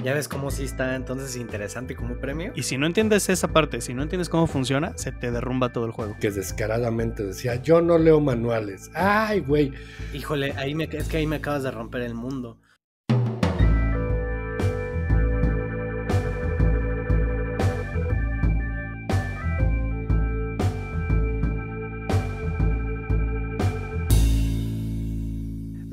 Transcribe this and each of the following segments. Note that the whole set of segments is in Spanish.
Ya ves cómo sí está entonces interesante como premio. Y si no entiendes esa parte, si no entiendes cómo funciona, se te derrumba todo el juego. Que descaradamente decía, yo no leo manuales. Ay, güey. Híjole, ahí me, es que ahí me acabas de romper el mundo.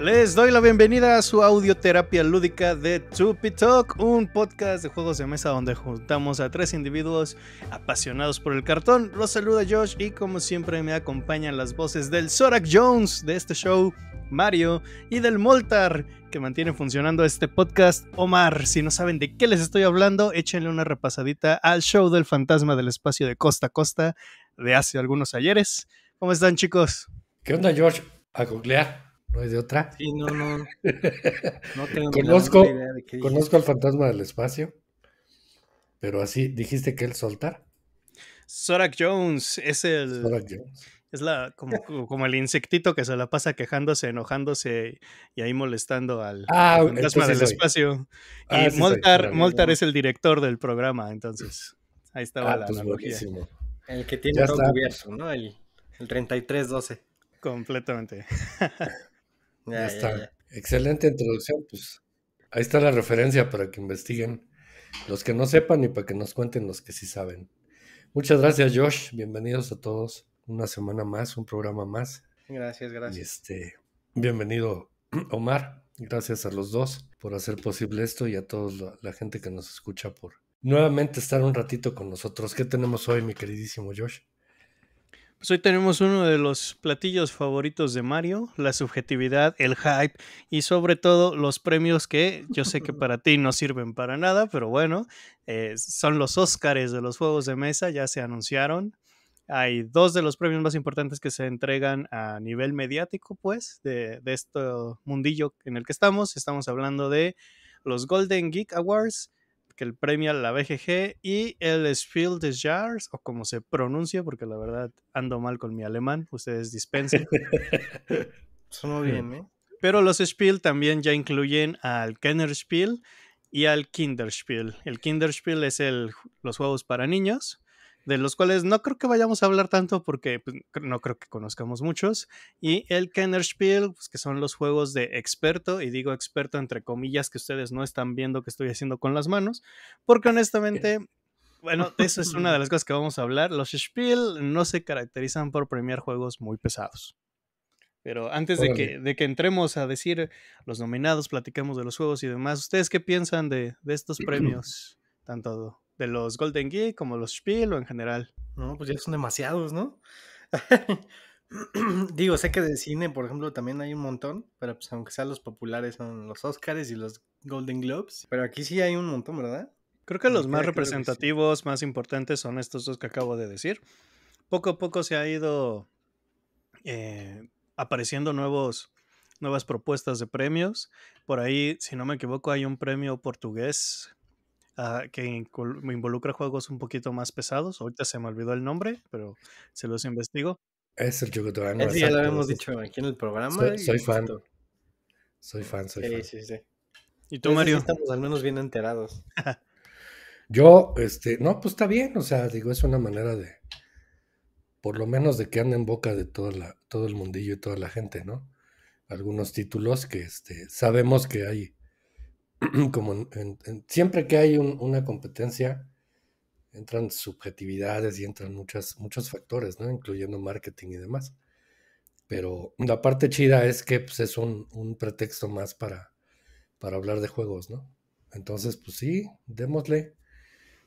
Les doy la bienvenida a su audioterapia lúdica de Tupi Talk, un podcast de juegos de mesa donde juntamos a tres individuos apasionados por el cartón. Los saluda Josh y como siempre me acompañan las voces del Zorak Jones de este show, Mario, y del Moltar que mantiene funcionando este podcast, Omar. Si no saben de qué les estoy hablando, échenle una repasadita al show del fantasma del espacio de costa a costa de hace algunos ayeres. ¿Cómo están chicos? ¿Qué onda George? A no es de otra. Sí, no, no. tengo conozco, idea conozco al fantasma del espacio, pero así dijiste que él soltar. Zorak Jones es el. Es la, como, el insectito que se la pasa quejándose, enojándose y ahí molestando al, ah, fantasma del espacio. Ah, y Moltar, es el director del programa, entonces. Ahí estaba ah, la pues El que tiene todo cubierto, ¿no? El, el 3312. Completamente. Ya, está. Excelente introducción, pues ahí está la referencia para que investiguen los que no sepan y para que nos cuenten los que sí saben. Muchas gracias, Josh. Bienvenidos a todos. Una semana más, un programa más. Gracias, gracias. este, bienvenido, Omar. Gracias a los dos por hacer posible esto y a toda la gente que nos escucha por nuevamente estar un ratito con nosotros. ¿Qué tenemos hoy, mi queridísimo Josh? Pues hoy tenemos uno de los platillos favoritos de Mario, la subjetividad, el hype y sobre todo los premios que yo sé que para ti no sirven para nada, pero bueno, eh, son los Óscares de los juegos de mesa, ya se anunciaron. Hay dos de los premios más importantes que se entregan a nivel mediático, pues, de, de este mundillo en el que estamos. Estamos hablando de los Golden Geek Awards que el premia la BGG y el Spiel des Jahres, o como se pronuncia, porque la verdad ando mal con mi alemán, ustedes dispensen. bien, ¿eh? Pero los Spiel también ya incluyen al Kennerspiel y al Kinderspiel. El Kinderspiel es el, los juegos para niños de los cuales no creo que vayamos a hablar tanto porque pues, no creo que conozcamos muchos, y el Kennerspiel, pues, que son los juegos de experto, y digo experto entre comillas que ustedes no están viendo que estoy haciendo con las manos, porque honestamente... Bueno, eso es una de las cosas que vamos a hablar. Los Spiel no se caracterizan por premiar juegos muy pesados. Pero antes de que, de que, entremos a decir los nominados, platicamos de los juegos y demás, ¿ustedes qué piensan de, de estos premios? Tanto de los Golden Geek, como los Spiel o en general. No, pues ya son demasiados, ¿no? Digo, sé que de cine, por ejemplo, también hay un montón, pero pues aunque sean los populares son los Oscars y los Golden Globes, pero aquí sí hay un montón, ¿verdad? Creo que los más representativos, más importantes son estos dos que acabo de decir. Poco a poco se ha ido eh, apareciendo nuevos, nuevas propuestas de premios. Por ahí, si no me equivoco, hay un premio portugués Ah, que que involucra juegos un poquito más pesados. Ahorita se me olvidó el nombre, pero se los investigo. Es el Yucatán. Sí, ya lo dicho aquí en el programa. Soy, fan. Soy fan, sí, Sí, sí, ¿Y tú, Mario? Estamos al menos bien enterados. Yo, este, no, pues está bien, o sea, digo, es una manera de, por lo menos de que ande en boca de toda la, todo el mundillo y toda la gente, ¿no? Algunos títulos que este, sabemos que hay como siempre que hay una competencia, entran subjetividades y entran muchas, muchos factores, ¿no? incluyendo marketing y demás. Pero la parte chida es que pues, es un, pretexto más para, para hablar de juegos, ¿no? Entonces, pues sí, démosle.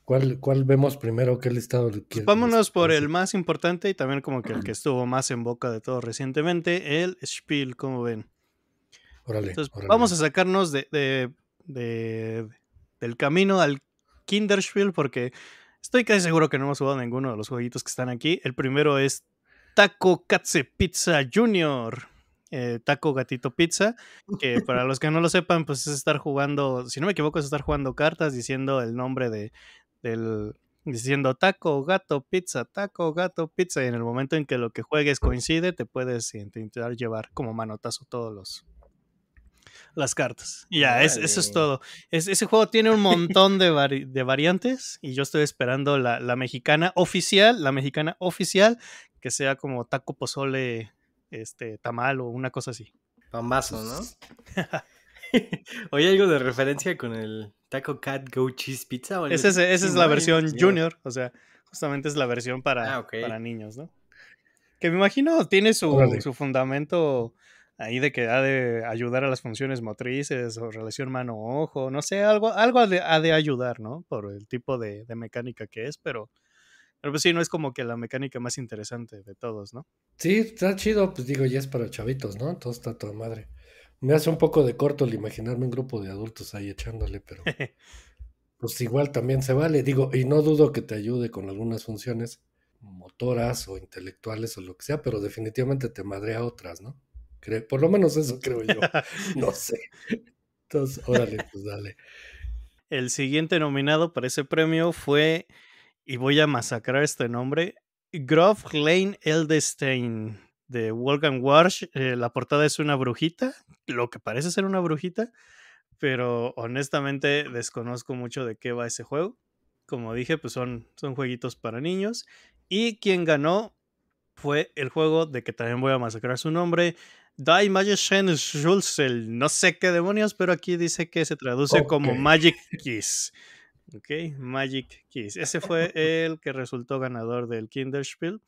¿Cuál, cuál vemos primero? ¿Qué listado? Pues vámonos por el más importante y también como que el que estuvo más en boca de todos recientemente, el Spiel, como ven. Órale, Entonces, vamos a sacarnos de de, del camino al Kinderspiel porque estoy casi seguro que no hemos jugado ninguno de los jueguitos que están aquí. El primero es Taco Katze Pizza Junior. Eh, taco Gatito Pizza, que para los que no lo sepan, pues es estar jugando, si no me equivoco, es estar jugando cartas diciendo el nombre de, del, diciendo taco, gato, pizza, taco, gato, pizza, y en el momento en que lo que juegues coincide, te puedes intentar llevar como manotazo todos los, las cartas. Ya, eso es todo. ese juego tiene un montón de, variantes y yo estoy esperando la, mexicana oficial, la mexicana oficial, que sea como taco pozole, este, tamal o una cosa así. Pambazo, ¿no? Oye, algo de referencia con el Taco Cat Go Cheese Pizza. esa es, la versión junior, o sea, justamente es la versión para, ah, para niños, ¿no? Que me imagino tiene su, su fundamento ahí de que ha de ayudar a las funciones motrices o relación mano-ojo, no sé, algo, algo ha de, ayudar, ¿no? Por el tipo de, mecánica que es, pero, pero pues sí, no es como que la mecánica más interesante de todos, ¿no? Sí, está chido, pues digo, ya es para chavitos, ¿no? Todo está toda madre. Me hace un poco de corto el imaginarme un grupo de adultos ahí echándole, pero pues igual también se vale, digo, y no dudo que te ayude con algunas funciones motoras o intelectuales o lo que sea, pero definitivamente te madrea otras, ¿no? por lo menos eso creo yo. No sé. Entonces, órale, pues dale. El siguiente nominado para ese premio fue, y voy a masacrar este nombre, Grof Lane Eldestein de Wolfgang Warsh. Eh, la portada es una brujita, lo que parece ser una brujita, pero honestamente desconozco mucho de qué va ese juego. Como dije, pues son, son jueguitos para niños. Y quien ganó fue el juego de que también voy a masacrar su nombre, Die Magician Schulzel. No sé qué demonios, pero aquí dice que se traduce como Magic Kiss. Ok, Magic Kiss. Ese fue el que resultó ganador del Kinderspiel.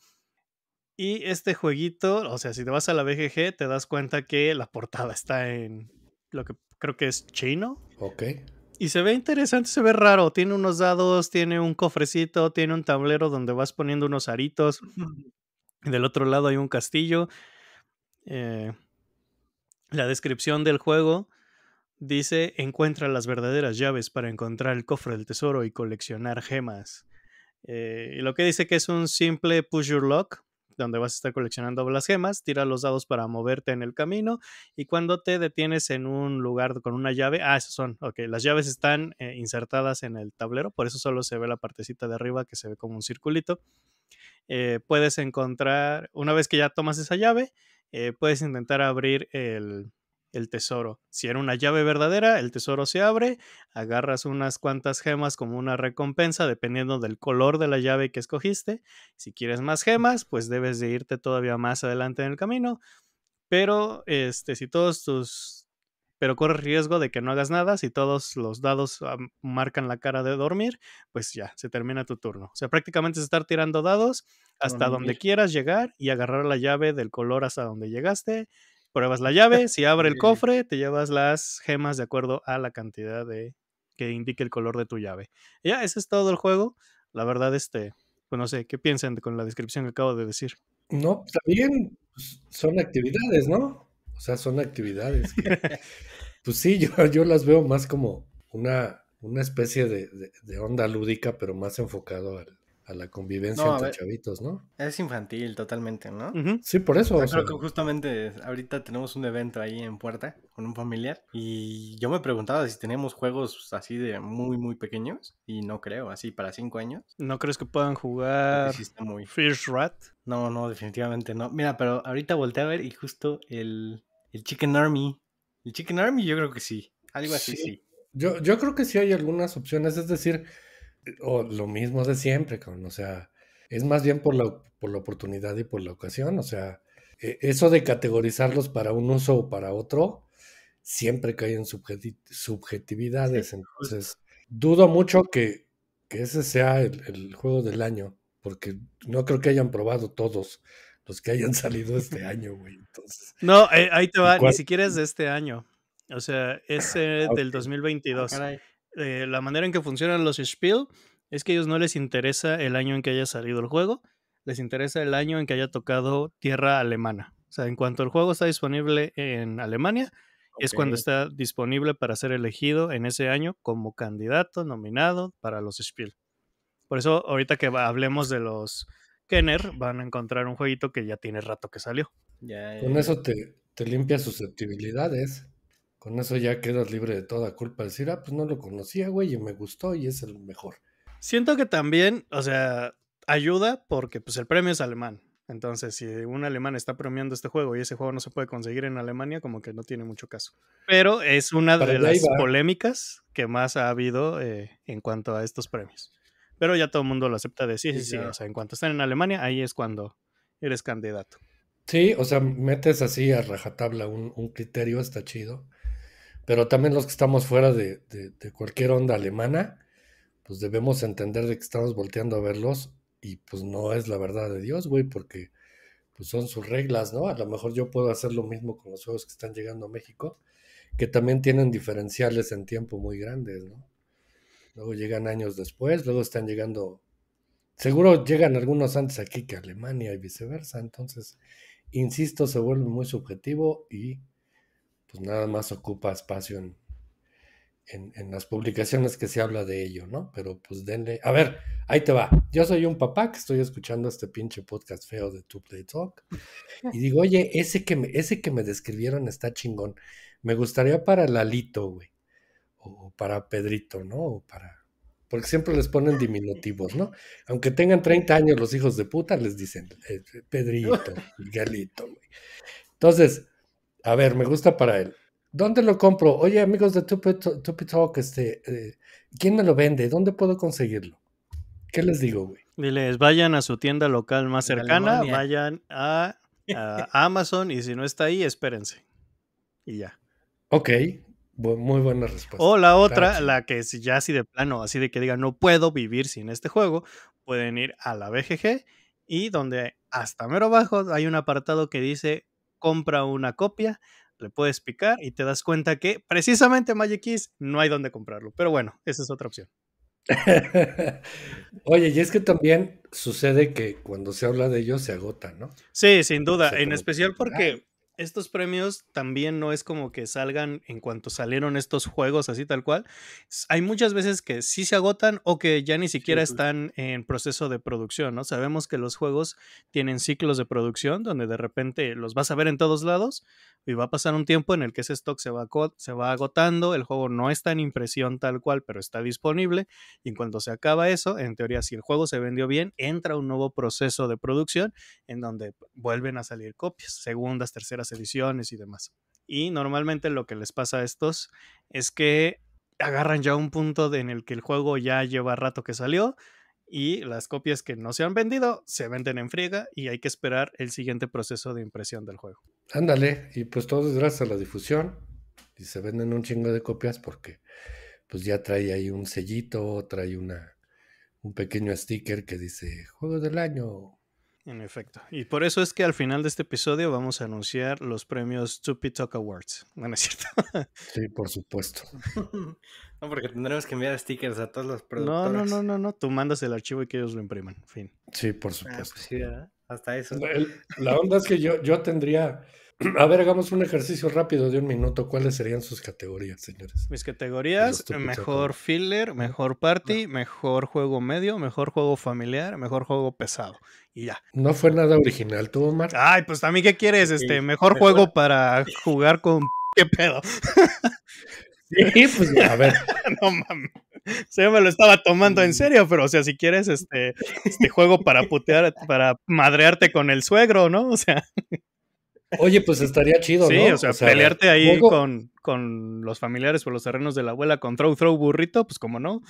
Y este jueguito, o sea, si te vas a la BGG, te das cuenta que la portada está en lo que creo que es chino. Ok. Y se ve interesante, se ve raro. Tiene unos dados, tiene un cofrecito, tiene un tablero donde vas poniendo unos aritos. Del otro lado hay un castillo. Eh, la descripción del juego dice, encuentra las verdaderas llaves para encontrar el cofre del tesoro y coleccionar gemas. Eh, y lo que dice que es un simple push your luck, donde vas a estar coleccionando las gemas, tira los dados para moverte en el camino y cuando te detienes en un lugar con una llave, ah, esas son, ok, las llaves están eh, insertadas en el tablero, por eso solo se ve la partecita de arriba que se ve como un circulito. puedes encontrar, una vez que ya tomas esa llave, eh, puedes intentar abrir el, el tesoro. Si era una llave verdadera, el tesoro se abre, agarras unas cuantas gemas como una recompensa, dependiendo del color de la llave que escogiste. Si quieres más gemas, pues debes de irte todavía más adelante en el camino. Pero este, si todos tus. Pero corres riesgo de que no hagas nada. Si todos los dados marcan la cara de dormir, pues ya, se termina tu turno. O sea, prácticamente es estar tirando dados hasta donde quieras llegar y agarrar la llave del color hasta donde llegaste. Pruebas la llave, si abre el cofre, te llevas las gemas de acuerdo a la cantidad de que indique el color de tu llave. ya, ese es todo el juego. La verdad, este, pues no sé, ¿qué piensan con la descripción que acabo de decir? No, pues, también pues, son actividades, ¿no? O sea, son actividades. pues sí, yo, yo las veo más como una, una especie de, de onda lúdica, pero más enfocado al, a la convivencia de entre chavitos, ¿no? Es infantil totalmente, ¿no? Sí, por eso. Yo creo que justamente ahorita tenemos un evento ahí en Puerta con un familiar y yo me preguntaba si tenemos juegos así de muy, muy pequeños y no creo, así para cinco años. ¿No crees que puedan jugar sí muy... First Rat? No, no, definitivamente no. Mira, pero ahorita volteé a ver y justo el, Chicken Army. El Chicken Army yo creo que sí, algo así sí. Yo, yo creo que sí hay algunas opciones, es decir, o lo mismo de siempre, cabrón. O sea, es más bien por la, por la oportunidad y por la ocasión. O sea, e, eso de categorizarlos para un uso o para otro, siempre cae en subjetividades. Entonces, dudo mucho que, ese sea el, juego del año, porque no creo que hayan probado todos los que hayan salido este año, güey. Entonces, no, eh, ahí te va, ni siquiera es de este año. O sea, es eh, ah, del 2022. Eh, la manera en que funcionan los Spiel es que a ellos no les interesa el año en que haya salido el juego, les interesa el año en que haya tocado tierra alemana. O sea, en cuanto el juego está disponible en Alemania, es cuando está disponible para ser elegido en ese año como candidato nominado para los Spiel. Por eso, ahorita que hablemos de los Kenner, van a encontrar un jueguito que ya tiene rato que salió. Con eso te, te limpia susceptibilidades. Con eso ya quedas libre de toda culpa. Decir, ah, pues no lo conocía, güey, y me gustó y es el mejor. Siento que también, o sea, ayuda porque pues el premio es alemán. Entonces, si un alemán está premiando este juego y ese juego no se puede conseguir en Alemania, como que no tiene mucho caso. Pero es una de las polémicas que más ha habido eh, en cuanto a estos premios. Pero ya todo el mundo lo acepta de sí, sí, sí. O sea, en cuanto estén en Alemania, ahí es cuando eres candidato. Sí, o sea, metes así a rajatabla un, un criterio, está chido pero también los que estamos fuera de, cualquier onda alemana, pues debemos entender de que estamos volteando a verlos y pues no es la verdad de Dios, güey, porque pues son sus reglas, ¿no? A lo mejor yo puedo hacer lo mismo con los juegos que están llegando a México, que también tienen diferenciales en tiempo muy grandes, ¿no? Luego llegan años después, luego están llegando, seguro llegan algunos antes aquí que Alemania y viceversa, entonces, insisto, se vuelve muy subjetivo y pues nada más ocupa espacio en, las publicaciones que se habla de ello, ¿no? Pero pues denle. A ver, ahí te va. Yo soy un papá que estoy escuchando este pinche podcast feo de Tu Play Talk. Y digo, oye, ese que me, ese que me describieron está chingón. Me gustaría para Lalito, güey. O para Pedrito, ¿no? O para. Porque siempre les ponen diminutivos, ¿no? Aunque tengan 30 años los hijos de puta, les dicen eh, Pedrito, Galito, güey. Entonces, a ver, me gusta para él. ¿Dónde lo compro? Oye, amigos de Tupi Talk, este, eh, ¿quién me lo vende? ¿Dónde puedo conseguirlo? ¿Qué les digo, güey? Diles, vayan a su tienda local más cercana, vayan a, Amazon y si no está ahí, espérense. Y ya. Ok, muy buena respuesta. O la otra, la que es ya así de plano, así de que diga, no puedo vivir sin este juego, pueden ir a la BGG y donde hasta mero bajo hay un apartado que dice compra una copia, le puedes picar y te das cuenta que precisamente Magic no hay donde comprarlo. Pero bueno, esa es otra opción. Oye, y es que también sucede que cuando se habla de ellos se agota, ¿no? Sí, sin duda, en especial porque estos premios también no es como que salgan en cuanto salieron estos juegos así tal cual. Hay muchas veces que sí se agotan o que ya ni siquiera están en proceso de producción, ¿no? Sabemos que los juegos tienen ciclos de producción donde de repente los vas a ver en todos lados, y va a pasar un tiempo en el que ese stock se va, agotando, el juego no está en impresión tal cual, pero está disponible y cuando se acaba eso, en teoría si el juego se vendió bien, entra un nuevo proceso de producción en donde vuelven a salir copias, segundas, terceras ediciones y demás. Y normalmente lo que les pasa a estos es que agarran ya un punto en el que el juego ya lleva rato que salió, y las copias que no se han vendido se venden en friega y hay que esperar el siguiente proceso de impresión del juego. Ándale, y pues todo es gracias a la difusión. Y se venden un chingo de copias porque pues ya trae ahí un sellito, trae una, un pequeño sticker que dice Juego del Año. En efecto. Y por eso es que al final de este episodio vamos a anunciar los premios Tupi Talk Awards. Bueno, es cierto. sí, por supuesto. no, porque tendremos que enviar stickers a todos los productores. No, no, no, no, Tú mandas el archivo y que ellos lo impriman. Fin. Sí, por supuesto. Ah, pues hasta eso. La, onda es que yo, yo tendría. A ver, hagamos un ejercicio rápido de un minuto. ¿Cuáles serían sus categorías, señores? Mis categorías: mejor filler, mejor party, mejor juego medio, mejor juego familiar, mejor juego pesado. Y ya. No fue nada original, tú, Omar. Ay, pues también, ¿qué quieres? Este, mejor, mejor juego para jugar con. ¿Qué pedo? Sí, pues a ver. no mames. O me lo estaba tomando en serio, pero o sea, si quieres este, este juego para putear, para madrearte con el suegro, ¿no? O sea. Oye, pues estaría chido, ¿no? Sí, o, sea, pelearte ahí con, con, los familiares por los terrenos de la abuela con Throw Throw Burrito, pues como no.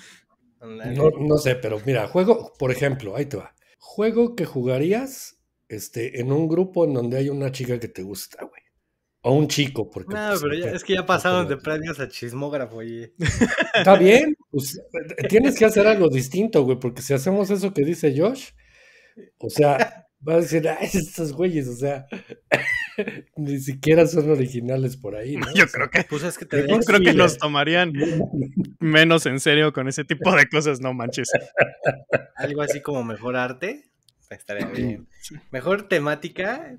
No, sé, pero mira, juego, por ejemplo, ahí te va. Juego que jugarías este, en un grupo en donde hay una chica que te gusta, güey. O un chico, porque. No, pues, es que ya pasaron de premios a chismógrafo, y. Está bien, pues, tienes que hacer algo distinto, güey, porque si hacemos eso que dice Josh, o sea, vas a decir, ay, estos güeyes, o sea, ni siquiera son originales por ahí, Yo creo que. Pues yo creo que nos tomarían menos en serio con ese tipo de cosas, no manches. Algo así como mejor arte, estaría bien. Mejor temática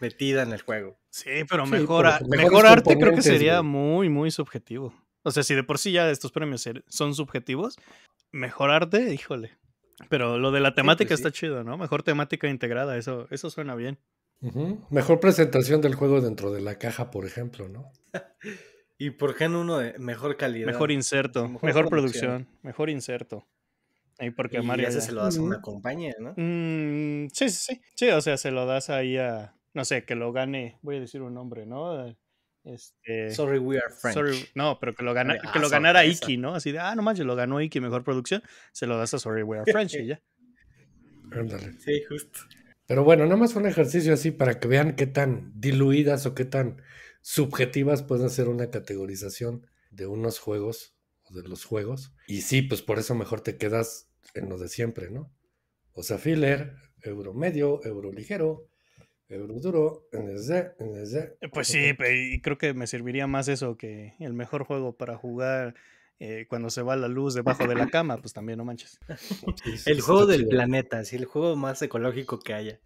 metida en el juego. Sí, pero mejor, mejor arte creo que sería muy, muy subjetivo. O sea, si de por sí ya estos premios son subjetivos, mejor arte, híjole. Pero lo de la pues temática está chido, ¿no? Mejor temática integrada, eso, eso suena bien. Mejor presentación del juego dentro de la caja, por ejemplo, ¿no? y por qué uno de mejor calidad. Mejor inserto, mejor, producción, mejor inserto. Y porque y Mario. Ya... se lo das a una compañía, ¿no? Mm, sí, sí, sí. Sí, o sea, se lo das ahí a no sé, que lo gane, voy a decir un nombre, ¿no? Eh, este, sorry, we are French. no, pero que lo, ah, ganara Iki, ¿no? Así de, ah, nomás, manches, lo ganó Iki, mejor producción, se lo das a Sorry, we are French y ya. Sí, justo. Pero bueno, nada más un ejercicio así para que vean qué tan diluidas o qué tan subjetivas pueden ser una categorización de unos juegos o de los juegos. Y sí, pues por eso mejor te quedas en lo de siempre, ¿no? O sea, filler, euro medio, euro ligero, ese, en ese eh, Pues sí, y creo que me serviría más eso que el mejor juego para jugar eh, cuando se va la luz debajo de la cama, pues también no manches. el juego del planeta, sí, el juego más ecológico que haya.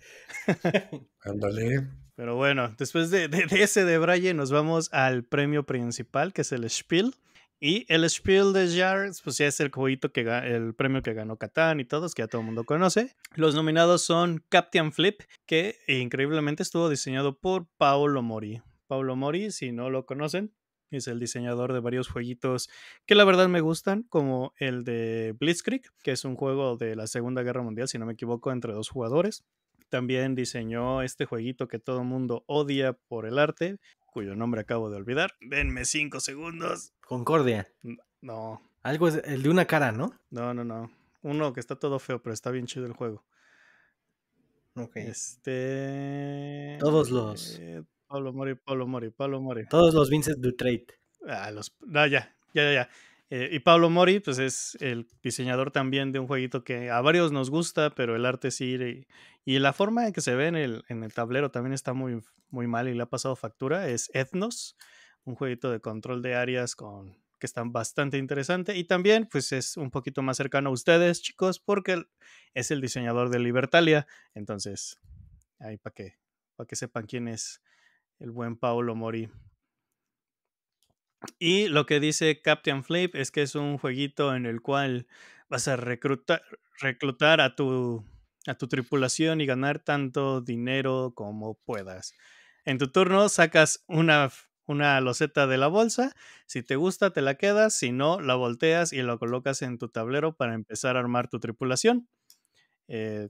Ándale. Pero bueno, después de, de, ese de Braille nos vamos al premio principal, que es el Spiel. Y el Spiel des Jahres, pues ya es el jueguito que el premio que ganó Catán y todos, que ya todo el mundo conoce. Los nominados son Captain Flip, que increíblemente estuvo diseñado por Paolo Mori. Paolo Mori, si no lo conocen, es el diseñador de varios jueguitos que la verdad me gustan, como el de Blitzkrieg, que es un juego de la Segunda Guerra Mundial, si no me equivoco, entre dos jugadores. También diseñó este jueguito que todo el mundo odia por el arte, cuyo nombre acabo de olvidar. Denme cinco segundos. Concordia. No. Algo es el de una cara, ¿no? No, no, no. Uno que está todo feo, pero está bien chido el juego. Ok. Este. Todos los. Eh, Pablo Mori, Pablo Mori, Pablo Mori. Todos los Vincent Trade, Ah, los. No, ya, ya, ya, ya. Eh, y Pablo Mori, pues es el diseñador también de un jueguito que a varios nos gusta, pero el arte sí. Y, la forma en que se ve en el, tablero también está muy, muy mal y le ha pasado factura. Es Ethnos, un jueguito de control de áreas con que está bastante interesante. Y también, pues es un poquito más cercano a ustedes, chicos, porque es el diseñador de Libertalia. Entonces, ahí para que, para que sepan quién es el buen Pablo Mori. Y lo que dice Captain Flip es que es un jueguito en el cual vas a reclutar, a, tu, tripulación y ganar tanto dinero como puedas. En tu turno sacas una, una loseta de la bolsa. Si te gusta, te la quedas. Si no, la volteas y la colocas en tu tablero para empezar a armar tu tripulación. Eh,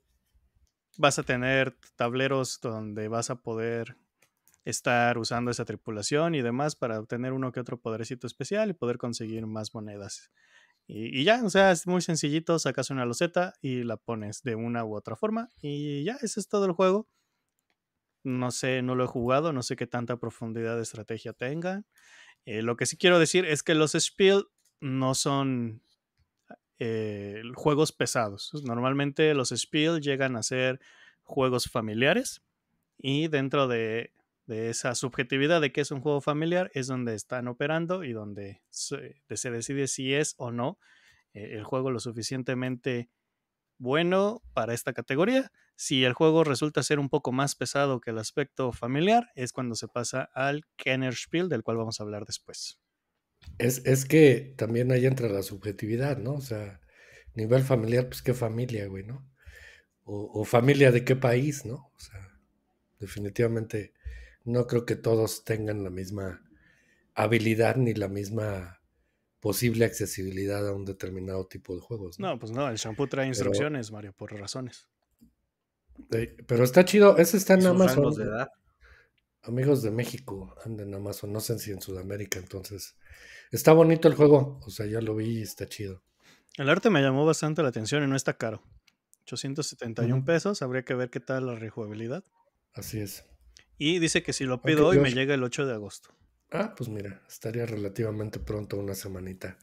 vas a tener tableros donde vas a poder estar usando esa tripulación y demás para obtener uno que otro podercito especial y poder conseguir más monedas. Y, ya, o sea, es muy sencillito, sacas una loseta y la pones de una u otra forma y ya, ese es todo el juego. No sé, no lo he jugado, no sé qué tanta profundidad de estrategia tenga. Eh, lo que sí quiero decir es que los Spiel no son eh, juegos pesados. Normalmente los Spiel llegan a ser juegos familiares y dentro de de esa subjetividad de que es un juego familiar es donde están operando y donde se, decide si es o no eh, el juego lo suficientemente bueno para esta categoría. Si el juego resulta ser un poco más pesado que el aspecto familiar, es cuando se pasa al Kenner Spiel, del cual vamos a hablar después. Es, es que también ahí entra la subjetividad, ¿no? O sea, nivel familiar, pues qué familia, güey, ¿no? O, o familia de qué país, ¿no? O sea, definitivamente no creo que todos tengan la misma habilidad ni la misma posible accesibilidad a un determinado tipo de juegos. No, pues no, el shampoo trae instrucciones, Mario, por razones. Eh, pero está chido, ese está en Amazon. Amigos de México, andan en Amazon, no sé si en Sudamérica, entonces. Está bonito el juego, o sea, ya lo vi y está chido. El arte me llamó bastante la atención y no está caro. 871 pesos, habría que ver qué tal la rejugabilidad. Así es. Y dice que si lo pido hoy me llega el 8 de agosto. Ah, pues mira, estaría relativamente pronto, una semanita.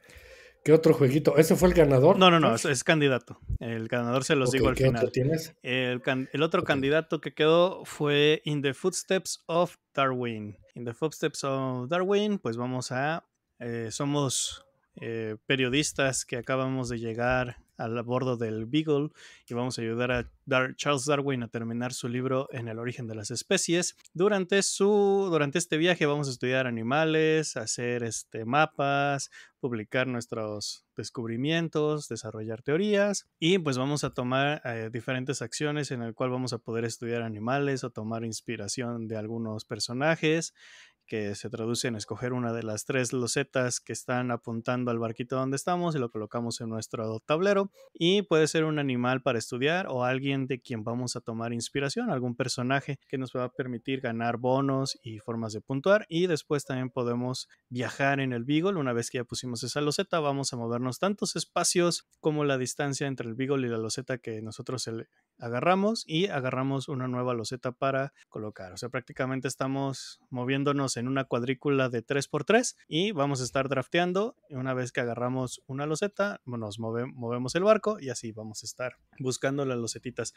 ¿Qué otro jueguito? ¿Ese fue el ganador? No, no, no, es, candidato. El ganador se los digo al ¿qué tienes? El, otro candidato que quedó fue In the Footsteps of Darwin. In the Footsteps of Darwin, pues vamos a. Eh, somos eh, periodistas que acabamos de llegar al bordo del Beagle y vamos a ayudar a Dar Charles Darwin a terminar su libro En el origen de las especies. Durante, su, durante este viaje vamos a estudiar animales, hacer este, mapas, publicar nuestros descubrimientos, desarrollar teorías y pues vamos a tomar eh, diferentes acciones en el cual vamos a poder estudiar animales o tomar inspiración de algunos personajes que se traduce en escoger una de las tres losetas que están apuntando al barquito donde estamos y lo colocamos en nuestro tablero. Y puede ser un animal para estudiar o alguien de quien vamos a tomar inspiración, algún personaje que nos va a permitir ganar bonos y formas de puntuar. Y después también podemos viajar en el Beagle. Una vez que ya pusimos esa loseta, vamos a movernos tantos espacios como la distancia entre el Beagle y la loseta que nosotros agarramos y agarramos una nueva loseta para colocar. O sea, prácticamente estamos moviéndonos en una cuadrícula de 3x3 y vamos a estar drafteando. Una vez que agarramos una loseta, nos movemos el barco y así vamos a estar buscando las losetitas.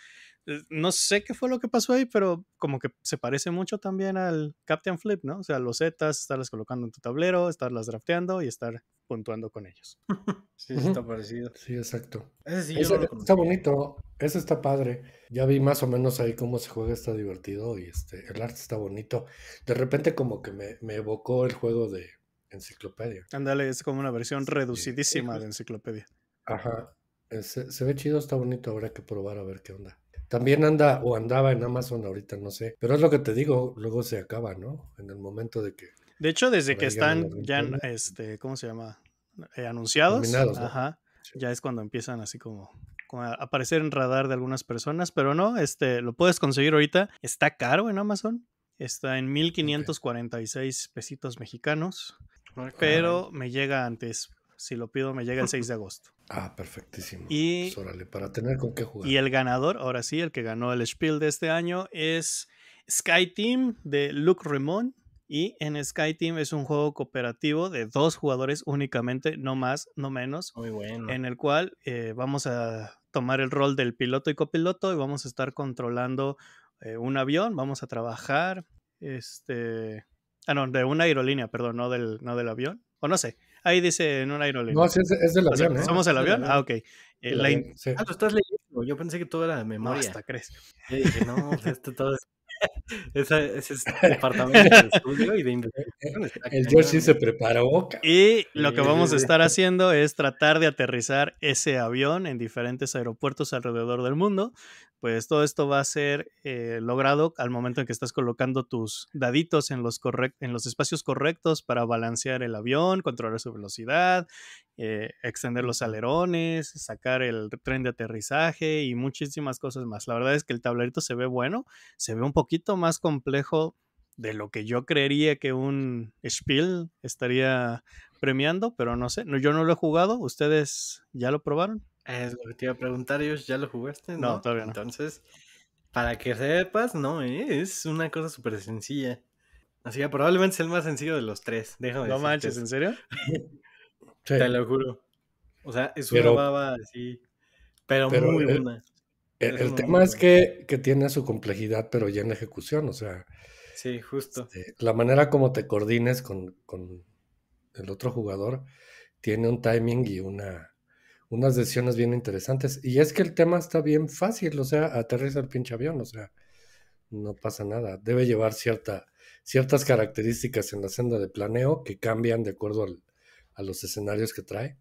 Eh, no sé qué fue lo que pasó ahí, pero como que se parece mucho también al Captain Flip, ¿no? O sea, losetas, estarlas colocando en tu tablero, estarlas drafteando y estar puntuando con ellos. Sí, está parecido. Sí, exacto. Ese sí está bonito, ese está padre. Ya vi más o menos ahí cómo se juega, está divertido y este, el arte está bonito. De repente como que me, evocó el juego de enciclopedia. Ándale, es como una versión reducidísima de enciclopedia. Ajá. Se, se ve chido, está bonito, habrá que probar a ver qué onda. También anda o andaba en Amazon ahorita, no sé. Pero es lo que te digo, luego se acaba, ¿no? En el momento de que de hecho, desde que están ya, este, ¿cómo se llama? Eh, anunciados. Ajá, Ya es cuando empiezan así como, a aparecer en radar de algunas personas, pero no, este, lo puedes conseguir ahorita. Está caro en Amazon. Está en 1546 pesitos mexicanos. Ah, pero me llega antes. Si lo pido, me llega el 6 de agosto. Ah, perfectísimo. Y, pues para tener con qué jugar. Y el ganador, ahora sí, el que ganó el Spiel de este año es Sky Team de Luke Ramón. Y en Sky Team es un juego cooperativo de dos jugadores únicamente, no más, no menos. Muy bueno. En el cual eh, vamos a tomar el rol del piloto y copiloto y vamos a estar controlando eh, un avión, vamos a trabajar, este... Ah, no, de una aerolínea, perdón, no del, no del avión. O no sé, ahí dice en una aerolínea. No, es, es del avión. ¿eh? ¿Somos el avión? Ah, ok. Ah, lo estás leyendo. Yo pensé que todo era de memoria. hasta crees. no, esto todo Ese, es el departamento de estudio y de investigación. El George sí se preparó. Y lo que vamos a estar haciendo es tratar de aterrizar ese avión en diferentes aeropuertos alrededor del mundo pues todo esto va a ser eh, logrado al momento en que estás colocando tus daditos en los, en los espacios correctos para balancear el avión, controlar su velocidad, eh, extender los alerones, sacar el tren de aterrizaje y muchísimas cosas más. La verdad es que el tablerito se ve bueno, se ve un poquito más complejo de lo que yo creería que un Spiel estaría premiando, pero no sé, yo no lo he jugado, ¿ustedes ya lo probaron? Es lo que te iba a preguntar, yo ¿ya lo jugaste? No, todavía Entonces, para que sepas, no, ¿eh? es una cosa súper sencilla. Así que probablemente es el más sencillo de los tres, déjame No manches, ¿en serio? Te lo juro. O sea, es una baba así, pero, muy buena. E-, el, tema es que, tiene su complejidad, pero ya en la ejecución, o sea. Sí, justo. Este, la manera como te coordines con el otro jugador tiene un timing y una unas decisiones bien interesantes. Y es que el tema está bien fácil, o sea, aterriza el pinche avión, o sea, no pasa nada. Debe llevar cierta, ciertas características en la senda de planeo que cambian de acuerdo a los escenarios que trae.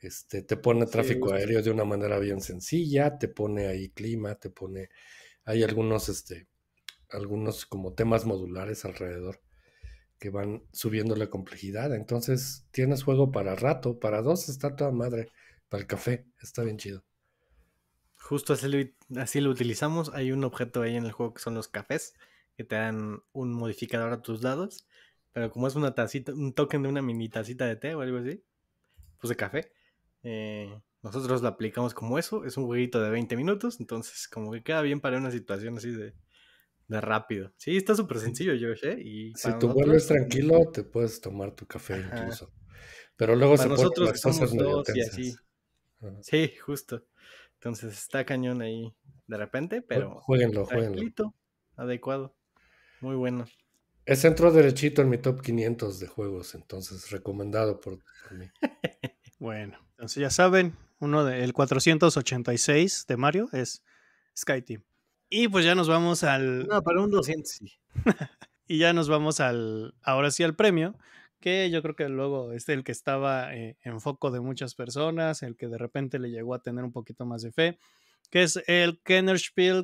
Este, te pone tráfico aéreo de una manera bien sencilla, te pone ahí clima, te pone, hay algunos, este, algunos como temas modulares alrededor que van subiendo la complejidad. Entonces tienes juego para rato, para dos está toda madre el café. Está bien chido. Justo así lo, utilizamos. Hay un objeto ahí en el juego que son los cafés, que te dan un modificador a tus lados, Pero como es una tacita, un token de una mini tacita de té o algo así, pues de café, eh, nosotros lo aplicamos como eso. Es un jueguito de 20 minutos, entonces como que queda bien para una situación así de, rápido. Sí, está súper sencillo, Josh. ¿eh? Y si tu vuelves es tranquilo, te puedes tomar tu café incluso. Pero luego para nosotros somos las Y así. Sí, justo. Entonces está cañón ahí de repente, pero. Jueguenlo, jueguenlo. Adecuado. Muy bueno. Es centro derechito en mi top 500 de juegos, entonces recomendado por, mí. bueno, entonces ya saben, uno de el 486 de Mario es Sky Team. Y pues ya nos vamos al. No, para un 200 y ya nos vamos al. Ahora sí al premio, que yo creo que luego es el que estaba eh, en foco de muchas personas, el que de repente le llegó a tener un poquito más de fe, que es el Kenner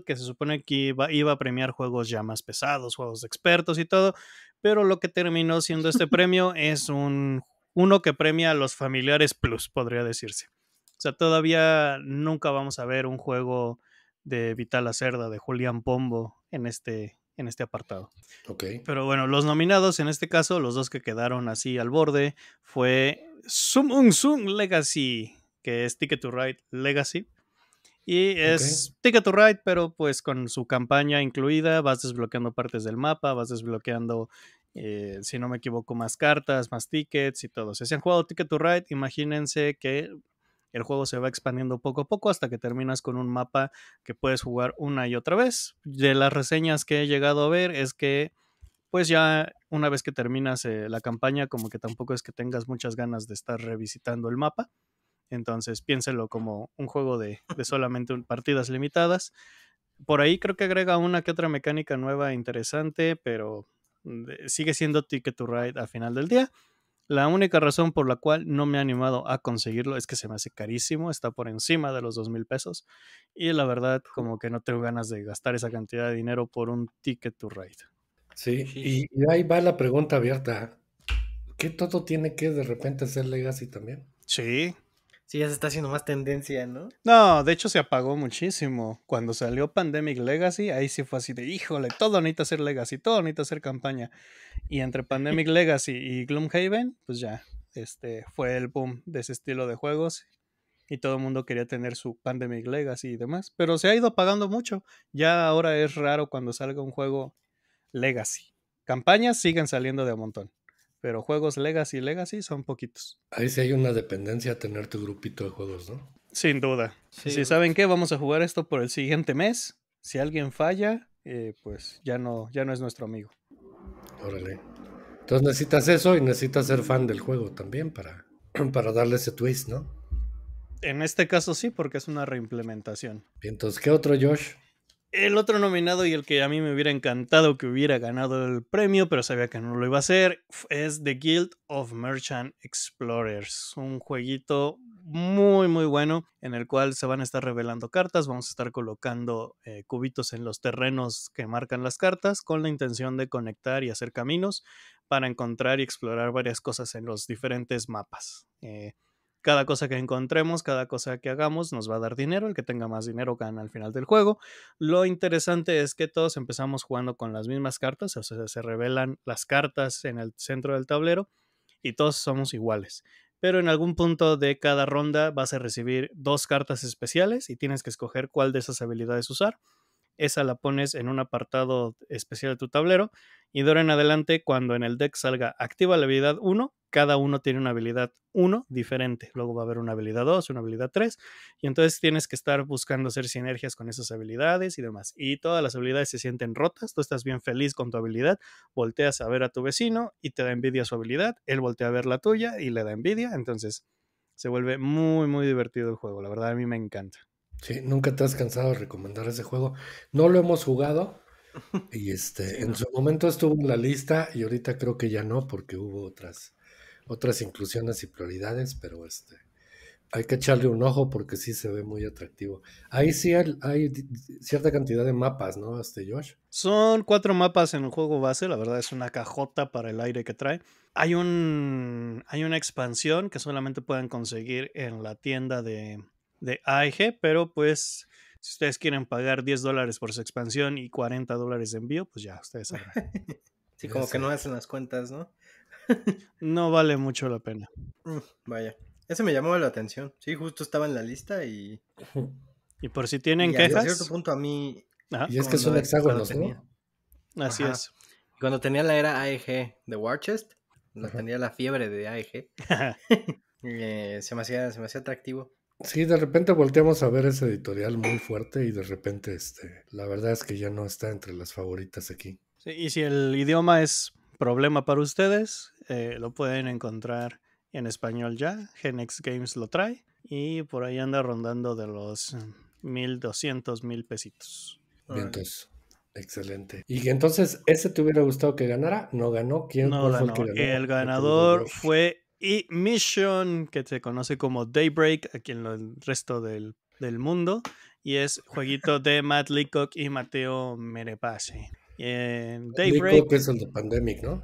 que se supone que iba, iba a premiar juegos ya más pesados, juegos de expertos y todo, pero lo que terminó siendo este premio es un, uno que premia a los familiares plus, podría decirse. O sea, todavía nunca vamos a ver un juego de Vital Cerda, de Julián Pombo en este, en este apartado. Ok. Pero bueno, los nominados en este caso, los dos que quedaron así al borde, fue Sum Un Legacy, que es Ticket to Ride Legacy. Y es Ticket to Ride, pero pues con su campaña incluida, vas desbloqueando partes del mapa, vas desbloqueando, eh, si no me equivoco, más cartas, más tickets y todo. Si han jugado Ticket to Ride, imagínense que el juego se va expandiendo poco a poco hasta que terminas con un mapa que puedes jugar una y otra vez. De las reseñas que he llegado a ver es que pues ya una vez que terminas eh, la campaña como que tampoco es que tengas muchas ganas de estar revisitando el mapa. Entonces piénselo como un juego de, de solamente partidas limitadas. Por ahí creo que agrega una que otra mecánica nueva interesante, pero mm, sigue siendo Ticket to Ride a final del día. La única razón por la cual no me he animado a conseguirlo es que se me hace carísimo, está por encima de los dos mil pesos y la verdad como que no tengo ganas de gastar esa cantidad de dinero por un ticket to ride. Sí, y, y ahí va la pregunta abierta. ¿Qué todo tiene que de repente ser Legacy también? Sí, Sí, ya se está haciendo más tendencia, ¿no? No, de hecho se apagó muchísimo. Cuando salió Pandemic Legacy, ahí sí fue así de, híjole, todo necesita ser Legacy, todo necesita ser campaña. Y entre Pandemic Legacy y Gloomhaven, pues ya, este, fue el boom de ese estilo de juegos. Y todo el mundo quería tener su Pandemic Legacy y demás. Pero se ha ido apagando mucho. Ya ahora es raro cuando salga un juego Legacy. Campañas siguen saliendo de a montón. Pero juegos Legacy Legacy son poquitos. Ahí sí hay una dependencia a tener tu grupito de juegos, ¿no? Sin duda. si saben qué, vamos a jugar esto por el siguiente mes. Si alguien falla, eh, pues ya no, ya no es nuestro amigo. Órale. Entonces necesitas eso y necesitas ser fan del juego también para, para darle ese twist, ¿no? En este caso sí, porque es una reimplementación. Entonces, ¿qué otro, Josh? El otro nominado y el que a mí me hubiera encantado que hubiera ganado el premio, pero sabía que no lo iba a hacer, es The Guild of Merchant Explorers. Un jueguito muy, muy bueno en el cual se van a estar revelando cartas, vamos a estar colocando eh, cubitos en los terrenos que marcan las cartas con la intención de conectar y hacer caminos para encontrar y explorar varias cosas en los diferentes mapas. Eh, cada cosa que encontremos, cada cosa que hagamos nos va a dar dinero. El que tenga más dinero gana al final del juego. Lo interesante es que todos empezamos jugando con las mismas cartas, o sea, se revelan las cartas en el centro del tablero y todos somos iguales. Pero en algún punto de cada ronda vas a recibir dos cartas especiales y tienes que escoger cuál de esas habilidades usar esa la pones en un apartado especial de tu tablero y de ahora en adelante cuando en el deck salga activa la habilidad 1, cada uno tiene una habilidad 1 diferente, luego va a haber una habilidad 2, una habilidad 3 y entonces tienes que estar buscando hacer sinergias con esas habilidades y demás. Y todas las habilidades se sienten rotas, tú estás bien feliz con tu habilidad, volteas a ver a tu vecino y te da envidia su habilidad, él voltea a ver la tuya y le da envidia, entonces se vuelve muy muy divertido el juego, la verdad a mí me encanta. Sí, nunca te has cansado de recomendar ese juego. No lo hemos jugado. Y este, en su momento estuvo en la lista y ahorita creo que ya no, porque hubo otras, otras inclusiones y prioridades, pero este hay que echarle un ojo porque sí se ve muy atractivo. Ahí sí hay, cierta cantidad de mapas, ¿no? Este Josh. Son cuatro mapas en el juego base, la verdad es una cajota para el aire que trae. Hay un hay una expansión que solamente pueden conseguir en la tienda de de AEG, pero pues si ustedes quieren pagar 10 dólares por su expansión y 40 dólares de envío, pues ya, ustedes saben sí, como que no hacen las cuentas, ¿no? no vale mucho la pena. Mm, vaya, ese me llamó la atención. Sí, justo estaba en la lista y... Y por si tienen y quejas... A cierto punto a mí... Y es que son hexágonos, ¿no? Así es. Cuando tenía la era AEG de Warchest, no tenía la fiebre de AEG, eh, se, me hacía, se me hacía atractivo. Sí, de repente volteamos a ver ese editorial muy fuerte y de repente, este, la verdad es que ya no está entre las favoritas aquí. y si el idioma es problema para ustedes, eh, lo pueden encontrar en español ya. Genex Games lo trae y por ahí anda rondando de los 1200 mil pesitos. entonces, Excelente. Y entonces, ¿ese te hubiera gustado que ganara? No ganó. ¿Quién no El, ganó? el ganador fue y Mission, que se conoce como Daybreak aquí en el resto del, mundo, y es jueguito de Matt Leacock y Mateo Merepase. Daybreak. es el de Pandemic, ¿no?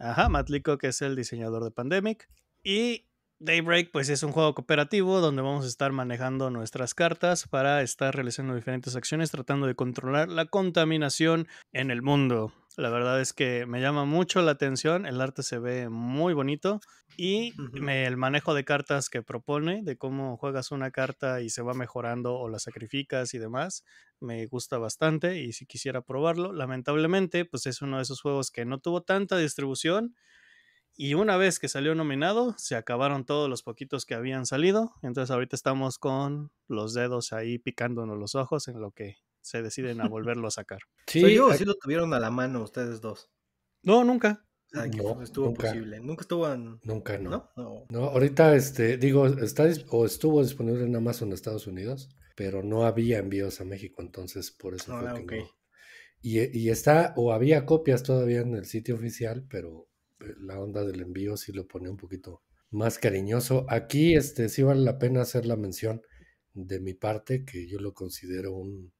Ajá, Matt Leacock es el diseñador de Pandemic. Y Daybreak, pues es un juego cooperativo donde vamos a estar manejando nuestras cartas para estar realizando diferentes acciones, tratando de controlar la contaminación en el mundo. La verdad es que me llama mucho la atención, el arte se ve muy bonito y el manejo de cartas que propone, de cómo juegas una carta y se va mejorando o la sacrificas y demás, me gusta bastante y si quisiera probarlo, lamentablemente pues es uno de esos juegos que no tuvo tanta distribución y una vez que salió nominado se acabaron todos los poquitos que habían salido, entonces ahorita estamos con los dedos ahí picándonos los ojos en lo que se deciden a volverlo a sacar. Sí, yo, lo tuvieron a la mano ustedes dos. No, nunca. estuvo nunca. posible. Nunca estuvo en... Nunca, no. no. ahorita, este, digo, está o estuvo disponible en Amazon Estados Unidos, pero no había envíos a México, entonces por eso fue ah, que no. Y, está, o había copias todavía en el sitio oficial, pero eh, la onda del envío sí lo pone un poquito más cariñoso. Aquí, este, sí vale la pena hacer la mención de mi parte, que yo lo considero un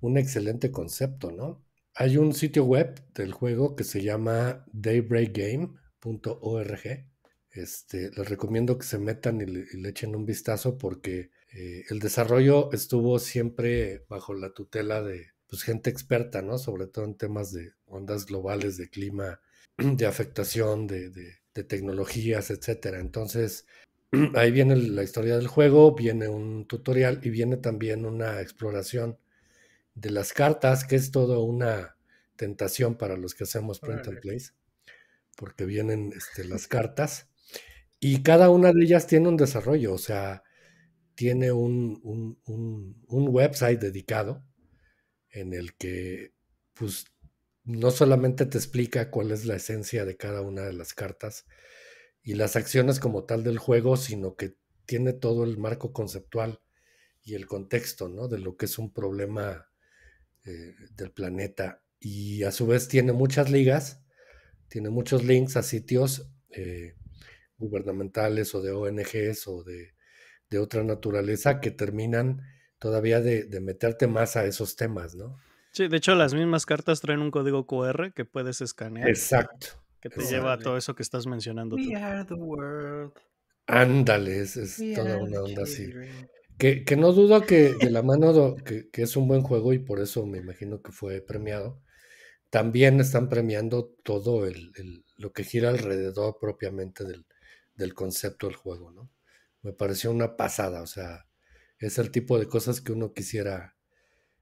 un excelente concepto, ¿no? Hay un sitio web del juego que se llama daybreakgame.org. Este, les recomiendo que se metan y le, echen un vistazo porque eh, el desarrollo estuvo siempre bajo la tutela de pues, gente experta, ¿no? Sobre todo en temas de ondas globales, de clima, de afectación, de, de tecnologías, etcétera. Entonces, ahí viene la historia del juego, viene un tutorial y viene también una exploración de las cartas, que es toda una tentación para los que hacemos print and place, porque vienen este, las cartas y cada una de ellas tiene un desarrollo, o sea, tiene un, un website dedicado en el que pues no solamente te explica cuál es la esencia de cada una de las cartas y las acciones como tal del juego, sino que tiene todo el marco conceptual y el contexto, ¿no? De lo que es un problema eh, del planeta. Y a su vez tiene muchas ligas, tiene muchos links a sitios eh, gubernamentales o de ONGs o de, otra naturaleza que terminan todavía de, meterte más a esos temas, ¿no? Sí, de hecho las mismas cartas traen un código QR que puedes escanear. Exacto. Que te lleva a todo eso que estás mencionando. Ándale, es toda una onda así. Que, no dudo que de la mano que, es un buen juego y por eso me imagino que fue premiado, también están premiando todo el, el, lo que gira alrededor propiamente del, del, concepto del juego, ¿no? Me pareció una pasada, o sea, es el tipo de cosas que uno quisiera,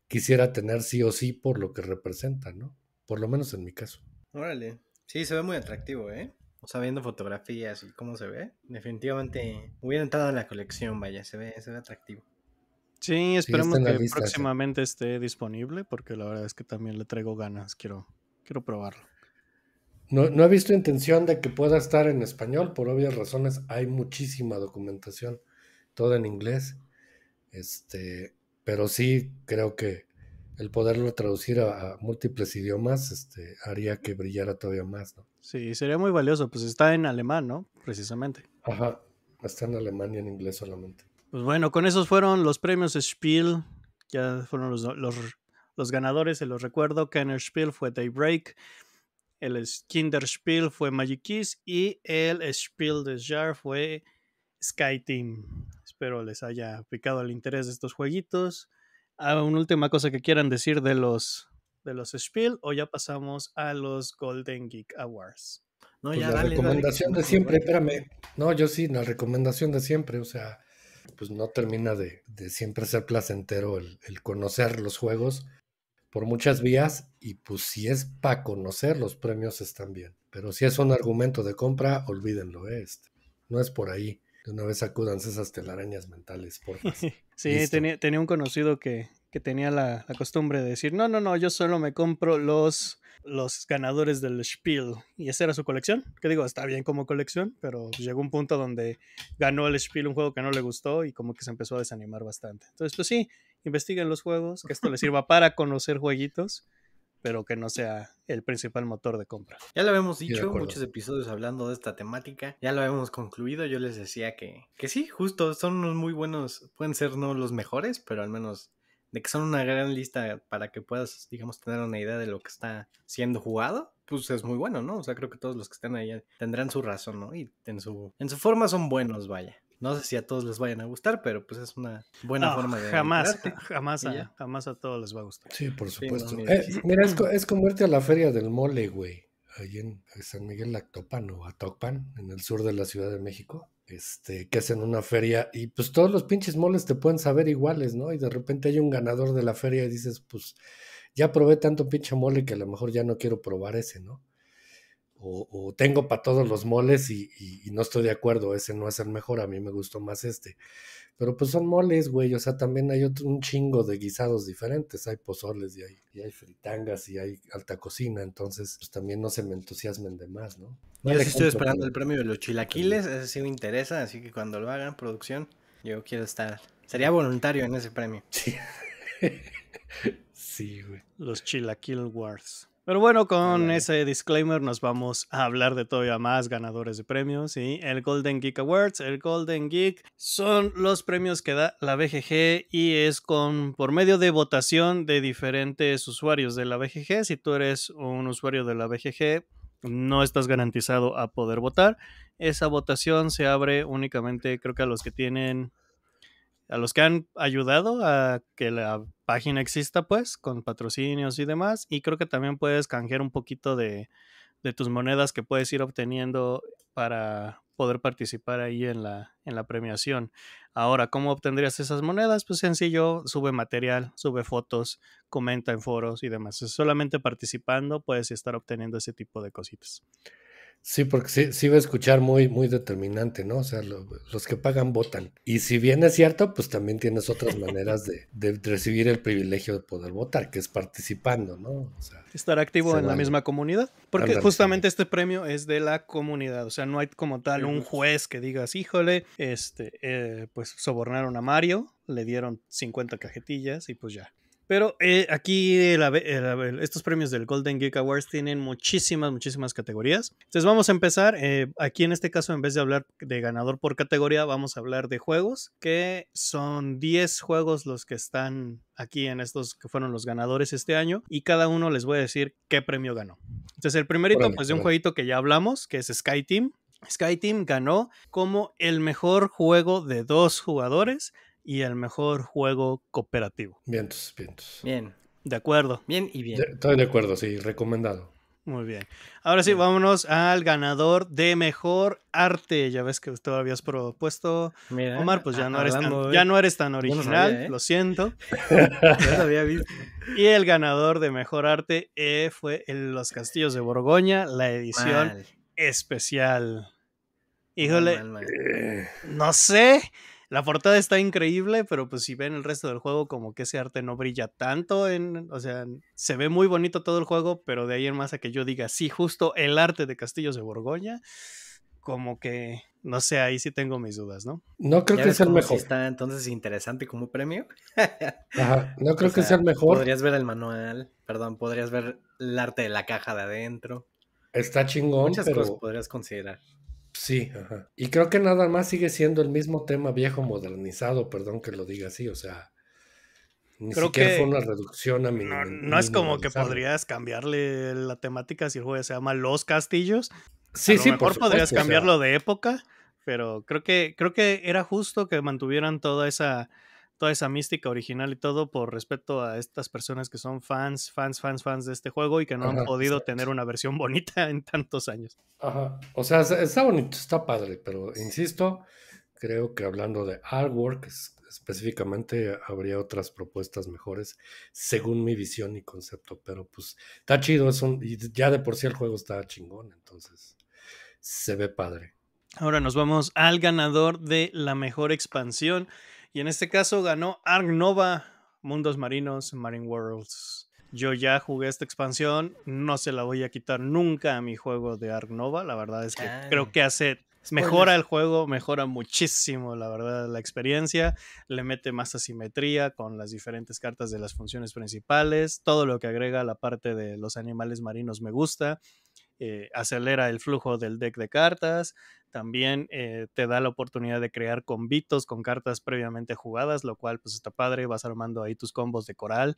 quisiera tener sí o sí por lo que representa, ¿no? Por lo menos en mi caso. Órale, sí, se ve muy atractivo, ¿eh? O sea, viendo fotografías y cómo se ve, definitivamente hubiera entrado en la colección, vaya, se ve, se ve atractivo. Sí, esperemos que próximamente esté disponible, porque la verdad es que también le traigo ganas, quiero, quiero probarlo. No, he visto intención de que pueda estar en español, por obvias razones hay muchísima documentación, toda en inglés. Este, pero sí creo que el poderlo traducir a, múltiples idiomas este, haría que brillara todavía más, ¿no? Sí, sería muy valioso. Pues está en alemán, ¿no? Precisamente. Ajá, está en alemán y en inglés solamente. Pues bueno, con esos fueron los premios Spiel. Ya fueron los, ganadores, se los recuerdo. Kenner Spiel fue Daybreak. El Kinder Spiel fue Magic Y el Spiel des Jar fue Sky Team. Espero les haya picado el interés de estos jueguitos. Ah, una última cosa que quieran decir de los de los Spiel o ya pasamos a los Golden Geek Awards? No, pues la recomendación de siempre, espérame. No, yo sí, la recomendación de siempre, o sea, pues no termina de, siempre ser placentero el, conocer los juegos por muchas vías y pues si es para conocer los premios están bien, pero si es un argumento de compra, olvídenlo, ¿eh? este, no es por ahí. De una vez acúdanse esas telarañas mentales, por sí, tenía, un conocido que, que tenía la, costumbre de decir, no, no, no, yo solo me compro los, los ganadores del Spiel. Y esa era su colección, que digo, está bien como colección, pero pues, llegó un punto donde ganó el Spiel un juego que no le gustó y como que se empezó a desanimar bastante. Entonces, pues sí, investiguen los juegos, que esto les sirva para conocer jueguitos pero que no sea el principal motor de compra. Ya lo habíamos dicho, muchos episodios hablando de esta temática, ya lo habíamos concluido, yo les decía que, que sí, justo, son unos muy buenos, pueden ser no los mejores, pero al menos de que son una gran lista para que puedas, digamos, tener una idea de lo que está siendo jugado, pues es muy bueno, ¿no? O sea, creo que todos los que están ahí tendrán su razón, ¿no? Y en su, en su forma son buenos, vaya. No sé si a todos les vayan a gustar, pero pues es una buena forma de... Jamás, jamás a, jamás a todos les va a gustar. Sí, por supuesto. mira, eh, es, es, como irte a la feria del mole, güey. Allí en San Miguel Actopan o Atocpan, en el sur de la Ciudad de México este, que hacen una feria y pues todos los pinches moles te pueden saber iguales, ¿no? Y de repente hay un ganador de la feria y dices, pues ya probé tanto pinche mole que a lo mejor ya no quiero probar ese, ¿no? o, tengo para todos los moles y, no estoy de acuerdo, ese no es el mejor, a mí me gustó más este. Pero pues son moles, güey, o sea, también hay otro, un chingo de guisados diferentes, hay pozoles y hay, fritangas y hay alta cocina, entonces pues también no se me entusiasmen de más, ¿no? no yo estoy esperando el premio de los chilaquiles, ese sí me interesa, así que cuando lo hagan, producción, yo quiero estar, sería voluntario en ese premio. Sí. Sí, güey. Los Chilaquil Wars. Pero bueno, con ese disclaimer nos vamos a hablar de todavía más ganadores de premios y el Golden Geek Awards. El Golden Geek son los premios que da la BGG y es con por medio de votación de diferentes usuarios de la BGG. Si tú eres un usuario de la BGG, no estás garantizado a poder votar. Esa votación se abre únicamente creo que a los que tienen a los que han ayudado a que la página exista, pues, con patrocinios y demás. Y creo que también puedes canjear un poquito de, tus monedas que puedes ir obteniendo para poder participar ahí en la, en la premiación. Ahora, ¿cómo obtendrías esas monedas? Pues sencillo, sube material, sube fotos, comenta en foros y demás. Solamente participando puedes estar obteniendo ese tipo de cositas. Sí, porque sí, sí va a escuchar muy, muy determinante, ¿no? O sea, los que pagan votan. Y si bien es cierto, pues también tienes otras maneras de, recibir el privilegio de poder votar, que es participando, ¿no? O sea, Estar activo en la misma comunidad. Porque justamente este premio es de la comunidad, o sea, no hay como tal un juez que digas, híjole, este, eh, pues sobornaron a Mario, le dieron 50 cajetillas y pues ya. Pero eh, aquí eh, estos premios del Golden Geek Awards tienen muchísimas, muchísimas categorías. Entonces vamos a empezar. Eh, aquí en este caso, en vez de hablar de ganador por categoría, vamos a hablar de juegos, que son 10 juegos los que están aquí en estos que fueron los ganadores este año. Y cada uno les voy a decir qué premio ganó. Entonces el primerito, pues de un jueguito que ya hablamos, que es Sky Team. Sky Team ganó como el mejor juego de dos jugadores y el mejor juego cooperativo. Vientos, vientos. Bien. De acuerdo. Bien y bien. Estoy de acuerdo, sí, recomendado. Muy bien. Ahora sí, vámonos al ganador de mejor arte. Ya ves que tú habías propuesto, Omar, pues ya ah, no, eres tan, ya no eres tan original, ¿eh? Lo siento. lo siento. había visto. Y el ganador de mejor arte eh, fue Los Castillos de Borgoña, la edición especial. Híjole, no sé. La portada está increíble, pero pues si ven el resto del juego, como que ese arte no brilla tanto en. O sea, se ve muy bonito todo el juego, pero de ahí en más a que yo diga, sí, justo el arte de Castillos de Borgoña, como que. No sé, ahí sí tengo mis dudas, ¿no? No creo que sea el mejor. está entonces interesante como premio. no creo que sea el mejor. Podrías ver el manual, perdón, podrías ver el arte de la caja de adentro. Está chingón, Muchas cosas podrías considerar. Sí, Y creo que nada más sigue siendo el mismo tema viejo modernizado, perdón que lo diga así, o sea, ni siquiera fue una reducción a mi. No, es como que podrías cambiarle la temática si el juego se llama Los Castillos. Sí, a sí, por podrías cambiarlo de época, pero creo que creo que era justo que mantuvieran toda esa toda esa mística original y todo por respeto a estas personas que son fans, fans, fans, fans de este juego y que no han podido tener una versión bonita en tantos años. Ajá, o sea, está bonito, está padre, pero insisto, creo que hablando de artwork específicamente habría otras propuestas mejores según mi visión y concepto, pero pues está chido, es un, y ya de por sí el juego está chingón, entonces se ve padre. Ahora nos vamos al ganador de la mejor expansión y en este caso ganó Ark Nova, Mundos Marinos, Marine Worlds. Yo ya jugué esta expansión, no se la voy a quitar nunca a mi juego de Ark Nova. La verdad es que creo ah. que hace Mejora el juego, mejora muchísimo, la verdad, la experiencia. Le mete más asimetría con las diferentes cartas de las funciones principales. Todo lo que agrega la parte de los animales marinos me gusta. Eh, acelera el flujo del deck de cartas, también eh, te da la oportunidad de crear convitos con cartas previamente jugadas, lo cual pues está padre, vas armando ahí tus combos de coral,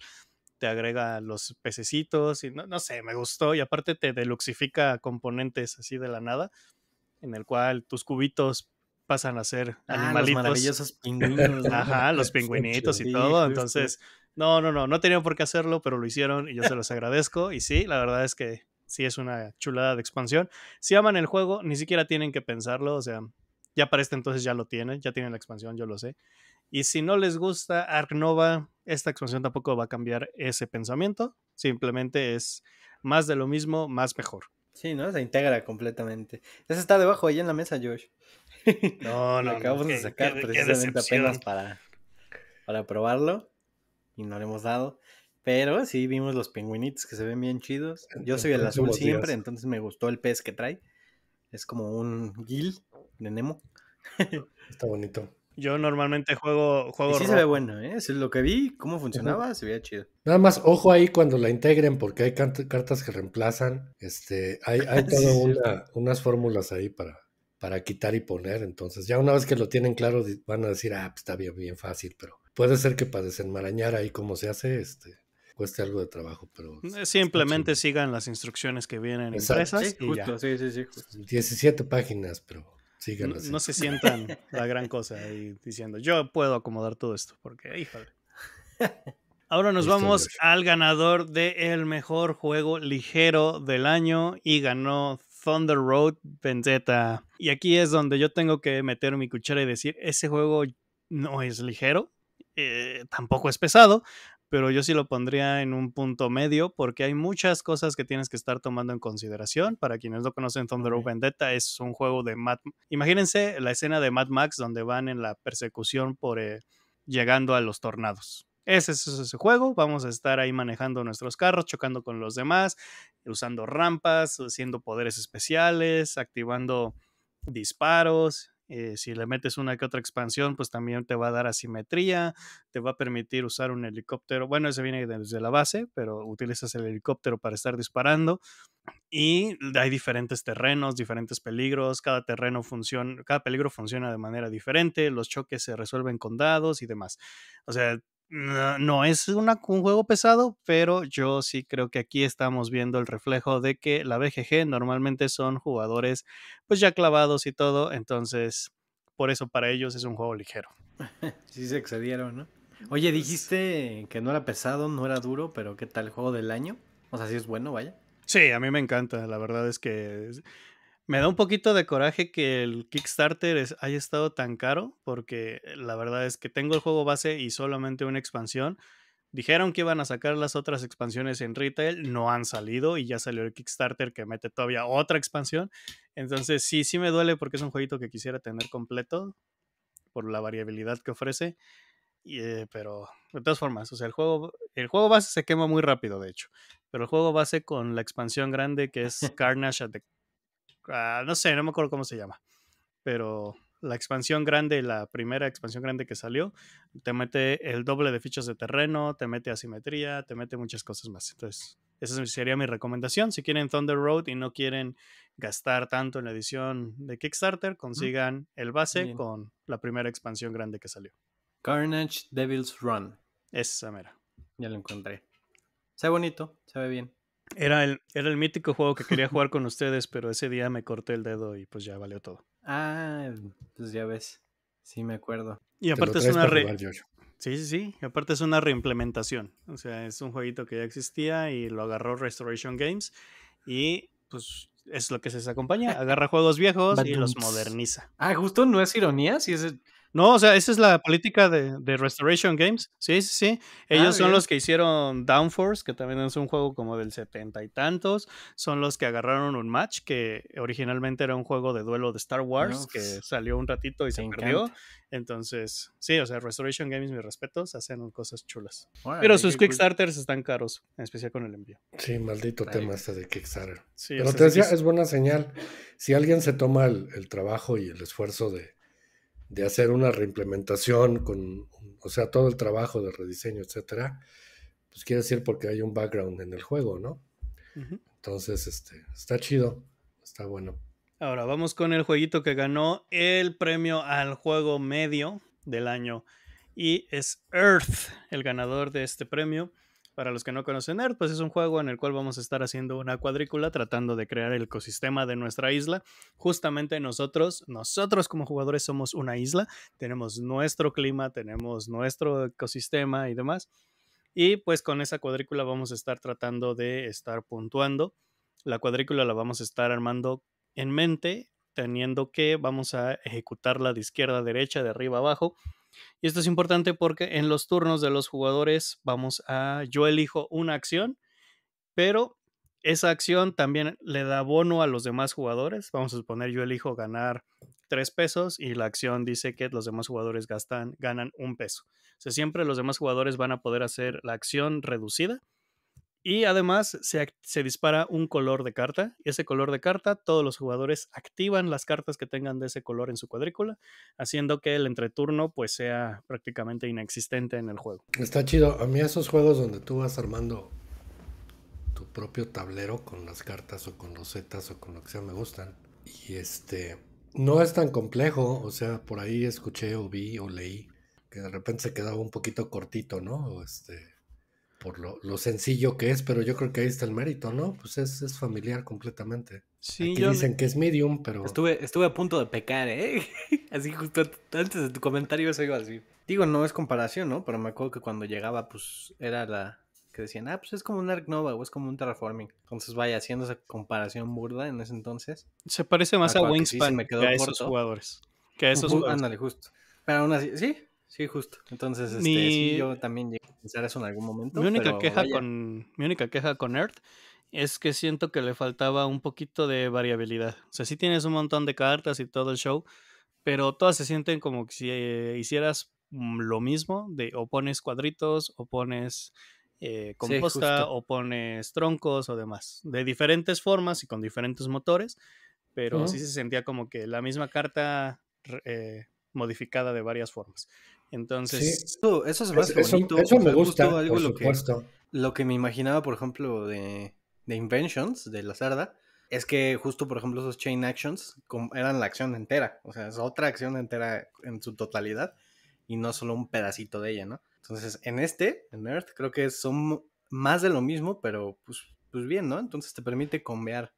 te agrega los pececitos y no, no sé, me gustó y aparte te deluxifica componentes así de la nada, en el cual tus cubitos pasan a ser ah, animalitos. los pingüinos. los pingüinitos y todo, entonces... No, no, no, no tenían por qué hacerlo, pero lo hicieron y yo se los agradezco. Y sí, la verdad es que si es una chulada de expansión. Si aman el juego, ni siquiera tienen que pensarlo, o sea, ya para este entonces ya lo tienen, ya tienen la expansión, yo lo sé. Y si no les gusta Ark Nova, esta expansión tampoco va a cambiar ese pensamiento, simplemente es más de lo mismo, más mejor. Sí, ¿no? Se integra completamente. ese está debajo ahí en la mesa, Josh. No, no. Lo acabamos de sacar precisamente apenas para, para probarlo y no le hemos dado. Pero sí vimos los pingüinitos que se ven bien chidos. Yo soy el azul siempre, entonces me gustó el pez que trae. Es como un gil de Nemo. Está bonito. Yo normalmente juego, juego. sí se ve bueno, ¿eh? es lo que vi, cómo funcionaba, se veía chido. Nada más, ojo ahí cuando la integren, porque hay cartas que reemplazan. Este, hay, hay una, unas fórmulas ahí para, para quitar y poner. Entonces, ya una vez que lo tienen claro, van a decir, ah, pues está bien, bien fácil, pero puede ser que para desenmarañar ahí cómo se hace, este, cueste algo de trabajo, pero... Eh, simplemente sigan las instrucciones que vienen impresas. empresas y sí, sí, sí 17 páginas, pero las No, no se sientan la gran cosa y diciendo, yo puedo acomodar todo esto, porque, híjole. Ahora nos vamos al ganador del el mejor juego ligero del año y ganó Thunder Road Vendetta. Y aquí es donde yo tengo que meter mi cuchara y decir, ese juego no es ligero, eh, tampoco es pesado, pero yo sí lo pondría en un punto medio porque hay muchas cosas que tienes que estar tomando en consideración. Para quienes no conocen Thunder okay. Vendetta, es un juego de Mad Imagínense la escena de Mad Max donde van en la persecución por eh, llegando a los tornados. Ese es ese juego, vamos a estar ahí manejando nuestros carros, chocando con los demás, usando rampas, haciendo poderes especiales, activando disparos eh, si le metes una que otra expansión, pues también te va a dar asimetría, te va a permitir usar un helicóptero. Bueno, ese viene desde la base, pero utilizas el helicóptero para estar disparando. Y hay diferentes terrenos, diferentes peligros, cada terreno funciona, cada peligro funciona de manera diferente, los choques se resuelven con dados y demás. O sea, no, es un juego pesado, pero yo sí creo que aquí estamos viendo el reflejo de que la BGG normalmente son jugadores pues ya clavados y todo, entonces por eso para ellos es un juego ligero. sí se excedieron, ¿no? Oye, dijiste que no era pesado, no era duro, pero ¿qué tal el juego del año? O sea, si es bueno, vaya. Sí, a mí me encanta, la verdad es que me da un poquito de coraje que el Kickstarter haya estado tan caro, porque eh, la verdad es que tengo el juego base y solamente una expansión. Dijeron que iban a sacar las otras expansiones en retail, no han salido y ya salió el Kickstarter que mete todavía otra expansión. Entonces sí, sí me duele porque es un jueguito que quisiera tener completo por la variabilidad que ofrece. Eh, pero de todas formas, o sea, el juego, el juego base se quema muy rápido, de hecho. Pero el juego base con la expansión grande que es Carnage at the Ah, no sé, no me acuerdo cómo se llama. Pero la expansión grande, la primera expansión grande que salió, te mete el doble de fichas de terreno, te mete asimetría, te mete muchas cosas más. Entonces, esa sería mi recomendación. Si quieren Thunder Road y no quieren gastar tanto en la edición de Kickstarter, consigan el base con la primera expansión grande que salió. Carnage Devil's Run. Esa mera. Ya lo encontré. Se ve bonito, se ve bien. Era el, mítico juego que quería jugar con ustedes, pero ese día me corté el dedo y pues ya valió todo. Ah, pues ya ves. Sí, me acuerdo. Y aparte es una re... sí, sí, sí. aparte es una reimplementación. O sea, es un jueguito que ya existía y lo agarró Restoration Games. Y pues es lo que se les acompaña. Agarra juegos viejos y los moderniza. Ah, justo no es ironía, si es no, o sea, esa es la política de, Restoration Games. Sí, sí, sí. Ah, Ellos son los que hicieron Downforce, que también es un juego como del setenta y tantos. Son los que agarraron un match, que originalmente era un juego de duelo de Star Wars, que salió un ratito y se perdió. Entonces, sí, o sea, Restoration Games, mis respetos, hacen cosas chulas. Pero sus Kickstarters están caros, en especial con el envío. Sí, maldito tema este de Kickstarter. Pero te decía, es buena señal. Si alguien se toma el trabajo y el esfuerzo de de hacer una reimplementación con, o sea, todo el trabajo de rediseño, etcétera, pues quiere decir porque hay un background en el juego, ¿no? Entonces, este, está chido, está bueno. Ahora vamos con el jueguito que ganó el premio al juego medio del año y es Earth, el ganador de este premio. Para los que no conocen Earth, pues es un juego en el cual vamos a estar haciendo una cuadrícula tratando de crear el ecosistema de nuestra isla. Justamente nosotros, nosotros como jugadores somos una isla, tenemos nuestro clima, tenemos nuestro ecosistema y demás. Y pues con esa cuadrícula vamos a estar tratando de estar puntuando. La cuadrícula la vamos a estar armando en mente teniendo que vamos a ejecutarla de izquierda a derecha, de arriba a abajo. Y esto es importante porque en los turnos de los jugadores vamos a, yo elijo una acción, pero esa acción también le da bono a los demás jugadores. Vamos a suponer yo elijo ganar tres pesos y la acción dice que los demás jugadores gastan, ganan un peso. O sea, siempre los demás jugadores van a poder hacer la acción reducida y además se, dispara un color de carta. Y ese color de carta, todos los jugadores activan las cartas que tengan de ese color en su cuadrícula, haciendo que el entreturno pues sea prácticamente inexistente en el juego. Está chido. A mí esos juegos donde tú vas armando tu propio tablero con las cartas o con los Zetas o con lo que sea me gustan. Y este no es tan complejo. O sea, por ahí escuché o vi o leí que de repente se quedaba un poquito cortito, ¿no? O este por lo, sencillo que es, pero yo creo que ahí está el mérito, ¿no? Pues es, familiar completamente. Sí, Aquí yo dicen que es medium, pero. Estuve, estuve a punto de pecar, ¿eh? así justo antes de tu comentario eso iba así. Digo, no es comparación, ¿no? Pero me acuerdo que cuando llegaba, pues era la que decían, ah, pues es como un Ark Nova o es como un Terraforming. Entonces, vaya, haciendo esa comparación burda en ese entonces. Se parece más a, Wingspan que, me quedó a esos jugadores. Que a esos jugadores. Ándale, justo. Pero aún así, sí, Sí, justo. Entonces, este, sí, yo también llegué a pensar eso en algún momento. Mi única, queja con, mi única queja con Earth es que siento que le faltaba un poquito de variabilidad. O sea, sí tienes un montón de cartas y todo el show, pero todas se sienten como si eh, hicieras mm, lo mismo, de o pones cuadritos, o pones eh, composta, o pones troncos o demás, de diferentes formas y con diferentes motores, pero sí se sentía como que la misma carta eh, modificada de varias formas. Entonces, eso, es más bonito. Eso, me gusta, por lo, que, lo que me imaginaba, por ejemplo, de, de Inventions, de la Sarda, es que justo, por ejemplo, esos chain actions eran la acción entera, o sea, es otra acción entera en su totalidad y no solo un pedacito de ella, ¿no? Entonces, en este, en Earth, creo que son más de lo mismo, pero pues, pues bien, ¿no? Entonces te permite cambiar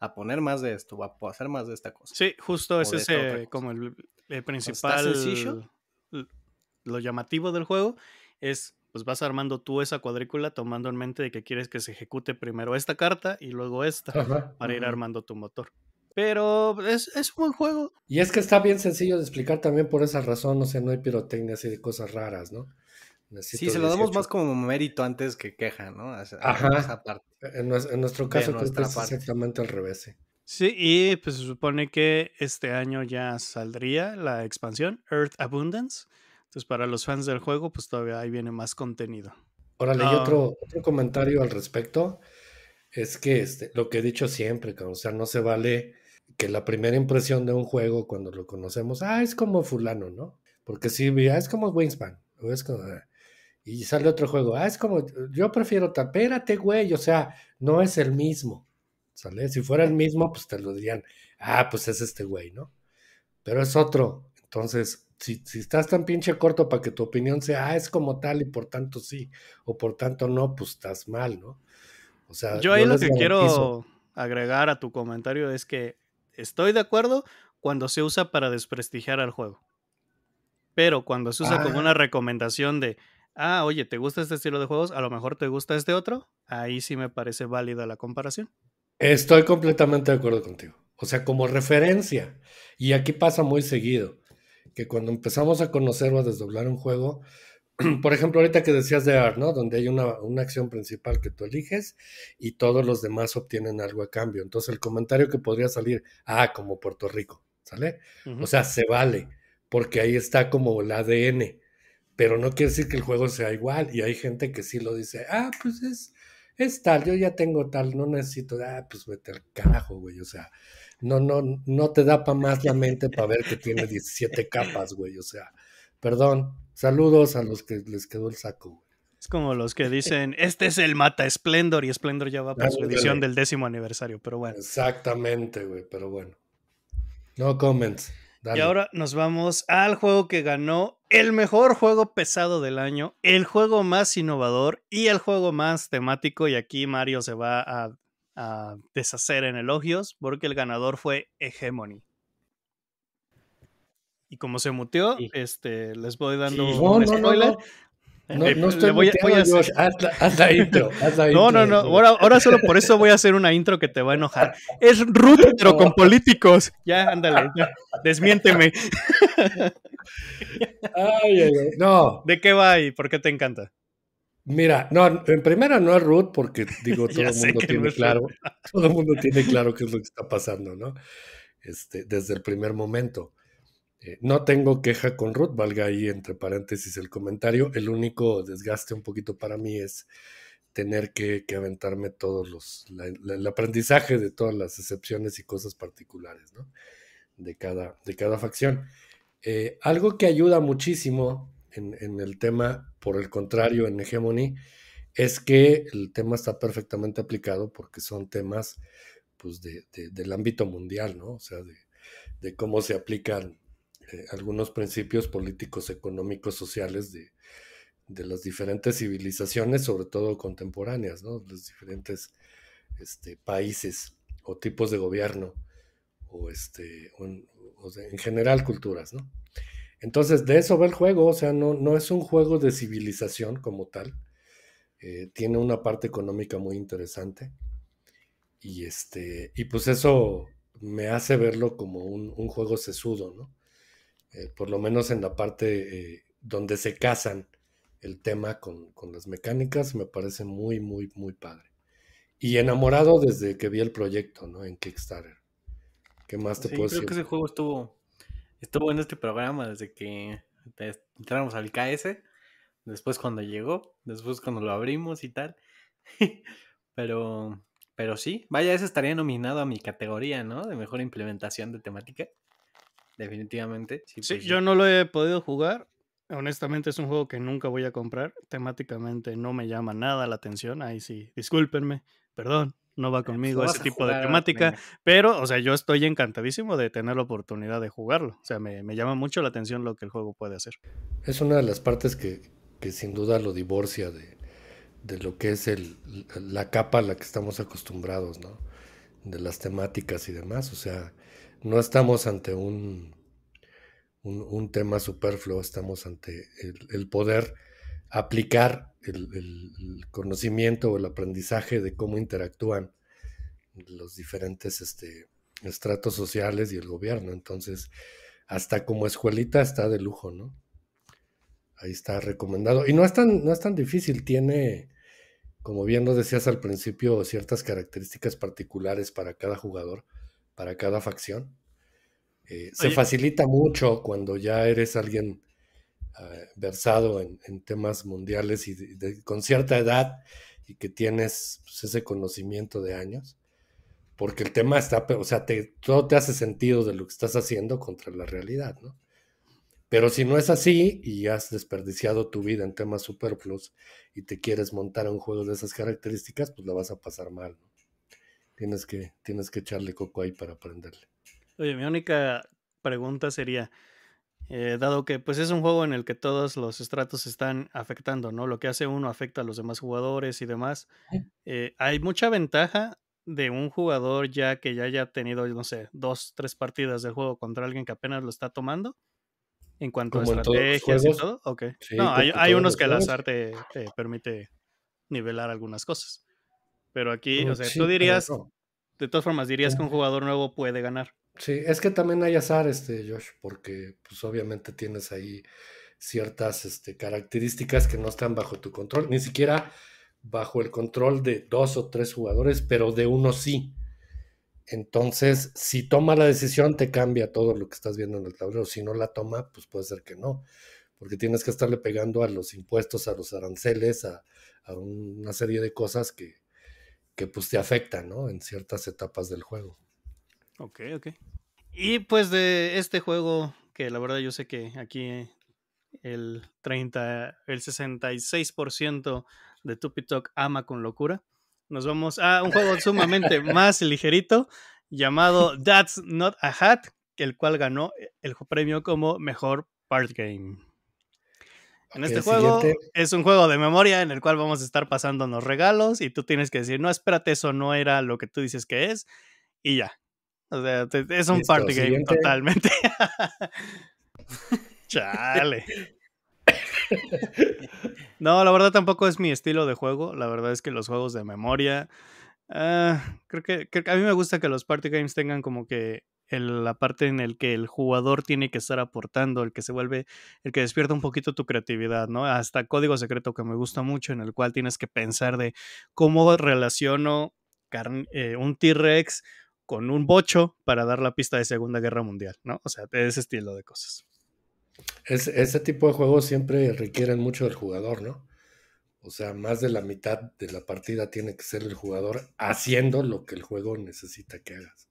a poner más de esto, a hacer más de esta cosa. Sí, justo ese es como el, el principal lo llamativo del juego es, pues vas armando tú esa cuadrícula tomando en mente de que quieres que se ejecute primero esta carta y luego esta para ir armando tu motor. Pero es, un buen juego. Y es que está bien sencillo de explicar también por esa razón, o sea, no hay pirotecnia, y de cosas raras, ¿no? sí, se lo damos más como mérito antes que queja, ¿no? Ajá. parte. En, nuestro caso es exactamente al revés. Sí, y pues se supone que este año ya saldría la expansión Earth Abundance, entonces, pues, para los fans del juego, pues todavía ahí viene más contenido. Órale, ah. otro, comentario al respecto es que este, lo que he dicho siempre, o sea, no se vale que la primera impresión de un juego cuando lo conocemos, ah, es como fulano, ¿no? Porque si, sí, ah, es como Wingspan, es como, ah", y sale otro juego, ah, es como, yo prefiero, tapérate, güey, o sea, no es el mismo, ¿sale? Si fuera el mismo, pues te lo dirían, ah, pues es este güey, ¿no? Pero es otro, entonces, si, estás tan pinche corto para que tu opinión sea, ah, es como tal y por tanto sí, o por tanto no, pues estás mal, ¿no? O sea, yo ahí lo que quiero agregar a tu comentario es que estoy de acuerdo cuando se usa para desprestigiar al juego. Pero cuando se usa como ah. una recomendación de, ah, oye, ¿te gusta este estilo de juegos? A lo mejor te gusta este otro. Ahí sí me parece válida la comparación. Estoy completamente de acuerdo contigo. O sea, como referencia. Y aquí pasa muy seguido que cuando empezamos a conocer o a desdoblar un juego, por ejemplo, ahorita que decías de ART, ¿no? Donde hay una, acción principal que tú eliges y todos los demás obtienen algo a cambio. Entonces, el comentario que podría salir, ah, como Puerto Rico, ¿sale? O sea, se vale, porque ahí está como el ADN, pero no quiere decir que el juego sea igual. Y hay gente que sí lo dice, ah, pues es, es tal, yo ya tengo tal, no necesito, ah, pues vete al carajo, güey, o sea no, no, no te da para más la mente para ver que tiene 17 capas, güey. O sea, perdón. Saludos a los que les quedó el saco, güey. Es como los que dicen, este es el Mata Splendor y Splendor ya va para su edición del décimo aniversario, pero bueno. Exactamente, güey, pero bueno. No comments. Y ahora nos vamos al juego que ganó el mejor juego pesado del año, el juego más innovador y el juego más temático. Y aquí Mario se va a a deshacer en elogios porque el ganador fue Hegemony. Y como se muteó, este, les voy dando un spoiler. No, eh, estoy voy, haz, intro. no, Ahora, solo por eso voy a hacer una intro que te va a enojar. Es Ruth, pero con políticos. Ya, ándale. Desmiénteme. No. ¿De qué va y por qué te encanta? Mira, no, en primera no es Ruth, porque digo, todo el mundo tiene claro, todo mundo tiene claro qué es lo que está pasando, ¿no? Este, desde el primer momento. Eh, no tengo queja con Ruth, valga ahí entre paréntesis el comentario. El único desgaste un poquito para mí es tener que, aventarme todos los, el aprendizaje de todas las excepciones y cosas particulares, ¿no? De cada, de cada facción. Eh, algo que ayuda muchísimo en, el tema, por el contrario, en Hegemony, es que el tema está perfectamente aplicado porque son temas pues, de, del ámbito mundial, ¿no? O sea, de, cómo se aplican eh, algunos principios políticos, económicos, sociales de, las diferentes civilizaciones, sobre todo contemporáneas, ¿no? Los diferentes este, países o tipos de gobierno o, este, o en general culturas, ¿no? Entonces, de eso ve el juego, o sea, no, no es un juego de civilización como tal. Eh, tiene una parte económica muy interesante. Y este, y pues eso me hace verlo como un, juego sesudo, ¿no? Eh, por lo menos en la parte eh, donde se casan el tema con, las mecánicas, me parece muy, muy, muy padre. Y enamorado desde que vi el proyecto, ¿no? En Kickstarter. ¿Qué más te puedo decir? Creo que ese juego estuvo, estuvo en este programa desde que entramos al KS, después cuando llegó, después cuando lo abrimos y tal. pero, pero sí, vaya, ese estaría nominado a mi categoría, ¿no? De mejor implementación de temática. Definitivamente. Pues sí, yo no lo he podido jugar. Honestamente es un juego que nunca voy a comprar. Temáticamente no me llama nada la atención. Ahí sí, discúlpenme, perdón no va em, conmigo ese tipo de temática, pero, o sea, yo estoy encantadísimo de tener la oportunidad de jugarlo. O sea, me, llama mucho la atención lo que el juego puede hacer. Es una de las partes que, sin duda lo divorcia de, lo que es el, la capa a la que estamos acostumbrados, ¿no? De las temáticas y demás. O sea, no estamos ante un, un, tema superfluo, estamos ante el poder aplicar el, conocimiento o el aprendizaje de cómo interactúan los diferentes este, estratos sociales y el gobierno. Entonces, hasta como escuelita está de lujo, ¿no? Ahí está recomendado. Y no es tan, no es tan difícil, tiene, como bien lo decías al principio, ciertas características particulares para cada jugador, para cada facción. Eh, se facilita mucho cuando ya eres alguien eh, versado en, temas mundiales y con cierta edad y que tienes pues, ese conocimiento de años, porque el tema está, o sea, todo te hace sentido de lo que estás haciendo contra la realidad, ¿no? Pero si no es así y has desperdiciado tu vida en temas superfluos y te quieres montar a un juego de esas características, pues la vas a pasar mal. ¿no? Tienes, que, tienes que echarle coco ahí para aprenderle. Oye, mi única pregunta sería, eh, dado que pues es un juego en el que todos los estratos están afectando, ¿no? Lo que hace uno afecta a los demás jugadores y demás. Eh, hay mucha ventaja de un jugador ya que ya haya tenido, no sé, dos, tres partidas de juego contra alguien que apenas lo está tomando. En cuanto a estrategias y todo, no, hay, unos que al azar te, permite nivelar algunas cosas. Pero aquí, o sea, tú dirías, de todas formas, dirías que un jugador nuevo puede ganar. Sí, es que también hay azar, este, Josh, porque pues obviamente tienes ahí ciertas este, características que no están bajo tu control, ni siquiera bajo el control de dos o tres jugadores, pero de uno sí. Entonces, si toma la decisión, te cambia todo lo que estás viendo en el tablero. Si no la toma, pues puede ser que no, porque tienes que estarle pegando a los impuestos, a los aranceles, a, una serie de cosas que, que pues te afectan, En ciertas etapas del juego. Ok, ok. Y pues de este juego, que la verdad yo sé que aquí el 30, el 66% de Tupitok ama con locura. Nos vamos a un juego sumamente más ligerito llamado That's Not a Hat, el cual ganó el premio como mejor part game. En este juego es un juego de memoria en el cual vamos a estar pasándonos regalos y tú tienes que decir, no, espérate, eso no era lo que tú dices que es y ya, o sea, es un party game totalmente. Chale. no, la verdad tampoco es mi estilo de juego. La verdad es que los juegos de memoria. Ah, creo, que, a mí me gusta que los party games tengan como que la parte en el que el jugador tiene que estar aportando, el que se vuelve, el que despierta un poquito tu creatividad, ¿no? Hasta código secreto que me gusta mucho, en el cual tienes que pensar de cómo relaciono eh, un T-Rex con un bocho para dar la pista de Segunda Guerra Mundial, ¿no? O sea, de ese estilo de cosas. Es, ese tipo de juegos siempre requieren mucho del jugador, ¿no? O sea, más de la mitad de la partida tiene que ser el jugador haciendo lo que el juego necesita que hagas.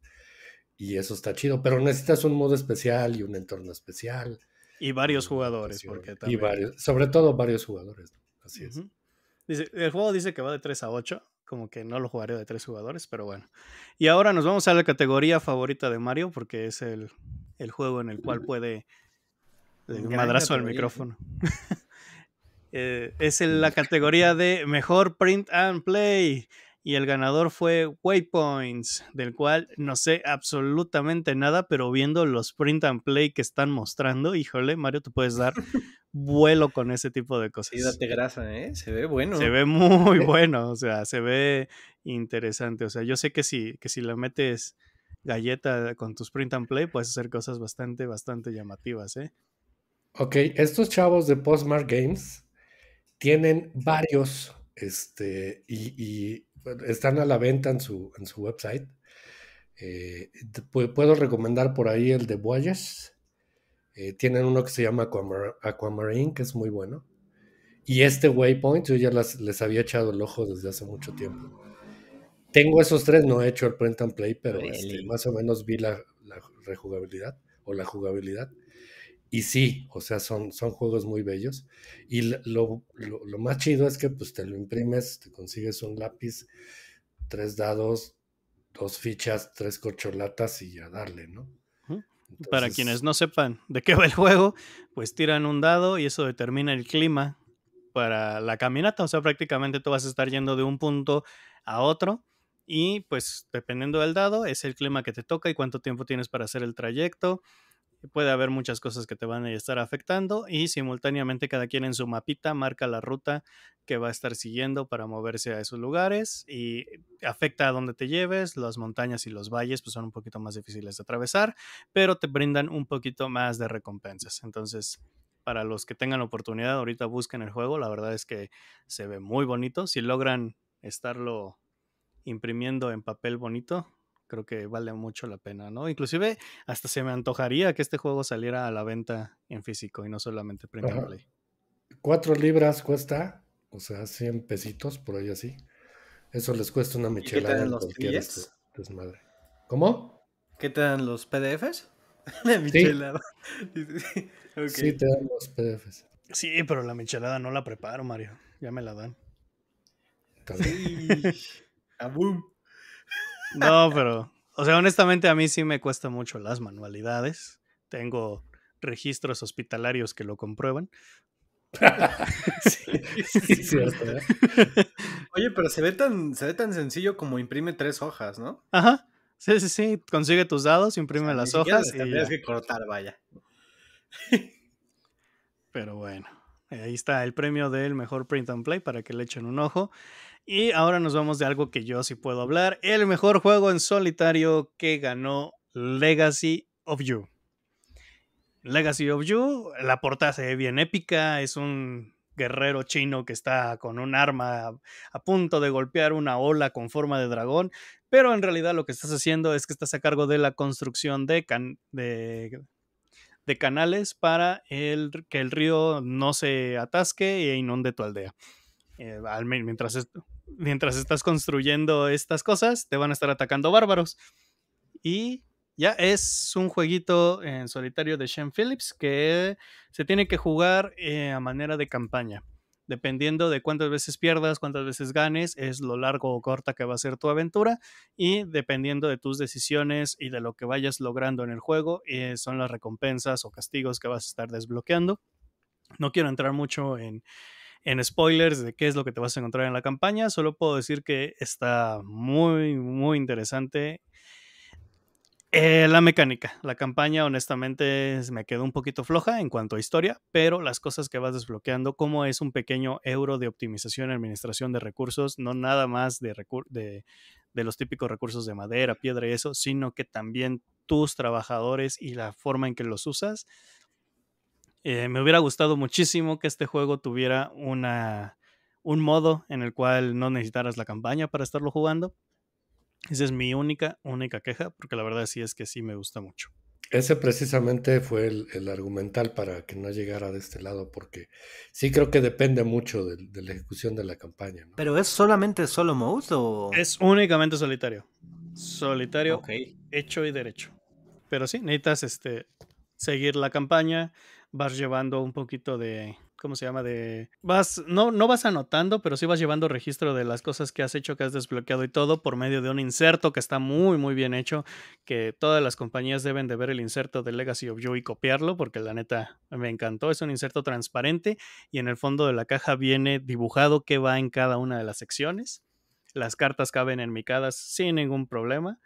Y eso está chido, pero necesitas un modo especial y un entorno especial. Y varios jugadores, porque también... Y varios, sobre todo varios jugadores, así es. Dice, el juego dice que va de 3 a 8, como que no lo jugaré de tres jugadores, pero bueno. Y ahora nos vamos a la categoría favorita de Mario, porque es el, el juego en el cual puede el madrazo al micrófono. Eh, es la categoría de mejor print and play y el ganador fue Waypoints, del cual no sé absolutamente nada, pero viendo los print and play que están mostrando, híjole, Mario, tú puedes dar vuelo con ese tipo de cosas. Sí, date grasa, ¿eh? Se ve bueno. Se ve muy eh. bueno, o sea, se ve interesante. O sea, yo sé que si, que si metes galleta con tus print and play, puedes hacer cosas bastante, bastante llamativas, ¿eh? Ok, estos chavos de Postmark Games tienen varios, este, y están a la venta en su, en su website. Eh, puedo recomendar por ahí el de Voyages. Eh, tienen uno que se llama Aquamarine, que es muy bueno. Y este Waypoint, yo ya las, les había echado el ojo desde hace mucho tiempo. Tengo esos tres, no he hecho el print and play, pero este, más o menos vi la, la, rejugabilidad o la jugabilidad. Y sí, o sea, son, son juegos muy bellos. Y lo, más chido es que pues te lo imprimes, te consigues un lápiz, tres dados, dos fichas, tres cocholatas y ya, darle, ¿no? Para quienes no sepan de qué va el juego, pues tiran un dado y eso determina el clima para la caminata. O sea, prácticamente tú vas a estar yendo de un punto a otro y pues dependiendo del dado es el clima que te toca y cuánto tiempo tienes para hacer el trayecto puede haber muchas cosas que te van a estar afectando y simultáneamente cada quien en su mapita marca la ruta que va a estar siguiendo para moverse a esos lugares y afecta a donde te lleves, las montañas y los valles pues son un poquito más difíciles de atravesar, pero te brindan un poquito más de recompensas. Entonces, para los que tengan la oportunidad, ahorita busquen el juego, la verdad es que se ve muy bonito, si logran estarlo imprimiendo en papel bonito, creo que vale mucho la pena, ¿no? Inclusive hasta se me antojaría que este juego saliera a la venta en físico y no solamente premium play. Cuatro libras cuesta, o sea, 100 pesitos por ahí así. Eso les cuesta una michelada. ¿Qué te los ¿Cómo? ¿Qué te dan los PDFs? la michelada. Sí. te dan los PDFs. Sí, pero la michelada no la preparo, Mario. Ya me la dan. ¡Abum! No, pero, o sea, honestamente a mí sí me cuesta mucho las manualidades. Tengo registros hospitalarios que lo comprueban. sí, sí, cierto, ¿eh? Oye, pero se ve, tan, se ve tan sencillo como imprime tres hojas, ¿no? Ajá. Sí, sí, sí. Consigue tus dados, imprime las hojas. Y tendrías que cortar, vaya. Pero bueno, ahí está el premio del mejor print and play para que le echen un ojo. Y ahora nos vamos de algo que yo sí puedo hablar. El mejor juego en solitario que ganó Legacy of You. Legacy of You, la portada se ve bien épica, es un guerrero chino que está con un arma a punto de golpear una ola con forma de dragón, pero en realidad lo que estás haciendo es que estás a cargo de la construcción de, de, de canales para el, que el río no se atasque e inunde tu aldea. Eh, mientras esto, mientras estás construyendo estas cosas, te van a estar atacando bárbaros. Y ya es un jueguito en solitario de Shane Phillips que se tiene que jugar eh, a manera de campaña. Dependiendo de cuántas veces pierdas, cuántas veces ganes, es lo largo o corta que va a ser tu aventura. Y dependiendo de tus decisiones y de lo que vayas logrando en el juego, eh, son las recompensas o castigos que vas a estar desbloqueando. No quiero entrar mucho en, en spoilers de qué es lo que te vas a encontrar en la campaña, solo puedo decir que está muy, muy interesante. Eh, la mecánica, la campaña honestamente me quedó un poquito floja en cuanto a historia, pero las cosas que vas desbloqueando, como es un pequeño euro de optimización y administración de recursos, no nada más de los típicos recursos de madera, piedra y eso, sino que también tus trabajadores y la forma en que los usas eh, me hubiera gustado muchísimo que este juego tuviera una, un modo en el cual no necesitaras la campaña para estarlo jugando. Esa es mi única, única queja, porque la verdad sí es que sí me gusta mucho. Ese precisamente fue el, el argumental para que no llegara de este lado, porque sí creo que depende mucho de, la ejecución de la campaña. ¿Pero es solamente solo mode o...? Es únicamente solitario. Solitario, hecho y derecho. Pero sí, necesitas este, seguir la campaña, vas llevando un poquito de, ¿cómo se llama? De vas no no vas anotando, pero sí vas llevando registro de las cosas que has hecho, que has desbloqueado y todo por medio de un inserto que está muy muy bien hecho, que todas las compañías deben de ver el inserto de Legacy of You y copiarlo porque la neta me encantó, es un inserto transparente y en el fondo de la caja viene dibujado qué va en cada una de las secciones. Las cartas caben en micadas sin ningún problema.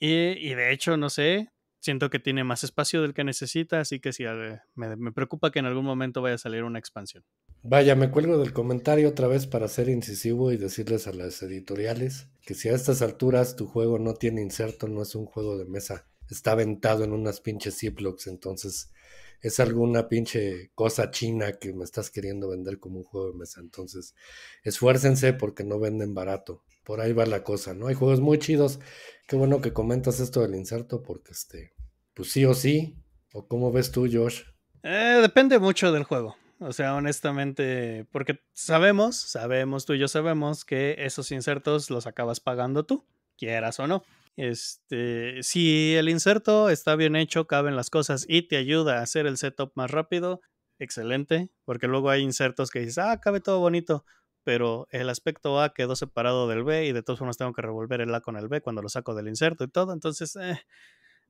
Y, y de hecho, no sé, siento que tiene más espacio del que necesita, así que si eh, me, preocupa que en algún momento vaya a salir una expansión. Vaya, me cuelgo del comentario otra vez para ser incisivo y decirles a las editoriales que si a estas alturas tu juego no tiene inserto, no es un juego de mesa, está aventado en unas pinches Ziplocs, entonces es alguna pinche cosa china que me estás queriendo vender como un juego de mesa, entonces esfuércense porque no venden barato por ahí va la cosa, ¿no? Hay juegos muy chidos. Qué bueno que comentas esto del inserto porque este, pues sí o sí, o cómo ves tú, Josh. Eh, depende mucho del juego. O sea, honestamente, porque sabemos, sabemos, tú y yo sabemos que esos insertos los acabas pagando tú, quieras o no. Este, si el inserto está bien hecho, caben las cosas y te ayuda a hacer el setup más rápido, excelente, porque luego hay insertos que dices, ah, cabe todo bonito, pero el aspecto A quedó separado del B y de todas formas tengo que revolver el A con el B cuando lo saco del inserto y todo. Entonces, eh,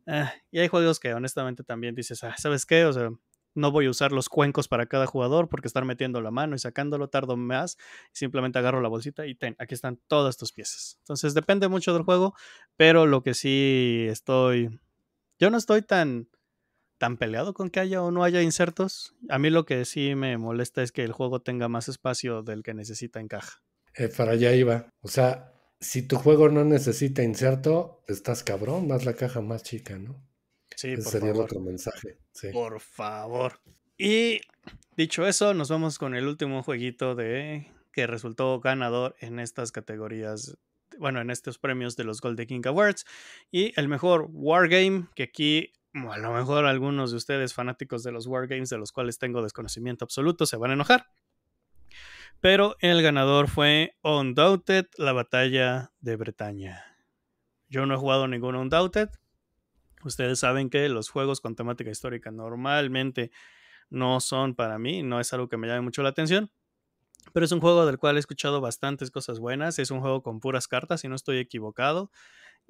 eh y hay juegos que honestamente también dices, ah, ¿sabes qué? O sea, no voy a usar los cuencos para cada jugador porque estar metiendo la mano y sacándolo tardo más. Simplemente agarro la bolsita y ten, aquí están todas tus piezas. Entonces depende mucho del juego, pero lo que sí estoy, yo no estoy tan tan peleado con que haya o no haya insertos. A mí lo que sí me molesta es que el juego tenga más espacio del que necesita en caja. Eh, para allá iba. O sea, si tu juego no necesita inserto, estás cabrón, más la caja más chica, ¿no? Sí, Ese sería otro mensaje. Por favor. Y dicho eso, nos vamos con el último jueguito de que resultó ganador en estas categorías bueno, en estos premios de los Golden King Awards. Y el mejor Wargame, que aquí a lo mejor algunos de ustedes fanáticos de los Wargames, de los cuales tengo desconocimiento absoluto, se van a enojar. Pero el ganador fue Undoubted, la batalla de Bretaña. Yo no he jugado ningún Undoubted. Ustedes saben que los juegos con temática histórica normalmente no son para mí, no es algo que me llame mucho la atención. Pero es un juego del cual he escuchado bastantes cosas buenas. Es un juego con puras cartas, si no estoy equivocado.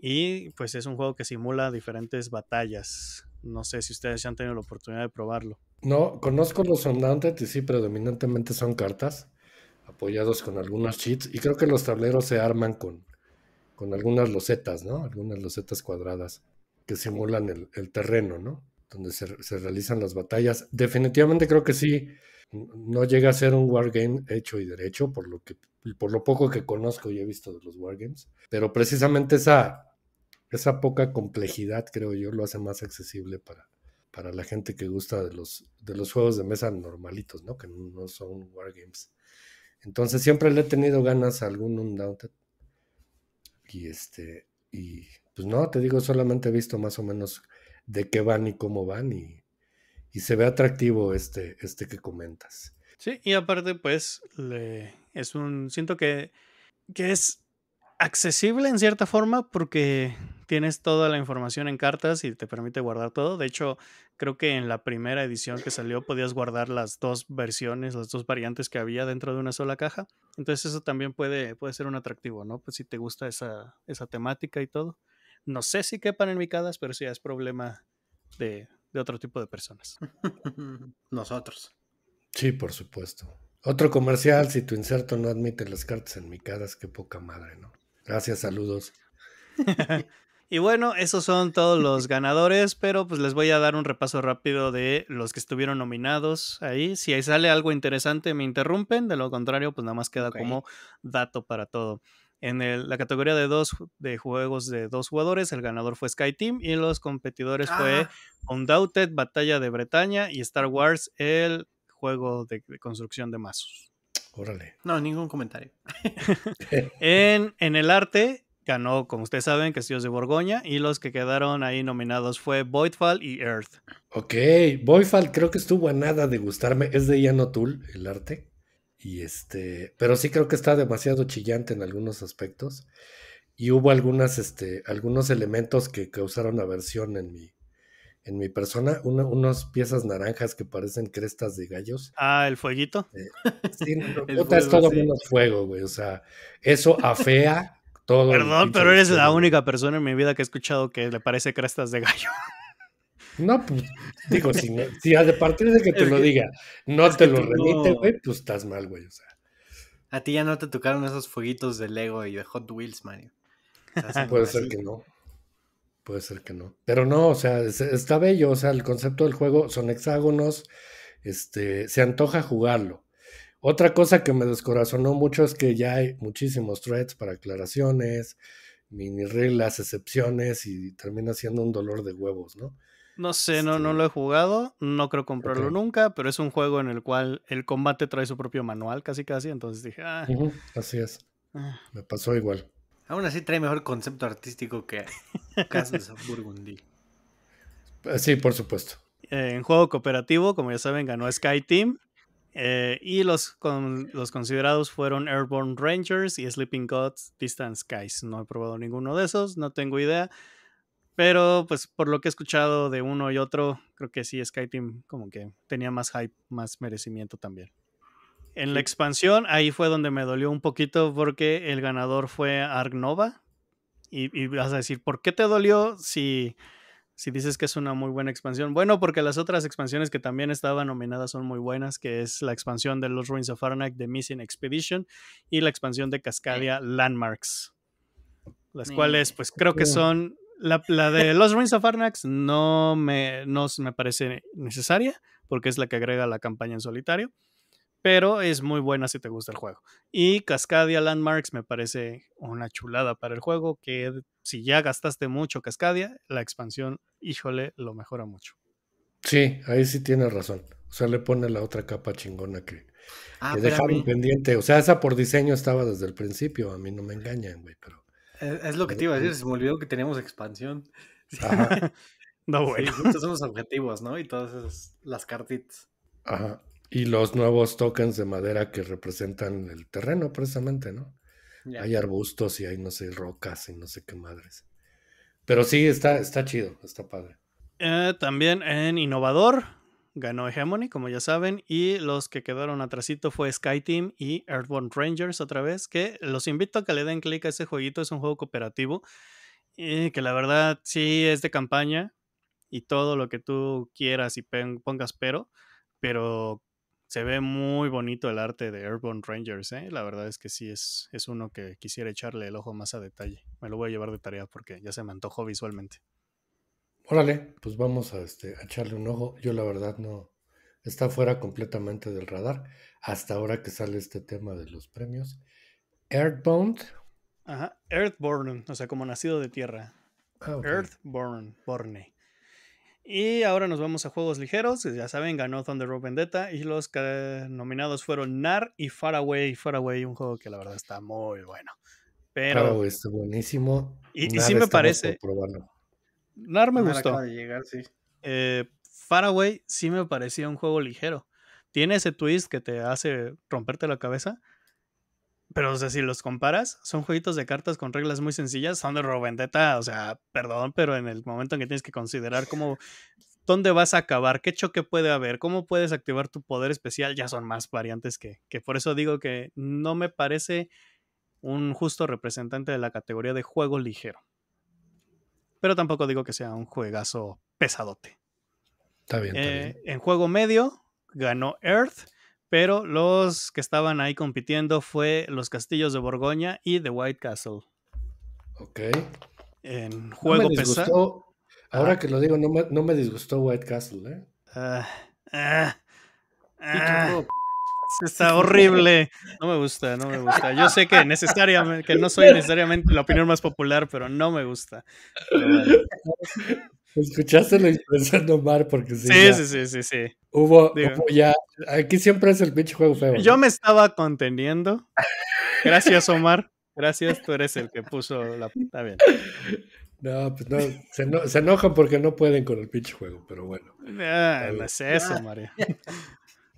Y pues es un juego que simula diferentes batallas. No sé si ustedes ya han tenido la oportunidad de probarlo. No, conozco los Undaunted y sí, predominantemente son cartas apoyados con algunos cheats. Y creo que los tableros se arman con, con algunas losetas, ¿no? Algunas losetas cuadradas que simulan el, terreno, ¿no? Donde se, realizan las batallas. Definitivamente creo que sí. No llega a ser un wargame hecho y derecho, por lo que, por lo poco que conozco y he visto de los wargames. Pero precisamente esa esa poca complejidad, creo yo, lo hace más accesible para, para la gente que gusta de los, de los juegos de mesa normalitos, ¿no? Que no son wargames. Entonces siempre le he tenido ganas a algún Undaunted. Y este, y pues no, te digo, solamente he visto más o menos de qué van y cómo van y, y se ve atractivo este, este que comentas. Sí, y aparte pues le, es un, siento que, que es accesible en cierta forma porque tienes toda la información en cartas y te permite guardar todo. De hecho, creo que en la primera edición que salió podías guardar las dos versiones, las dos variantes que había dentro de una sola caja. Entonces eso también puede, puede ser un atractivo, ¿no? Pues si te gusta esa, esa temática y todo. No sé si quepan en micadas, pero sí es problema de, otro tipo de personas. Nosotros. Sí, por supuesto. Otro comercial, si tu inserto no admite las cartas en micadas, qué poca madre, ¿no? Gracias, saludos. y bueno, esos son todos los ganadores, pero pues les voy a dar un repaso rápido de los que estuvieron nominados ahí. Si ahí sale algo interesante, me interrumpen, de lo contrario, pues nada más queda como dato para todo. En la categoría de dos de juegos de dos jugadores, el ganador fue Sky Team y los competidores fue ah. Undoubted, Batalla de Bretaña y Star Wars, el juego de, de construcción de mazos. Órale. No, ningún comentario. en, el arte ganó, como ustedes saben, Castillos de Borgoña y los que quedaron ahí nominados fue Voidfall y Earth. Ok, Voidfall creo que estuvo a nada de gustarme, es de Ian O'Toole el arte, y este, pero sí creo que está demasiado chillante en algunos aspectos y hubo algunas, este, algunos elementos que causaron aversión en mi, en mi persona unas piezas naranjas que parecen crestas de gallos. Ah, el fueguito. Eh, sí, puta, es todo menos fuego, güey. O sea, eso afea todo. Perdón, pero eres la única persona en mi vida que he escuchado que le parece crestas de gallo. No, pues, digo, si, a partir de que te lo diga, no te lo remite, güey, pues estás mal, güey. O sea. A ti ya no te tocaron esos fueguitos de Lego y de Hot Wheels, man. Puede ser que no. Puede ser que no. Pero no, o sea, está bello, o sea, el concepto del juego son hexágonos, este, se antoja jugarlo. Otra cosa que me descorazonó mucho es que ya hay muchísimos threads para aclaraciones, mini reglas, excepciones y termina siendo un dolor de huevos, ¿no? No sé, no, no este lo he jugado, no creo comprarlo nunca, pero es un juego en el cual el combate trae su propio manual casi casi, entonces dije, ah. así es. Ah. Me pasó igual. Aún así trae mejor concepto artístico que Casas Burgundy. Eh, sí, por supuesto. Eh, en juego cooperativo, como ya saben, ganó Sky Team. Eh, y los, los considerados fueron Airborne Rangers y Sleeping Gods Distant Skies. No he probado ninguno de esos, no tengo idea. Pero pues por lo que he escuchado de uno y otro, creo que sí, Sky Team como que tenía más hype, más merecimiento también. En la expansión, ahí fue donde me dolió un poquito porque el ganador fue Ark Y, y vas a decir, ¿por qué te dolió si, dices que es una muy buena expansión? Bueno, porque las otras expansiones que también estaban nominadas son muy buenas, que es la expansión de los Ruins of Arnak, The Missing Expedition, y la expansión de Cascadia Landmarks. Las cuales, pues creo que son la, de los Ruins of Arnak no me, no me parece necesaria porque es la que agrega la campaña en solitario pero es muy buena si te gusta el juego. Y Cascadia Landmarks me parece una chulada para el juego, que si ya gastaste mucho Cascadia, la expansión, híjole, lo mejora mucho. Sí, ahí sí tienes razón. O sea, le pone la otra capa chingona que, ah, dejaron pendiente. O sea, esa por diseño estaba desde el principio, a mí no me engañan, güey, pero... Es, lo que te iba a decir, se me olvidó que teníamos expansión. no, güey. estos son los objetivos, ¿no? Y todas las cartitas. Ajá. Y los nuevos tokens de madera que representan el terreno, precisamente, ¿no? Hay arbustos y hay, no sé, rocas y no sé qué madres. Pero sí, está, está chido, está padre. Eh, también en Innovador ganó Hegemony, como ya saben, y los que quedaron atrasito fue Sky Team y Earthbound Rangers otra vez, que los invito a que le den clic a ese jueguito, es un juego cooperativo, que la verdad sí es de campaña y todo lo que tú quieras y pongas pero, pero se ve muy bonito el arte de Airborne Rangers, ¿eh? La verdad es que sí, es, es uno que quisiera echarle el ojo más a detalle. Me lo voy a llevar de tarea porque ya se me antojó visualmente. Órale, pues vamos a, este, echarle un ojo. Yo la verdad no, está fuera completamente del radar hasta ahora que sale este tema de los premios. Earthbound. Ajá, Earthborn, o sea, como nacido de tierra. Ah, Earthborn, Borne. Y ahora nos vamos a juegos ligeros. Ya saben, ganó Thunder Road Vendetta. Y los nominados fueron NAR y Faraway. Faraway, un juego que la verdad está muy bueno. Pero. Claro, está buenísimo. Y, y sí me parece. NAR me gustó. llegar, eh, Faraway sí me parecía un juego ligero. Tiene ese twist que te hace romperte la cabeza pero, o sea, si los comparas, son jueguitos de cartas con reglas muy sencillas. Son de Vendetta, o sea, perdón, pero en el momento en que tienes que considerar cómo. ¿Dónde vas a acabar? ¿Qué choque puede haber? ¿Cómo puedes activar tu poder especial? Ya son más variantes que, que por eso digo que no me parece un justo representante de la categoría de juego ligero. Pero tampoco digo que sea un juegazo pesadote. está bien. Eh, en juego medio ganó Earth pero los que estaban ahí compitiendo fue los castillos de Borgoña y The White Castle. Ok. En juego pesado. Ahora que lo digo, no me, no disgustó White Castle, ¿eh? Ah, ah, ah. está horrible. No me gusta, no me gusta. Yo sé que necesariamente, que no soy necesariamente la opinión más popular, pero no me gusta. Pero, Escuchaste lo interesante Omar porque sí. Sí, sí, sí, sí, Hubo, ya. Aquí siempre es el pinche juego feo. Yo me estaba conteniendo. Gracias, Omar. Gracias, tú eres el que puso la puta bien. No, pues no, se, enojan porque no pueden con el pinche juego, pero bueno. Ah, no es eso, ah. María.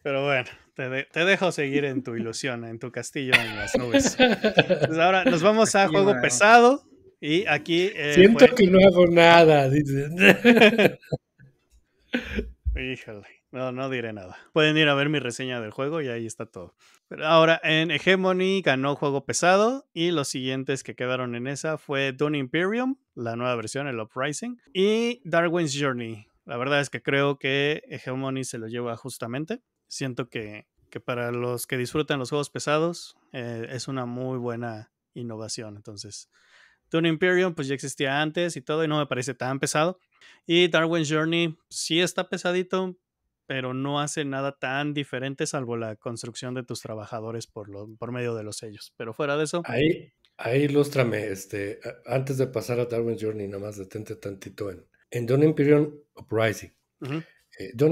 Pero bueno, te, te, dejo seguir en tu ilusión, en tu castillo en las nubes. Pues ahora nos vamos a juego pesado. Y aquí. Eh, Siento que no hago nada, No, no diré nada. Pueden ir a ver mi reseña del juego y ahí está todo. Pero ahora, en Hegemony ganó juego pesado y los siguientes que quedaron en esa fue Dune Imperium, la nueva versión, el Uprising, y Darwin's Journey. La verdad es que creo que Hegemony se lo lleva justamente. Siento que, que para los que disfrutan los juegos pesados eh, es una muy buena innovación. Entonces, Dune Imperium pues ya existía antes y todo y no me parece tan pesado. Y Darwin's Journey sí está pesadito, pero no hace nada tan diferente salvo la construcción de tus trabajadores por, por medio de los sellos. Pero fuera de eso... Ahí, ahí ilústrame, este, antes de pasar a Darwin Journey, nada más detente tantito en, en Dune Imperium Uprising. Uh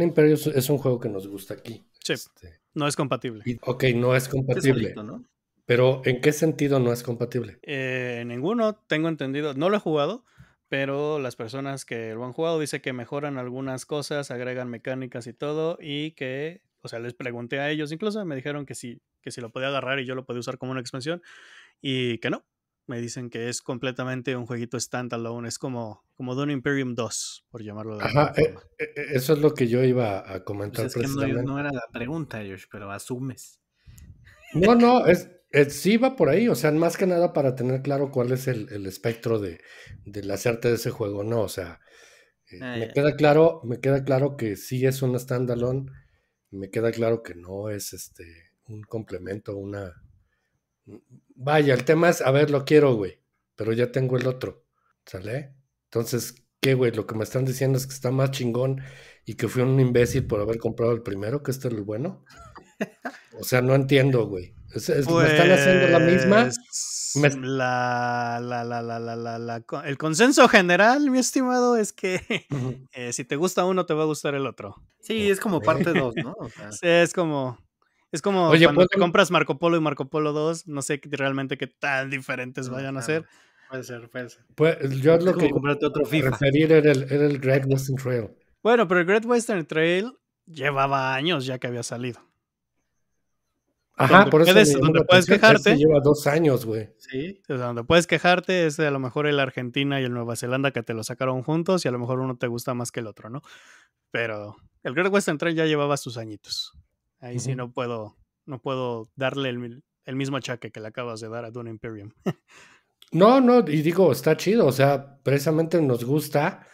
Imperium es un juego que nos gusta aquí. Este. no es compatible. ok, no es compatible. ¿no? Pero, ¿en qué sentido no es compatible? Eh, ninguno, tengo entendido. No lo he jugado, pero las personas que lo han jugado dicen que mejoran algunas cosas, agregan mecánicas y todo, y que, o sea, les pregunté a ellos, incluso me dijeron que sí, que si lo podía agarrar y yo lo podía usar como una expansión, y que no. Me dicen que es completamente un jueguito standalone, es como, como Dune Imperium 2, por llamarlo de Ajá, eh, forma. Eh, eso es lo que yo iba a pues comentar. es que no, no era la pregunta, Josh, pero asumes. No, no, es, eh, sí va por ahí, o sea, más que nada para tener claro cuál es el, espectro de, la hacerte de ese juego, ¿no? O sea, eh, ah, me, queda claro, me queda claro que sí es un standalone, me queda claro que no es este un complemento, una... Mm, vaya, el tema es, a ver, lo quiero, güey, pero ya tengo el otro, ¿sale? Entonces, ¿qué, güey? Lo que me están diciendo es que está más chingón y que fui un imbécil por haber comprado el primero, que este es el bueno. O sea, no entiendo, güey. Pues, están haciendo la misma? Pues, la, la, la, el consenso general, mi estimado, es que eh, si te gusta uno, te va a gustar el otro. Sí, es como parte 2, ¿no? es como... Es como cuando te compras Marco Polo y Marco Polo 2, no sé realmente qué tan diferentes ah, vayan a ser. Puede ser, puede ser. Pues, yo lo que comprarte otro FIFA. referir era el Great Western Trail. Bueno, pero el Great Western Trail llevaba años ya que había salido. Ajá, donde por eso puedes, donde puedes quejarte. Lleva dos años, güey. Sí, o donde puedes quejarte es a lo mejor el Argentina y el Nueva Zelanda que te lo sacaron juntos y a lo mejor uno te gusta más que el otro, ¿no? Pero el Great Western Trail ya llevaba sus añitos. Ahí sí no puedo, no puedo darle el, mismo achaque que le acabas de dar a Dune Imperium. no, no, y digo, está chido, o sea, precisamente nos gusta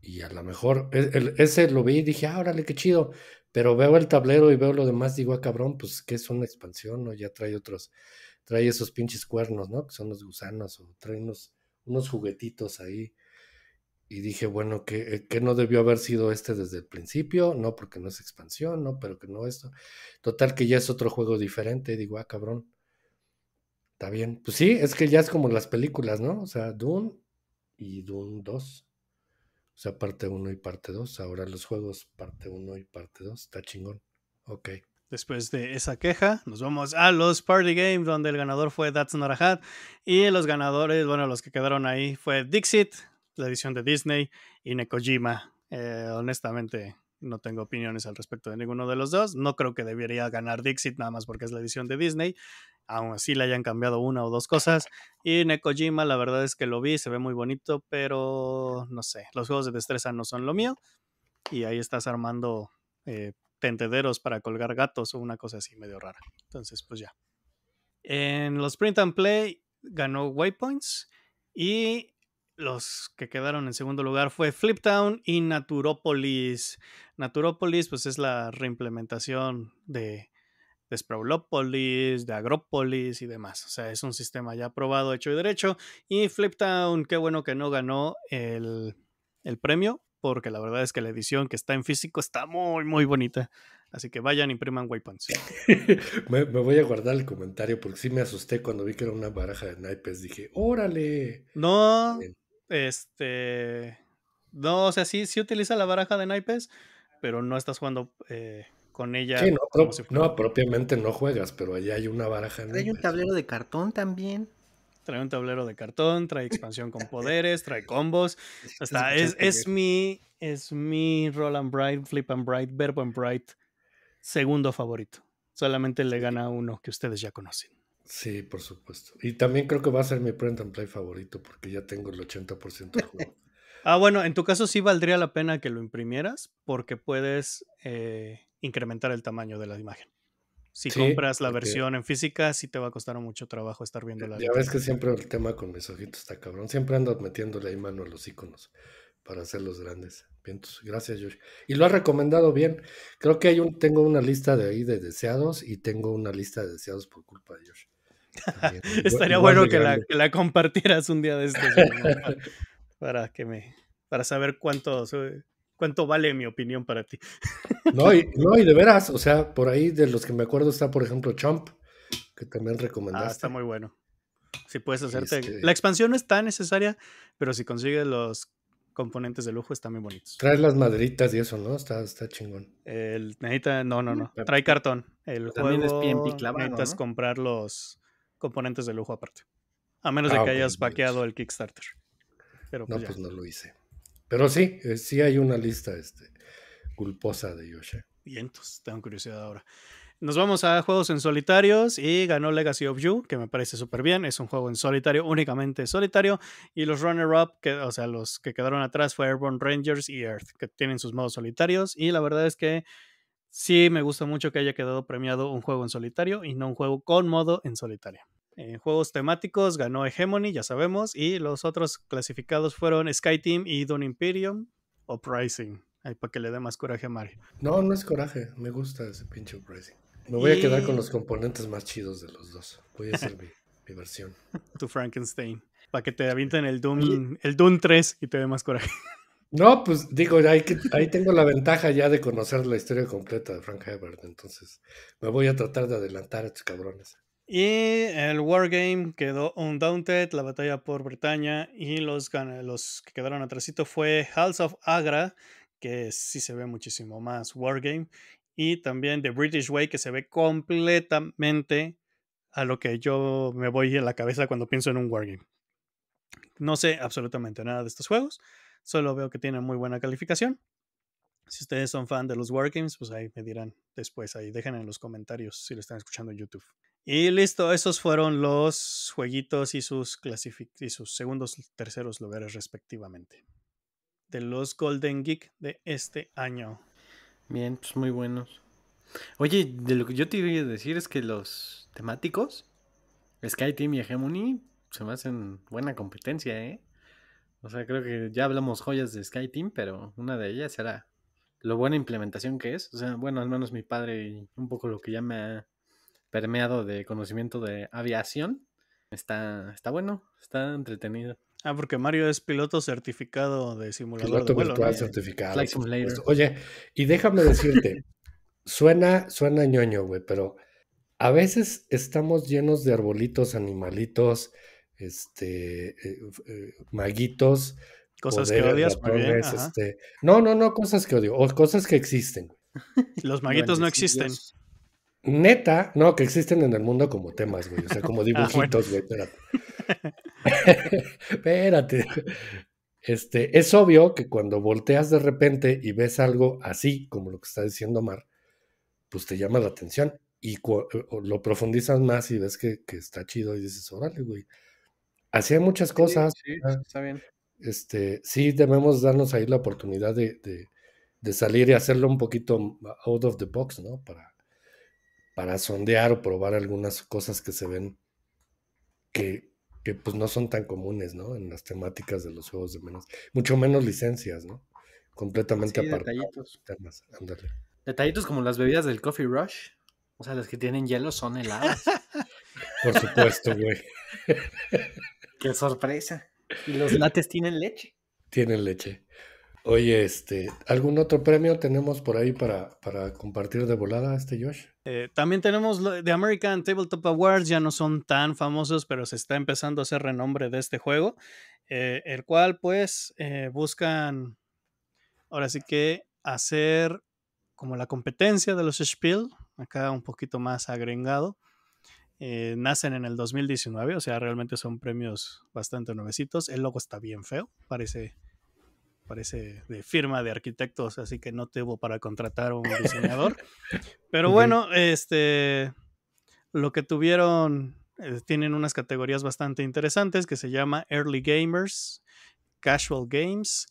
y a lo mejor e, ese lo vi y dije, ah, órale, qué chido. Pero veo el tablero y veo lo demás, digo, ah, cabrón, pues que es una expansión, ¿no? Ya trae otros, trae esos pinches cuernos, ¿no? Que son los gusanos, o trae unos, juguetitos ahí. Y dije, bueno, que, eh, no debió haber sido este desde el principio, no, porque no es expansión, no, pero que no esto. Total, que ya es otro juego diferente, digo, ah, cabrón. Está bien. Pues sí, es que ya es como las películas, ¿no? O sea, Dune y Dune 2. O sea, parte 1 y parte 2. Ahora los juegos, parte 1 y parte 2. Está chingón. Ok. Después de esa queja, nos vamos a los Party Games, donde el ganador fue That's Not Y los ganadores, bueno, los que quedaron ahí fue Dixit, la edición de Disney, y Nekojima. Eh, honestamente, no tengo opiniones al respecto de ninguno de los dos. No creo que debería ganar Dixit, nada más porque es la edición de Disney aún así le hayan cambiado una o dos cosas. Y Nekojima, la verdad es que lo vi, se ve muy bonito, pero no sé, los juegos de destreza no son lo mío. Y ahí estás armando eh, para colgar gatos o una cosa así medio rara. Entonces, pues ya. En los print and play ganó Waypoints y los que quedaron en segundo lugar fue Town y Naturopolis. Naturopolis, pues es la reimplementación de de Sprawlopolis, de Agrópolis y demás. O sea, es un sistema ya probado, hecho y derecho. Y Fliptown, qué bueno que no ganó el, premio, porque la verdad es que la edición que está en físico está muy, muy bonita. Así que vayan, impriman Waypoints. me, me, voy a guardar el comentario porque sí me asusté cuando vi que era una baraja de naipes. Dije, órale. No, este. No, o sea, sí, sí utiliza la baraja de naipes, pero no estás jugando eh, con ella. Sí, no, propiamente no juegas, pero allá hay una baraja. Trae un tablero de cartón también. Trae un tablero de cartón, trae expansión con poderes, trae combos. Hasta es, mi, es mi Roll and Bright, Flip and Bright, Verbo and Bright segundo favorito. Solamente le gana uno que ustedes ya conocen. Sí, por supuesto. Y también creo que va a ser mi print and play favorito porque ya tengo el 80% del juego. ah, bueno, en tu caso sí valdría la pena que lo imprimieras porque puedes eh, incrementar el tamaño de la imagen. Si compras la versión en física, sí te va a costar mucho trabajo estar viendo la. Ya ves que siempre el tema con mis ojitos está cabrón. Siempre ando metiéndole ahí mano a los iconos para hacerlos grandes. Gracias, Josh. Y lo has recomendado bien. Creo que hay un, tengo una lista de ahí de deseados y tengo una lista de deseados por culpa de Josh. Estaría bueno que, la, compartieras un día de estos. para, para que me. Para saber cuántos cuánto vale mi opinión para ti. No y, no, y de veras, o sea, por ahí de los que me acuerdo está, por ejemplo, Chomp, que también ah, recomendaste. Ah, está muy bueno. Si puedes hacerte. Este la expansión no es tan necesaria, pero si consigues los componentes de lujo está muy bonitos. Traes las maderitas y eso, ¿no? Está, está chingón. El, no, no, no. Trae cartón. El También juego, es Necesitas comprar los componentes de lujo aparte. A menos de ah, que hayas paqueado el Kickstarter. Pero no, pues, pues no lo hice. Pero sí, eh, sí hay una lista este, culposa de Yoshi. Vientos, tengo curiosidad ahora. Nos vamos a juegos en solitarios y ganó Legacy of You, que me parece súper bien. Es un juego en solitario, únicamente solitario. Y los runner-up, o sea, los que quedaron atrás fue Airborne Rangers y Earth, que tienen sus modos solitarios. Y la verdad es que sí me gusta mucho que haya quedado premiado un juego en solitario y no un juego con modo en solitario. En juegos temáticos ganó Hegemony, ya sabemos, y los otros clasificados fueron Sky Team y Doom Imperium o Pricing. Ahí para que le dé más coraje a Mario. No, no es coraje, me gusta ese pinche Pricing. Me voy a quedar con los componentes más chidos de los dos. Voy a hacer mi, versión. Tu Frankenstein. Para que te avienten el Doom, el Doom 3 y te dé más coraje. No, pues digo, ahí, tengo la ventaja ya de conocer la historia completa de Frank Herbert, entonces me voy a tratar de adelantar a estos cabrones. Y el Wargame quedó Undaunted, la batalla por Bretaña y los, los que quedaron atrasito fue House of Agra, que sí se ve muchísimo más Wargame, y también The British Way, que se ve completamente a lo que yo me voy en la cabeza cuando pienso en un Wargame. No sé absolutamente nada de estos juegos, solo veo que tienen muy buena calificación. Si ustedes son fan de los Wargames, pues ahí me dirán después, ahí dejen en los comentarios si lo están escuchando en YouTube. Y listo, esos fueron los jueguitos y sus, y sus segundos y terceros lugares respectivamente. De los Golden Geek de este año. Bien, pues muy buenos. Oye, de lo que yo te iba a decir es que los temáticos, Sky Team y Hegemony, se me hacen buena competencia, ¿eh? O sea, creo que ya hablamos joyas de Sky Team, pero una de ellas era lo buena implementación que es. O sea, bueno, al menos mi padre un poco lo que ya me ha permeado de conocimiento de aviación. Está, está bueno, está entretenido. Ah, porque Mario es piloto certificado de simulador piloto virtual certificado. Oye, y déjame decirte, suena, suena ñoño, güey, pero a veces estamos llenos de arbolitos, animalitos, este, eh, eh, maguitos. Cosas que odias, este... No, no, no, cosas que odio, o cosas que existen. Los maguitos no existen. Neta, no, que existen en el mundo como temas, güey. O sea, como ah, dibujitos, güey. Espérate. espérate. Este, es obvio que cuando volteas de repente y ves algo así, como lo que está diciendo Mar, pues te llama la atención. Y lo profundizas más y ves que, está chido y dices, órale, güey. Hacía muchas cosas. Sí, está bien. Este, sí, debemos darnos ahí la oportunidad de, de salir y hacerlo un poquito out of the box, ¿no? Para, para sondear o probar algunas cosas que se ven que, pues no son tan comunes, ¿no? En las temáticas de los juegos de menos, mucho menos licencias, ¿no? Completamente aparte. Detallitos. Detallitos como las bebidas del Coffee Rush, o sea, las que tienen hielo son heladas. Por supuesto, güey. Qué sorpresa. Y los lates tienen leche. Tienen leche. Oye, este, ¿algún otro premio tenemos por ahí para, para compartir de volada, este Josh? Eh, también tenemos The American Tabletop Awards, ya no son tan famosos, pero se está empezando a hacer renombre de este juego, eh, el cual pues eh, buscan ahora sí que hacer como la competencia de los Spiel, acá un poquito más agregado. nacen en el 2019, o sea, realmente son premios bastante nuevecitos. El logo está bien feo, parece parece de firma de arquitectos, así que no tuvo para contratar un diseñador. Pero bueno, este, lo que tuvieron, eh, tienen unas categorías bastante interesantes que se llama Early Gamers, Casual Games,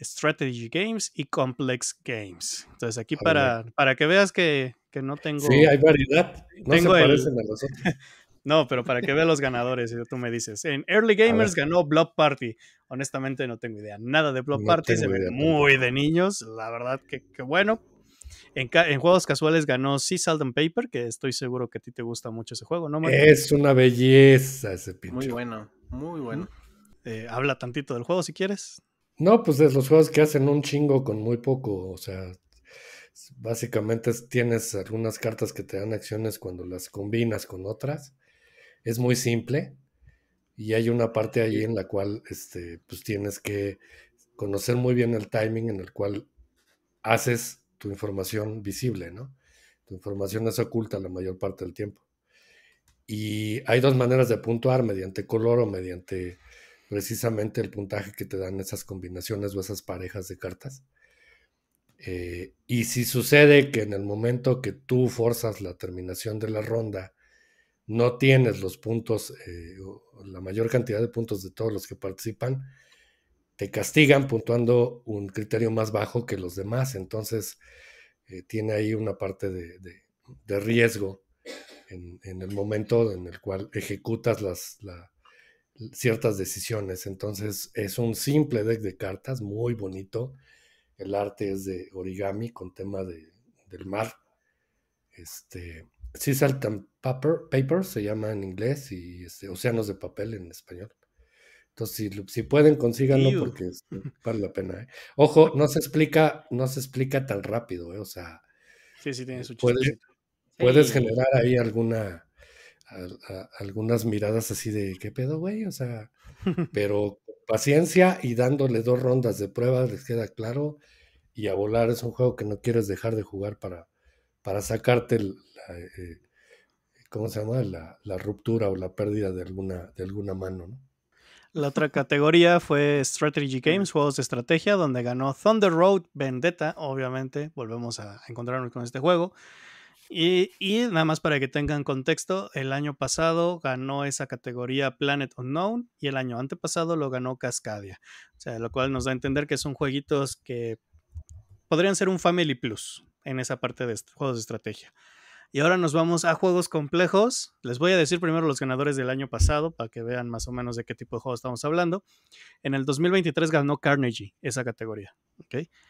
Strategy Games y Complex Games. Entonces aquí para, para que veas que, no tengo... Sí, hay variedad. No tengo No, pero para que vea los ganadores, tú me dices. En Early Gamers ganó block Party. Honestamente, no tengo idea. Nada de Block Party. Se ve muy de niños. La verdad que, bueno. En, juegos casuales ganó Sea Salt Paper, que estoy seguro que a ti te gusta mucho ese juego, ¿no? Es una belleza ese pinche. Muy bueno, muy bueno. Eh, habla tantito del juego si quieres. No, pues es los juegos que hacen un chingo con muy poco. O sea, básicamente tienes algunas cartas que te dan acciones cuando las combinas con otras es muy simple y hay una parte ahí en la cual este, pues tienes que conocer muy bien el timing en el cual haces tu información visible, ¿no? Tu información es oculta la mayor parte del tiempo. Y hay dos maneras de puntuar, mediante color o mediante precisamente el puntaje que te dan esas combinaciones o esas parejas de cartas. Eh, y si sucede que en el momento que tú forzas la terminación de la ronda no tienes los puntos, eh, la mayor cantidad de puntos de todos los que participan, te castigan puntuando un criterio más bajo que los demás. Entonces, eh, tiene ahí una parte de, riesgo en, el momento en el cual ejecutas las, ciertas decisiones. Entonces, es un simple deck de cartas, muy bonito. El arte es de origami con tema de, del mar. Este, si saltan Paper, Paper se llama en inglés y este, Océanos de Papel en español. Entonces, si, si pueden, consíganlo porque vale la pena. ¿eh? Ojo, no se explica, no se explica tan rápido, ¿eh? o sea. Sí, eh, Puedes, puedes generar ahí alguna, algunas miradas así de qué pedo, güey, o sea, pero paciencia y dándole dos rondas de pruebas les queda claro y a volar es un juego que no quieres dejar de jugar para, para sacarte la, eh, se llama? La, ruptura o la pérdida de alguna, de alguna mano. La otra categoría fue Strategy Games, juegos de estrategia, donde ganó Thunder Road Vendetta, obviamente, volvemos a encontrarnos con este juego. Y, nada más para que tengan contexto, el año pasado ganó esa categoría Planet Unknown y el año antepasado lo ganó Cascadia. O sea, lo cual nos da a entender que son jueguitos que podrían ser un Family Plus, en esa parte de juegos de estrategia. Y ahora nos vamos a juegos complejos. Les voy a decir primero los ganadores del año pasado para que vean más o menos de qué tipo de juegos estamos hablando. En el 2023 ganó Carnegie esa categoría.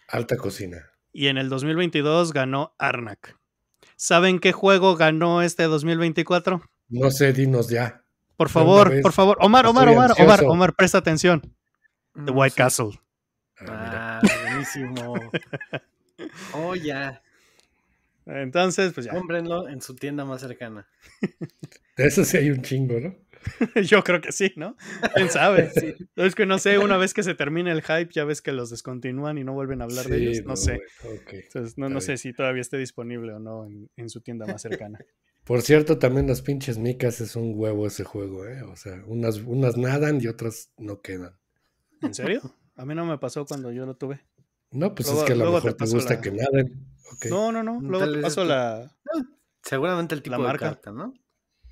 Alta cocina. Y en el 2022 ganó Arnak. ¿Saben qué juego ganó este 2024? No sé, dinos ya. Por favor, por favor. Omar, Omar, Omar, Omar, Omar, presta atención. The White Castle. ah, ah buenísimo. Oh, ya. Entonces, pues ya. en su tienda más cercana. De eso sí hay un chingo, ¿no? Yo creo que sí, ¿no? ¿Quién sabe? Es que no sé, una vez que se termina el hype, ya ves que los descontinúan y no vuelven a hablar de ellos, no, sé. Entonces, no, sé si todavía esté disponible o no en, en, su tienda más cercana. Por cierto, también las pinches micas es un huevo ese juego, ¿eh? O sea, unas, unas nadan y otras no quedan. ¿En serio? A mí no me pasó cuando yo lo tuve. No, pues es que a lo mejor te, gusta que naden. No, no, no. Mm, luego te paso la. Ah, seguramente el tipo la marca. de carta, ¿no?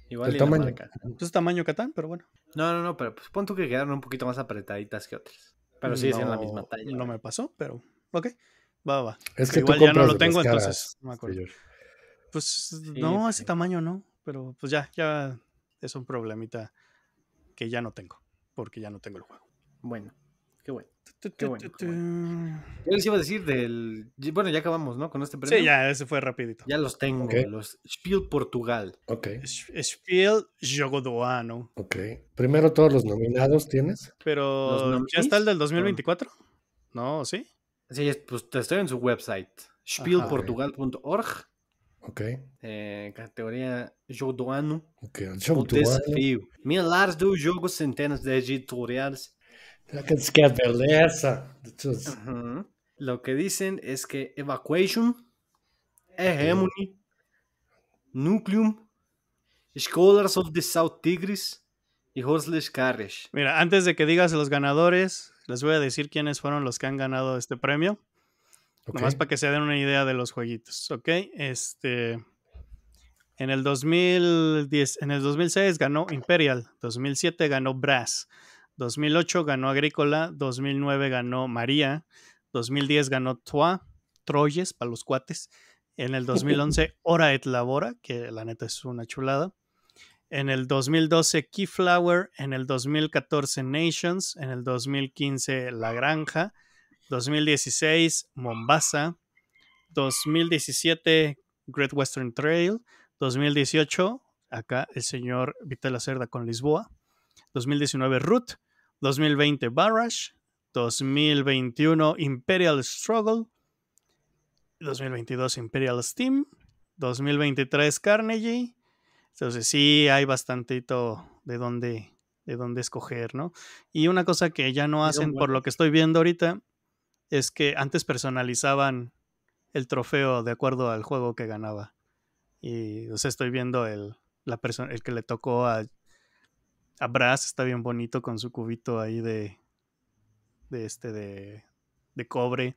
Igual el tamaño. Pues, es tamaño Catán, pero bueno. No, no, no, pero pues pon que quedaron un poquito más apretaditas que otras. Pero sí, no, la misma talla. No me pasó, pero. Ok. Va, va. Es que igual tú ya no lo tengo, entonces. No me acuerdo. Pues no, ese tamaño no. Pero pues ya, ya es un problemita que ya no tengo. Porque ya no tengo el juego. Bueno, qué bueno. Yo les iba a decir del. Bueno, ya acabamos, ¿no? Con este premio. Sí, ya, ese fue rapidito. Ya los tengo, los Spiel Portugal. Ok. Spiel Jogodoano. Ok. Primero todos los nominados tienes. Pero. ¿Ya está el del 2024? No, ¿sí? Sí, pues te estoy en su website. Spielportugal.org. Ok. Eh, categoría categoría Jogo do Ok, do de jogos, centenas de editoriales que Lo que dicen es que Evacuation, Hegemony, Nucleum, Scholars of the South Tigris y Horseless Carriage. Mira, antes de que digas los ganadores, les voy a decir quiénes fueron los que han ganado este premio. Nomás para que se den una idea de los jueguitos, ¿ok? Este... En el 2010, en el 2006 ganó Imperial, 2007 ganó Brass, 2008 ganó Agrícola, 2009 ganó María, 2010 ganó tua Troyes para los cuates, en el 2011 Hora et Labora, que la neta es una chulada, en el 2012 Keyflower, en el 2014 Nations, en el 2015 La Granja, 2016 Mombasa, 2017 Great Western Trail, 2018 acá el señor Vitela Cerda con Lisboa, 2019 Root 2020 Barrage, 2021 Imperial Struggle, 2022 Imperial Steam, 2023 Carnegie. Entonces sí hay bastantito de dónde de dónde escoger, ¿no? Y una cosa que ya no hacen por lo que estoy viendo ahorita es que antes personalizaban el trofeo de acuerdo al juego que ganaba. Y o sea, estoy viendo la el que le tocó a Abraz está bien bonito con su cubito ahí de, de este, de, cobre.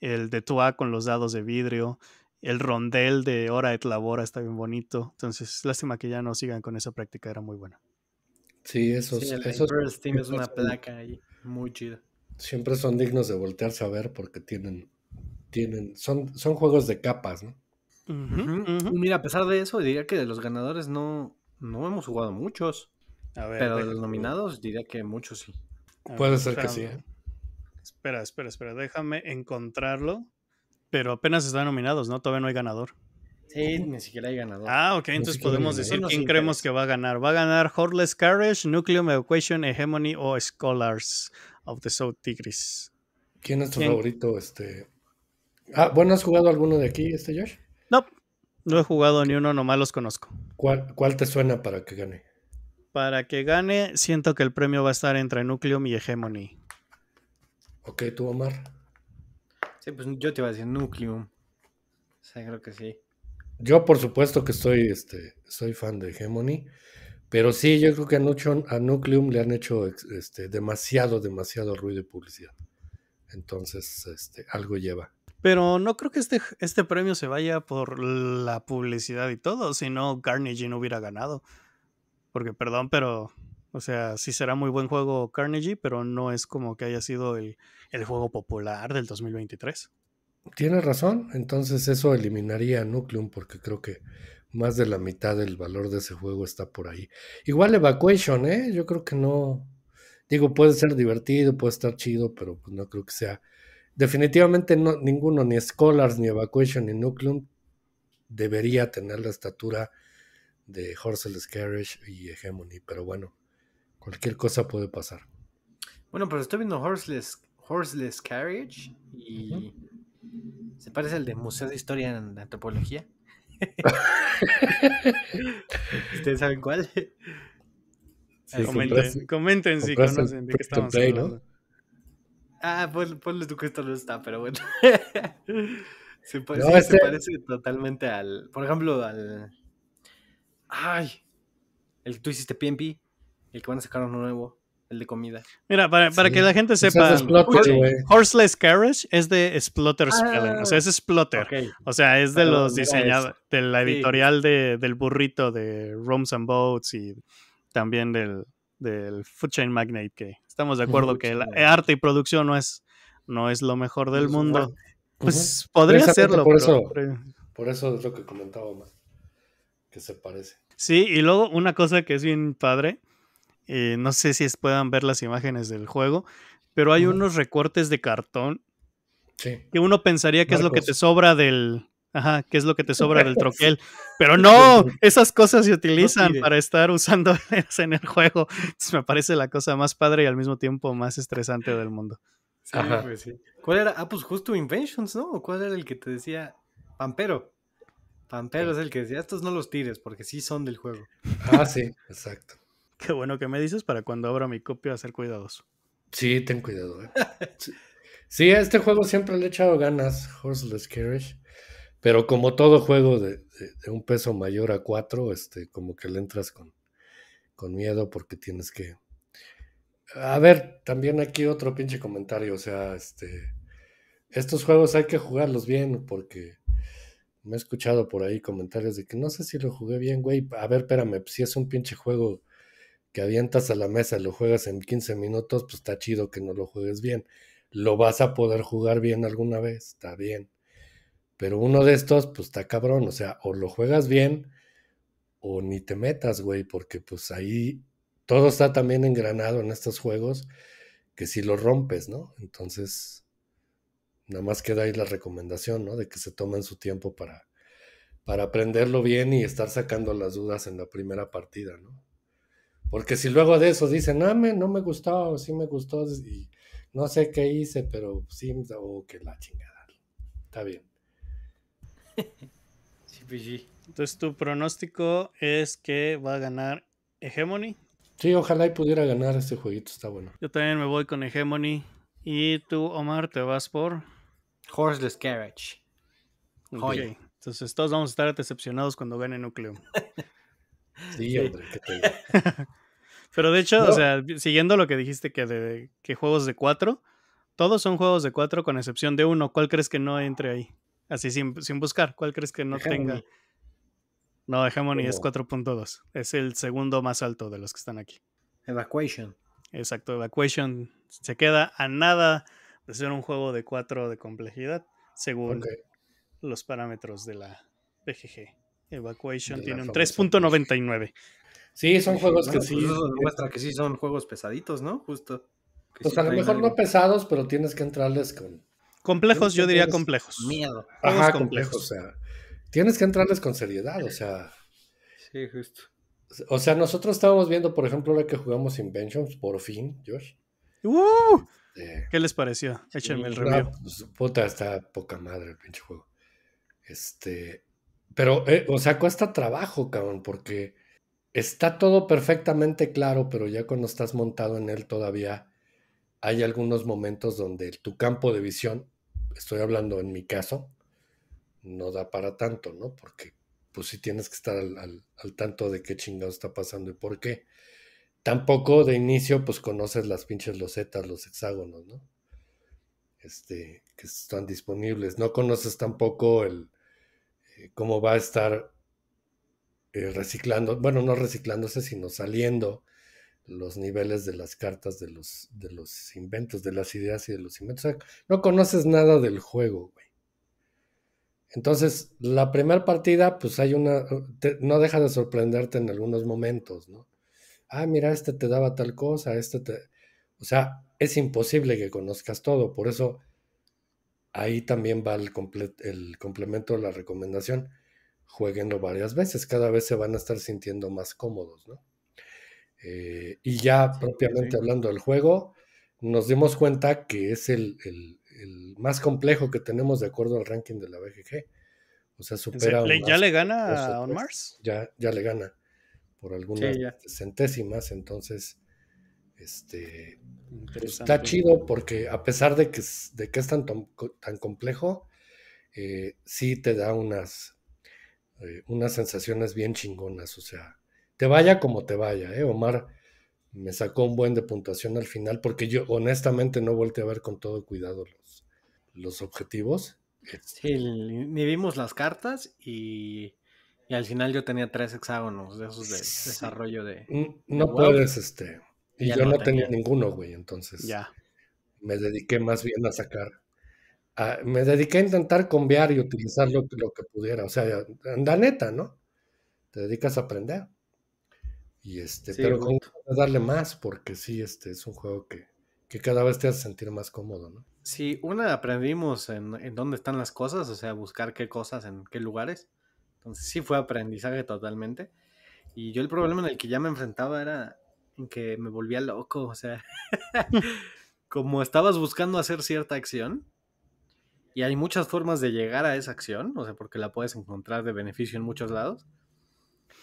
El de Tua con los dados de vidrio. El rondel de Hora et Labora está bien bonito. Entonces, lástima que ya no sigan con esa práctica, era muy buena. Sí, esos, es una placa ahí, muy chida. Siempre son dignos de voltearse a ver porque tienen, tienen, son, son juegos de capas, ¿no? Mira, a pesar de eso, diría que de los ganadores no, no hemos jugado muchos. Pero los nominados diría que muchos sí. Puede ser que sí. ¿eh? Espera, espera, espera. Déjame encontrarlo. Pero apenas están nominados, ¿no? Todavía no hay ganador. Sí, ni siquiera hay ganador. Ah, ok, entonces podemos decir quién creemos que va a ganar. Va a ganar Hortless Carriage, Nucleum Equation, Hegemony o Scholars of the South Tigris. ¿Quién es tu favorito? Este. Ah, bueno, ¿has jugado alguno de aquí, este Josh? No, no he jugado ni uno, nomás los conozco. ¿Cuál, cuál te suena para que gane? para que gane, siento que el premio va a estar entre Nucleum y Hegemony. Ok, tú, Omar. Sí, pues yo te iba a decir Nucleum. O creo que sí. Yo, por supuesto que estoy, este, soy fan de Hegemony. Pero sí, yo creo que a, Nucleum le han hecho este, demasiado, demasiado ruido de publicidad. Entonces, este, algo lleva. Pero no creo que este, este premio se vaya por la publicidad y todo, si no, Carnegie no hubiera ganado. Porque, perdón, pero, o sea, sí será muy buen juego Carnegie, pero no es como que haya sido el, juego popular del 2023. Tienes razón, entonces eso eliminaría a Nucleum porque creo que más de la mitad del valor de ese juego está por ahí. Igual Evacuation, ¿eh? Yo creo que no. Digo, puede ser divertido, puede estar chido, pero pues no creo que sea. Definitivamente no, ninguno, ni Scholars, ni Evacuation, ni Nucleum, debería tener la estatura de Horseless Carriage y Hegemony, pero bueno, cualquier cosa puede pasar. Bueno, pero estoy viendo Horseless, Horseless Carriage y se parece al de Museo de Historia en Antropología. ¿Ustedes saben cuál? comenten, si conocen de qué estamos hablando. Ah, pues ponle tu que esto no está, pero bueno. se este parece totalmente al, por ejemplo, al Ay, el que tú hiciste PMP, el que van a sacar uno nuevo, el de comida. Mira, para, que la gente pues sepa, Horseless Carriage es de Splotter ah. o sea, es Splotter O sea, es de los diseñados, de la editorial de, del burrito de Rooms and Boats y también del, del Food Chain Magnate, que estamos de acuerdo que el arte y producción no es, no es lo mejor del pues, mundo. Pues podría serlo. Por, eso, por eso es lo que comentaba más que se parece. Sí, y luego una cosa que es bien padre, eh, no sé si puedan ver las imágenes del juego, pero hay unos recortes de cartón que uno pensaría que es lo que te sobra del... Ajá, que es lo que te sobra del troquel. Pero no, esas cosas se utilizan para estar usando en el juego. me parece la cosa más padre y al mismo tiempo más estresante del mundo. ¿Cuál era? Ah, pues justo Inventions, ¿no? ¿Cuál era el que te decía Pampero? Pantero es el que decía, estos no los tires porque sí son del juego. Ah, sí, exacto. Qué bueno que me dices para cuando abra mi copia ser cuidadoso. Sí, ten cuidado. Eh. sí, a este juego siempre le he echado ganas, Horseless Carriage. Pero como todo juego de, un peso mayor a cuatro, este, como que le entras con, con miedo porque tienes que... A ver, también aquí otro pinche comentario, o sea, este, estos juegos hay que jugarlos bien porque me he escuchado por ahí comentarios de que no sé si lo jugué bien, güey. A ver, espérame, si es un pinche juego que avientas a la mesa, lo juegas en 15 minutos, pues está chido que no lo juegues bien. Lo vas a poder jugar bien alguna vez, está bien. Pero uno de estos, pues está cabrón, o sea, o lo juegas bien o ni te metas, güey, porque pues ahí todo está también engranado en estos juegos que si lo rompes, ¿no? Entonces, nada más queda ahí la recomendación, ¿no? De que se tomen su tiempo para, para aprenderlo bien y estar sacando las dudas en la primera partida, ¿no? Porque si luego de eso dicen, ah, no me gustó, sí me gustó, y no sé qué hice, pero sí, o oh, que la chingada. Está bien. Pues, sí, Entonces, tu pronóstico es que va a ganar Hegemony. Sí, ojalá y pudiera ganar este jueguito, está bueno. Yo también me voy con Hegemony. Y tú, Omar, te vas por. Horseless Carriage. Okay. Entonces todos vamos a estar decepcionados cuando gane núcleo. sí, hombre, Pero de hecho, o sea, siguiendo lo que dijiste que de que juegos de cuatro, todos son juegos de cuatro con excepción de uno. ¿Cuál crees que no entre ahí? Así sin, buscar, ¿cuál crees que no tenga? No, Hegemony es 4.2. Es el segundo más alto de los que están aquí. Evacuation. Exacto, Evacuation se queda a nada pues un juego de 4 de complejidad, según los parámetros de la PGG Evacuation tiene un 3.99. Sí, son juegos que pues sí. Muestra que sí son juegos pesaditos, ¿no? Justo. Pues a lo mejor no pesados, pero tienes que entrarles con. Complejos, yo diría complejos. Miedo. Ajá, complejos. O sea, tienes que entrarles con seriedad, o sea. Sí, justo. O sea, nosotros estábamos viendo, por ejemplo, la que jugamos Inventions, por fin, George ¡Uh! Este, ¿Qué les pareció? Échenme el review. Pues, puta, está poca madre el pinche juego. Este. Pero, eh, o sea, cuesta trabajo, cabrón, porque está todo perfectamente claro, pero ya cuando estás montado en él todavía hay algunos momentos donde tu campo de visión, estoy hablando en mi caso, no da para tanto, ¿no? Porque pues sí tienes que estar al, al tanto de qué chingado está pasando y por qué tampoco de inicio, pues conoces las pinches losetas, los hexágonos, ¿no? Este, que están disponibles. No conoces tampoco el eh, cómo va a estar eh, reciclando, bueno, no reciclándose, sino saliendo los niveles de las cartas de los, de los inventos, de las ideas y de los inventos. no conoces nada del juego, güey. Entonces, la primera partida, pues hay una, no deja de sorprenderte en algunos momentos, ¿no? ah, mira, este te daba tal cosa, este te... O sea, es imposible que conozcas todo, por eso ahí también va el, el complemento la recomendación. Jueguenlo varias veces, cada vez se van a estar sintiendo más cómodos, ¿no? Eh, y ya propiamente hablando del juego, nos dimos cuenta que es el, más complejo que tenemos de acuerdo al ranking de la BGG. O sea, supera. ¿Ya, ya le gana a On Mars? Ya, ya le gana por algunas centésimas, entonces este, pues, está chido porque a pesar de que, de que es tan, tan complejo, eh, sí te da unas, eh, unas sensaciones bien chingonas, o sea, te vaya como te vaya, ¿eh? Omar me sacó un buen de puntuación al final porque yo honestamente no volteé a ver con todo cuidado los, los objetivos. Sí, este ni vimos las cartas y y al final yo tenía tres hexágonos de esos de desarrollo de. No puedes, este. Y yo no, tenía, ninguno, güey. Entonces. Ya. Me dediqué más bien a sacar. me dediqué a intentar cambiar y utilizar lo, que pudiera. O sea, anda neta, ¿no? Te dedicas a aprender. Y este, pero con darle más, porque sí, este es un juego que, cada vez te hace sentir más cómodo, ¿no? Sí, una aprendimos en, en, dónde están las cosas, o sea, buscar qué cosas en qué lugares sí fue aprendizaje totalmente. Y yo el problema en el que ya me enfrentaba era en que me volvía loco, o sea, como estabas buscando hacer cierta acción, y hay muchas formas de llegar a esa acción, o sea, porque la puedes encontrar de beneficio en muchos lados,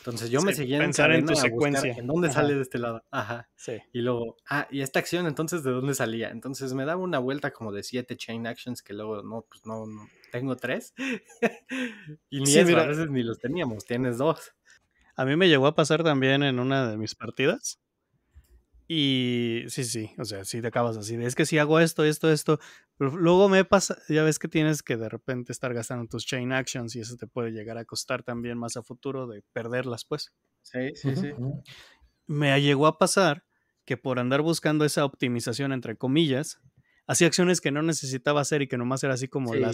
entonces yo me seguía pensar en, tu secuencia. En dónde sale de este lado. Ajá. Sí. Y luego, ah, y esta acción entonces de dónde salía. Entonces me daba una vuelta como de siete chain actions que luego no, pues no, no tengo tres. y ni a veces ni los teníamos, tienes dos. A mí me llegó a pasar también en una de mis partidas. Y sí, sí, o sea, si sí te acabas así, de, es que si hago esto, esto, esto, luego me pasa, ya ves que tienes que de repente estar gastando tus chain actions y eso te puede llegar a costar también más a futuro de perderlas, pues. Sí, sí, sí. Me llegó a pasar que por andar buscando esa optimización, entre comillas, hacía acciones que no necesitaba hacer y que nomás era así como el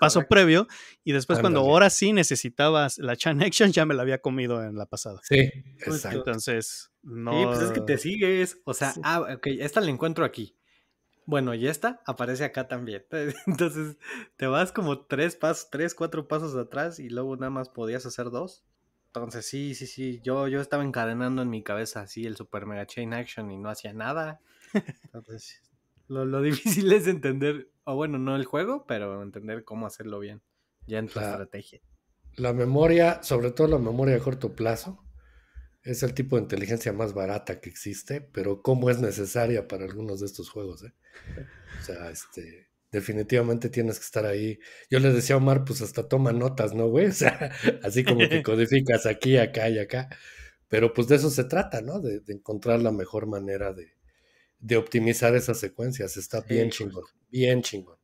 paso previo. Y después, cuando ahora sí necesitabas la chain action, ya me la había comido en la pasada. Sí, exacto. Entonces, no. Sí, pues es que te sigues. O sea, ah, ok, esta la encuentro aquí. Bueno, y esta aparece acá también. Eh, entonces, te vas como tres pasos, tres, cuatro pasos atrás y luego nada más podías hacer dos. Entonces, sí, sí, sí. Yo, yo estaba encadenando en mi cabeza así el Super Mega Chain Action y no hacía nada. Entonces, lo, difícil es entender, o bueno, no el juego, pero entender cómo hacerlo bien, ya en tu la, estrategia. La memoria, sobre todo la memoria de corto plazo, es el tipo de inteligencia más barata que existe, pero cómo es necesaria para algunos de estos juegos. ¿eh? O sea, este, definitivamente tienes que estar ahí. Yo le decía a Omar, pues hasta toma notas, ¿no, güey? así como que codificas aquí, acá y acá. Pero pues de eso se trata, ¿no? De, encontrar la mejor manera de, optimizar esas secuencias. Está bien chingón, bien chingón.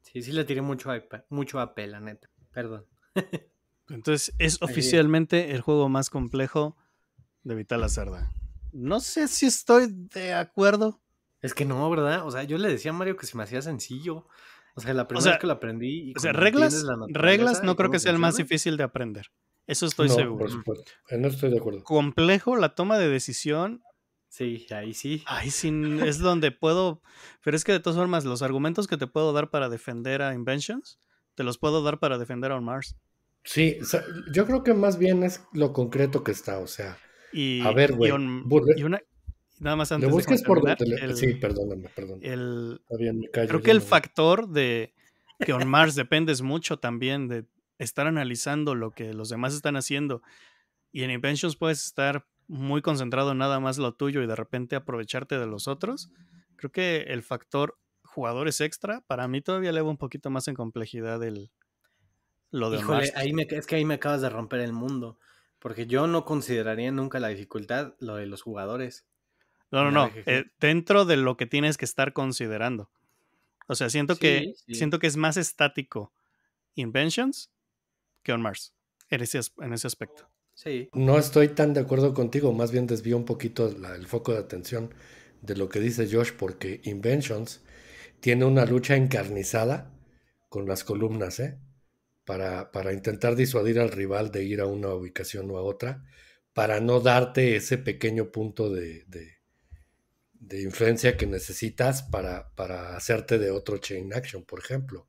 Sí, sí le tiré mucho a, mucho a la neta. Perdón. Entonces es oficialmente el juego más complejo de Vital Cerda. No sé si estoy de acuerdo. Es que no, ¿verdad? O sea, yo le decía a Mario que se me hacía sencillo. O sea, la primera que lo aprendí. o sea, reglas, no creo que sea el más difícil de aprender. Eso estoy no, seguro. Por supuesto. Eh, no estoy de acuerdo. Complejo la toma de decisión. Sí, ahí sí. Ahí sí es donde puedo. Pero es que de todas formas, los argumentos que te puedo dar para defender a Inventions, te los puedo dar para defender a On Mars. Sí, yo creo que más bien es lo concreto que está, o sea. Y, a ver, güey. Y, una, nada más antes. Le busques por Sí, perdóname, perdón. El, creo que el factor de que on Mars dependes mucho también de estar analizando lo que los demás están haciendo. Y en Inventions puedes estar muy concentrado nada más lo tuyo y de repente aprovecharte de los otros. Creo que el factor jugadores extra para mí todavía va un poquito más en complejidad el, lo ahí es que ahí me acabas de romper el mundo. Porque yo no consideraría nunca la dificultad lo de los jugadores. No, no, no. Eh, dentro de lo que tienes que estar considerando. O sea, siento que siento que es más estático Inventions que On Mars en ese, aspecto. Sí. No estoy tan de acuerdo contigo, más bien desvío un poquito el foco de atención de lo que dice Josh, porque Inventions tiene una lucha encarnizada con las columnas, ¿eh? para, para intentar disuadir al rival de ir a una ubicación o a otra, para no darte ese pequeño punto de, de, influencia que necesitas para, para, hacerte de otro chain action, por ejemplo,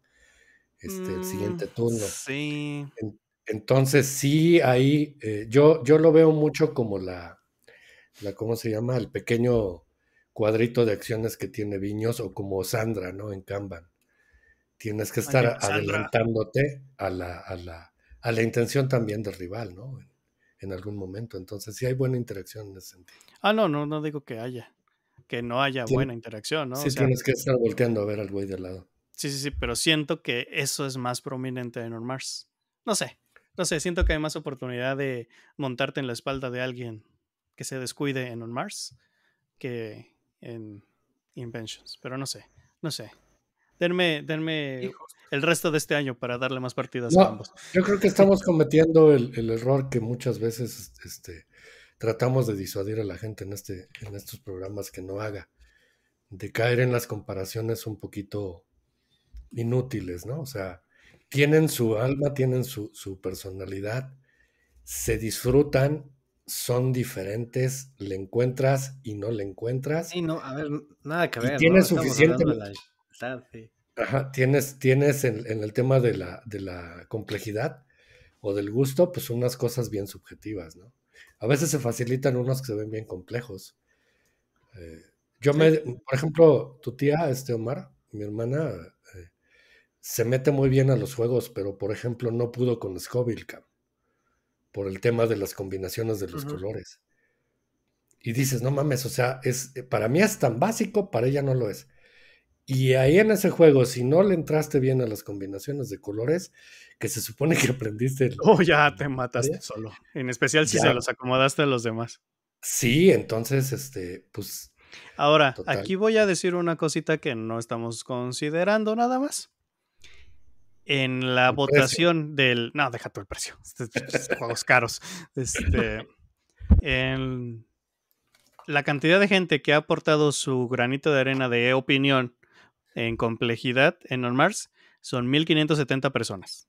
este, el mm, siguiente turno. Sí. entonces, sí, ahí eh, yo, yo lo veo mucho como la, la, ¿cómo se llama? El pequeño cuadrito de acciones que tiene Viños o como Sandra, ¿no? En Kanban tienes que estar pues, adelantándote a la, a, la, a la, intención también del rival, ¿no? En, algún momento. Entonces, sí hay buena interacción en ese sentido. Ah, no, no, no digo que haya. Que no haya buena interacción, ¿no? Sí, tienes que estar volteando a ver al güey de lado. Sí, sí, sí, pero siento que eso es más prominente en On Mars. No sé, no sé, siento que hay más oportunidad de montarte en la espalda de alguien que se descuide en On Mars que en Inventions, pero no sé, no sé. Denme, denme el resto de este año para darle más partidas a ambos. Yo creo que estamos cometiendo el, error que muchas veces este, tratamos de disuadir a la gente este, en, estos programas que no haga, de caer en las comparaciones un poquito inútiles, ¿no? O sea, tienen su alma, tienen su, personalidad, se disfrutan, son diferentes, le encuentras y no le encuentras. Sí, no, a ver, nada que ver. Y tiene suficiente, tienes, tienes en, el tema de la, complejidad o del gusto, pues unas cosas bien subjetivas, ¿no? A veces se facilitan unos que se ven bien complejos. Eh, yo me, por ejemplo, tu tía, este Omar, mi hermana, eh, se mete muy bien a los juegos, pero por ejemplo no pudo con Scoville, por el tema de las combinaciones de los colores. Y dices, no mames, o sea, es, para mí es tan básico, para ella no lo es. Y ahí en ese juego, si no le entraste bien a las combinaciones de colores, que se supone que aprendiste. Oh, ya te mataste ¿Eh? solo. En especial si se los acomodaste a los demás. Sí, entonces, este, pues. Ahora, aquí voy a decir una cosita que no estamos considerando nada más. En la votación del. No, deja todo el precio. Este pues, juegos caros. Este. la cantidad de gente que ha aportado su granito de arena de opinión en complejidad en On Mars son 1570 personas.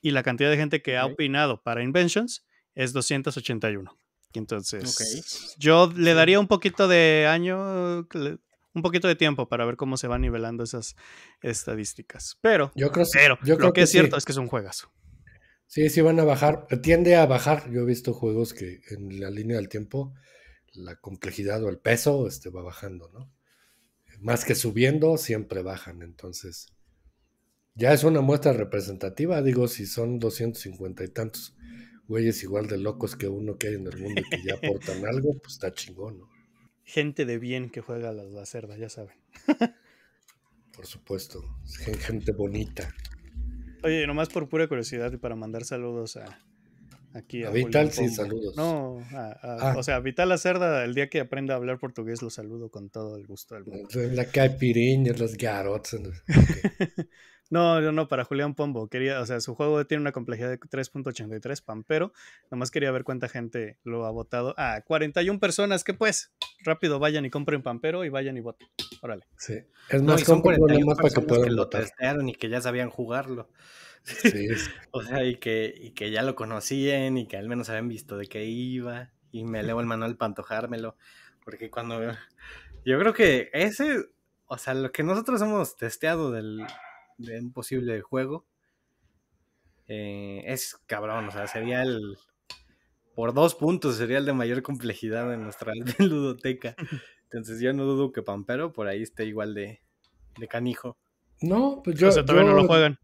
Y la cantidad de gente que ha opinado para Inventions es 281. Entonces, yo le daría un poquito de año, un poquito de tiempo para ver cómo se van nivelando esas estadísticas. Pero, yo creo, lo que, es cierto es que es un juegazo. Sí, sí van a bajar, tiende a bajar. Yo he visto juegos que en la línea del tiempo la complejidad o el peso este, va bajando, ¿no? más que subiendo, siempre bajan. Entonces, ya es una muestra representativa. Digo, si son 250 y tantos güeyes igual de locos que uno que hay en el mundo y que ya aportan algo, pues está chingón, Gente de bien que juega a las cerda, ya saben. por supuesto, gente bonita. Oye, nomás por pura curiosidad y para mandar saludos a, Aquí a, Vital saludos. No, ah. o sea, Vital la cerda, el día que aprenda a hablar portugués lo saludo con todo el gusto del mundo. Pues, la caipirinha, los garotos. no, no, no, para Julián Pombo. Quería, o sea, su juego tiene una complejidad de 3.83 pampero. Nomás quería ver cuánta gente lo ha votado. Ah, 41 personas, que pues, rápido vayan y compren pampero y vayan y voten. Órale. Sí. Es más, no, para que puedan votar. y que ya sabían jugarlo. o sea, y que, que ya lo conocían y que al menos habían visto de qué iba y me elevo el manual para antojármelo. Porque cuando. Yo creo que ese. O sea, lo que nosotros hemos testeado del, de un posible juego. Eh, es cabrón. O sea, sería el. Por dos puntos sería el de mayor complejidad en nuestra ludoteca. Entonces yo no dudo que Pampero por ahí esté igual de, canijo. No, pues yo. O sea, todavía no lo juegan.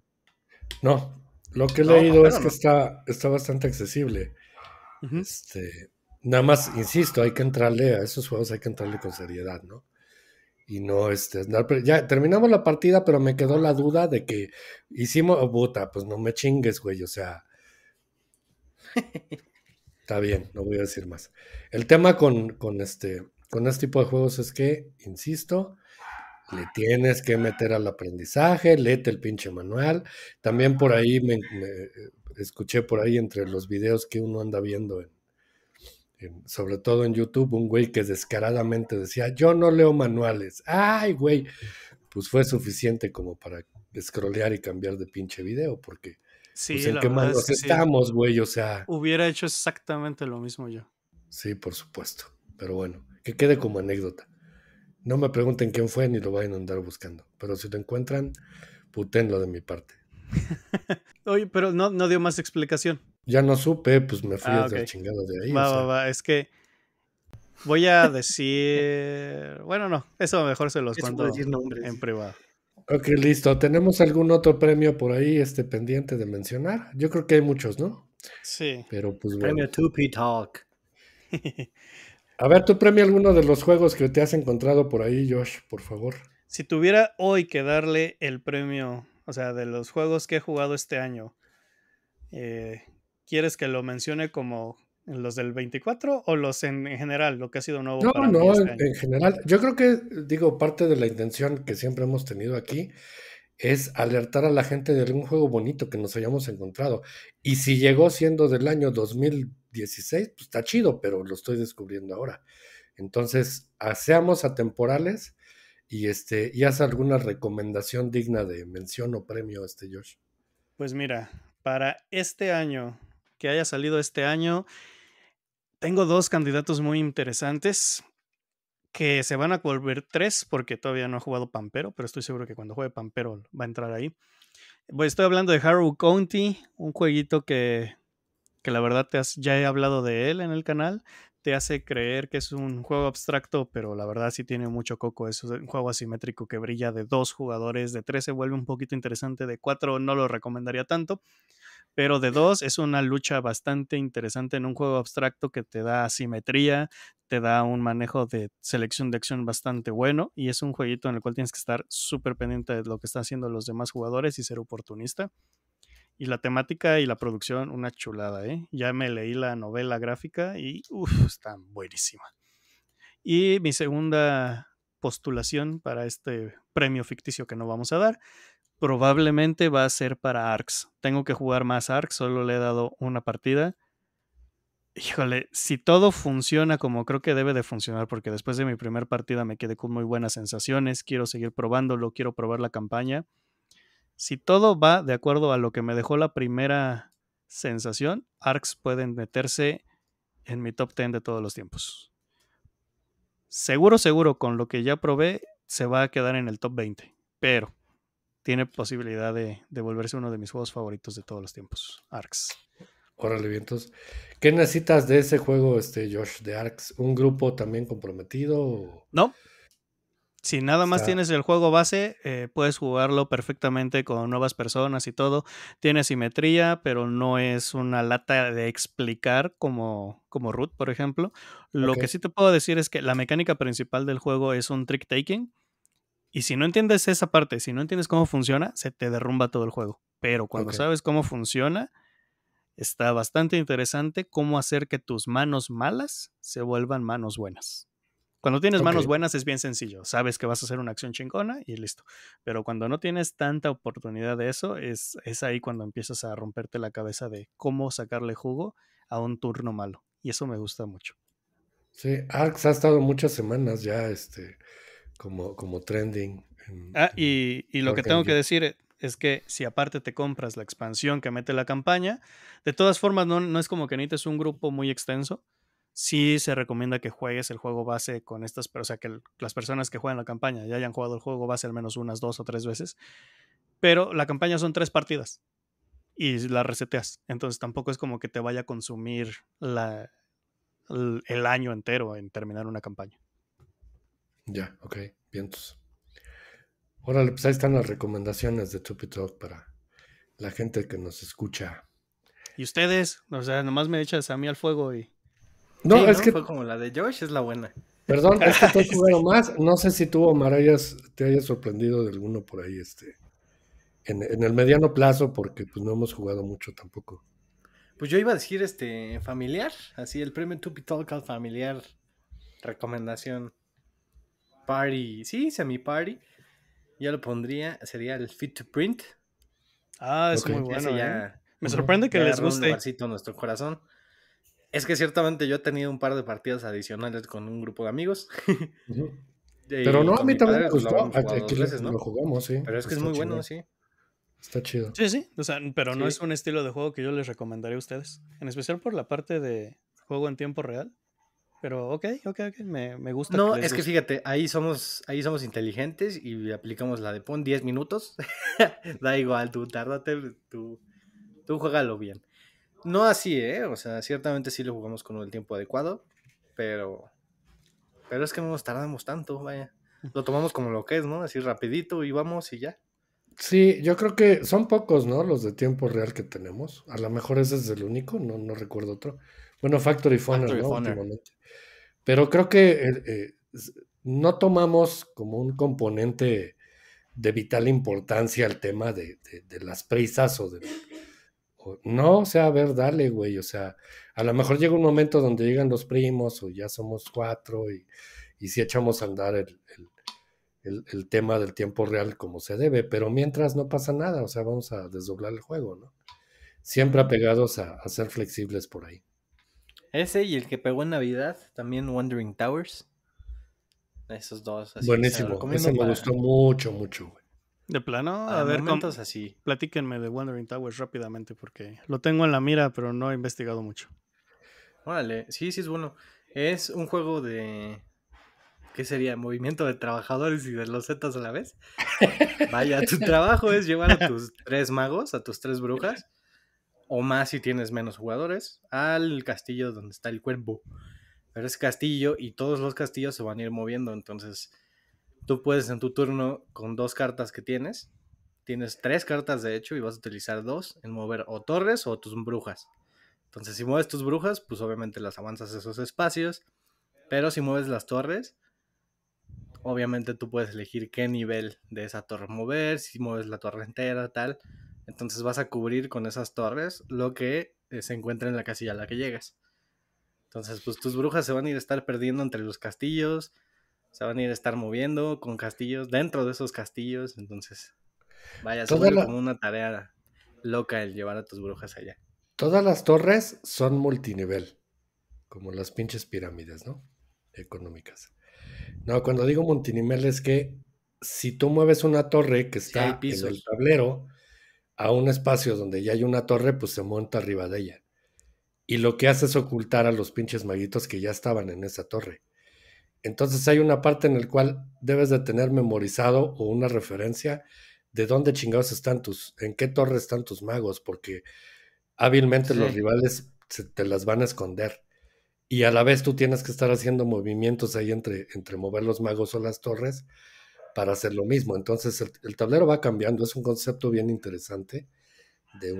No, lo que he leído es que está, está bastante accesible. este, nada más, insisto, hay que entrarle a esos juegos, hay que entrarle con seriedad, ¿no? Y no, este, ya terminamos la partida, pero me quedó la duda de que hicimos, buta, oh, pues no me chingues, güey, o sea. está bien, no voy a decir más. El tema con, este, con este tipo de juegos es que, insisto, le tienes que meter al aprendizaje, léete el pinche manual. También por ahí me, eh, escuché por ahí entre los videos que uno anda viendo en, sobre todo en YouTube, un güey que descaradamente decía, yo no leo manuales. Ay, güey, pues fue suficiente como para scrollear y cambiar de pinche video, porque pues, sí, pues, en qué manos estamos, güey, o sea. Hubiera hecho exactamente lo mismo yo. Sí, por supuesto, pero bueno, que quede como anécdota. No me pregunten quién fue ni lo vayan a andar buscando, pero si lo encuentran, putenlo de mi parte. Oye, pero no, no dio más explicación. Ya no supe, pues me fui ah, chingado de ahí. Va, va, va, es que voy a decir. bueno, no, eso mejor se los cuento decir en privado. Ok, listo. ¿Tenemos algún otro premio por ahí este, pendiente de mencionar? Yo creo que hay muchos, ¿no? Sí. Pero pues bueno. Talk. A ver, tú premia alguno de los juegos que te has encontrado por ahí, Josh, por favor. Si tuviera hoy que darle el premio, o sea, de los juegos que he jugado este año, eh, ¿quieres que lo mencione como los del 24 o los en, general, lo que ha sido nuevo? No, para no, este en general. Yo creo que, digo, parte de la intención que siempre hemos tenido aquí es alertar a la gente de algún juego bonito que nos hayamos encontrado. Y si llegó siendo del año 2016, pues está chido, pero lo estoy descubriendo ahora. Entonces, ah, seamos atemporales y, este, y haz alguna recomendación digna de mención o premio, este Josh. Pues mira, para este año, que haya salido este año, tengo dos candidatos muy interesantes que se van a volver tres porque todavía no ha jugado Pampero, pero estoy seguro que cuando juegue Pampero va a entrar ahí. estoy hablando de Harrow County, un jueguito que, que la verdad te ya he hablado de él en el canal. Te hace creer que es un juego abstracto, pero la verdad sí tiene mucho coco. Es un juego asimétrico que brilla de dos jugadores, de tres se vuelve un poquito interesante, de cuatro no lo recomendaría tanto pero de dos es una lucha bastante interesante en un juego abstracto que te da asimetría, te da un manejo de selección de acción bastante bueno y es un jueguito en el cual tienes que estar súper pendiente de lo que están haciendo los demás jugadores y ser oportunista. Y la temática y la producción, una chulada, ¿eh? Ya me leí la novela gráfica y, uff, está buenísima. Y mi segunda postulación para este premio ficticio que no vamos a dar probablemente va a ser para ARX. Tengo que jugar más ARX, solo le he dado una partida. Híjole, si todo funciona como creo que debe de funcionar, porque después de mi primer partida me quedé con muy buenas sensaciones, quiero seguir probándolo, quiero probar la campaña. Si todo va de acuerdo a lo que me dejó la primera sensación, Arcs pueden meterse en mi top 10 de todos los tiempos. Seguro, seguro, con lo que ya probé, se va a quedar en el top 20. Pero tiene posibilidad de, volverse uno de mis juegos favoritos de todos los tiempos, Arx. Órale, vientos. ¿Qué necesitas de ese juego, este Josh, de Arx? ¿Un grupo también comprometido? No. Si nada más tienes el juego base, eh, puedes jugarlo perfectamente con nuevas personas y todo. Tiene simetría, pero no es una lata de explicar como, como Root, por ejemplo. Lo que sí te puedo decir es que la mecánica principal del juego es un trick taking y si no entiendes esa parte, si no entiendes cómo funciona, se te derrumba todo el juego. Pero cuando sabes cómo funciona, está bastante interesante cómo hacer que tus manos malas se vuelvan manos buenas. Cuando tienes manos buenas es bien sencillo, sabes que vas a hacer una acción chingona y listo. Pero cuando no tienes tanta oportunidad de eso, es, es ahí cuando empiezas a romperte la cabeza de cómo sacarle jugo a un turno malo. Y eso me gusta mucho. Sí, ah, pues ha estado muchas semanas ya este, como, como trending. ah, y, lo que tengo que decir es que si aparte te compras la expansión que mete la campaña, de todas formas no, no es como que necesites un grupo muy extenso. Sí se recomienda que juegues el juego base con estas, pero o sea, que las personas que juegan la campaña ya hayan jugado el juego base al menos unas dos o tres veces. Pero la campaña son tres partidas y la reseteas. Entonces tampoco es como que te vaya a consumir el año entero en terminar una campaña. Ya, ok, vientos. Órale, pues ahí están las recomendaciones de Tupi Talk para la gente que nos escucha. Y ustedes, o sea, nomás me echas a mí al fuego y. No, es que. Fue como la de Josh, es la buena. Perdón, es que estoy jugando más. No sé si tú, Omar, te hayas sorprendido de alguno por ahí, este. En, el mediano plazo, porque pues no hemos jugado mucho tampoco. Pues yo iba a decir este familiar, así el premio Tupi Talk al familiar recomendación party, sí, semi-party, ya lo pondría, sería el Fit to Print. Ah, es muy bueno. ¿eh? Me sorprende que les guste. Un nuestro corazón. Es que ciertamente yo he tenido un par de partidas adicionales con un grupo de amigos. Pero no, a mí también me gustó. Lo, Aquí ¿no? lo jugamos, sí. Pero es que es muy bueno, sí. Está chido. Sí, sí. O sea, pero no es un estilo de juego que yo les recomendaría a ustedes. En especial por la parte de juego en tiempo real. Pero ok, ok, ok, me, gusta. No, es que fíjate, ahí somos, ahí somos inteligentes y aplicamos la de pon 10 minutos. da igual, tú tárdate, tú, tú juégalo bien. No así, ¿eh? O sea, ciertamente sí lo jugamos con el tiempo adecuado, pero, pero es que no nos tardamos tanto, vaya. Lo tomamos como lo que es, ¿no? Así rapidito y vamos y ya. Sí, yo creo que son pocos, ¿no? Los de tiempo real que tenemos. A lo mejor ese es el único, no, no recuerdo otro. Bueno, Factory Phone, ¿no? Últimamente. Pero creo que eh, eh, no tomamos como un componente de vital importancia el tema de, las prisas o de... no, o sea, a ver, dale, güey, o sea, a lo mejor llega un momento donde llegan los primos o ya somos cuatro y, si echamos a andar el, tema del tiempo real como se debe, pero mientras no pasa nada, o sea, vamos a desdoblar el juego, ¿no? Siempre apegados a ser flexibles por ahí. Ese y el que pegó en Navidad, también Wandering Towers. Esos dos. Así Buenísimo. Ese me gustó mucho, mucho, De plano, a, ver, cuántos así. Platíquenme de Wandering Towers rápidamente porque lo tengo en la mira, pero no he investigado mucho. Órale, sí, sí es bueno. Es un juego de ¿qué sería? ¿Movimiento de trabajadores y de los a la vez? Vaya, tu trabajo es llevar a tus tres magos, a tus tres brujas, o más si tienes menos jugadores, al castillo donde está el cuervo. Pero es castillo y todos los castillos se van a ir moviendo, entonces tú puedes en tu turno con dos cartas que tienes, tienes tres cartas de hecho y vas a utilizar dos en mover o torres o tus brujas. Entonces si mueves tus brujas, pues obviamente las avanzas esos espacios, pero si mueves las torres, obviamente tú puedes elegir qué nivel de esa torre mover, si mueves la torre entera, tal. Entonces vas a cubrir con esas torres lo que eh, se encuentra en la casilla a la que llegas. Entonces, pues tus brujas se van a ir a estar perdiendo entre los castillos, se van a ir a estar moviendo con castillos dentro de esos castillos. Entonces, vaya, a como una tarea loca el llevar a tus brujas allá. Todas las torres son multinivel, como las pinches pirámides, ¿no? Económicas. No, cuando digo multinivel es que si tú mueves una torre que está en el tablero, a un espacio donde ya hay una torre, pues se monta arriba de ella. Y lo que hace es ocultar a los pinches maguitos que ya estaban en esa torre. Entonces hay una parte en la cual debes de tener memorizado o una referencia de dónde chingados están tus, en qué torre están tus magos, porque hábilmente los rivales te las van a esconder. Y a la vez tú tienes que estar haciendo movimientos ahí entre, entre mover los magos o las torres para hacer lo mismo. Entonces el, tablero va cambiando, es un concepto bien interesante de,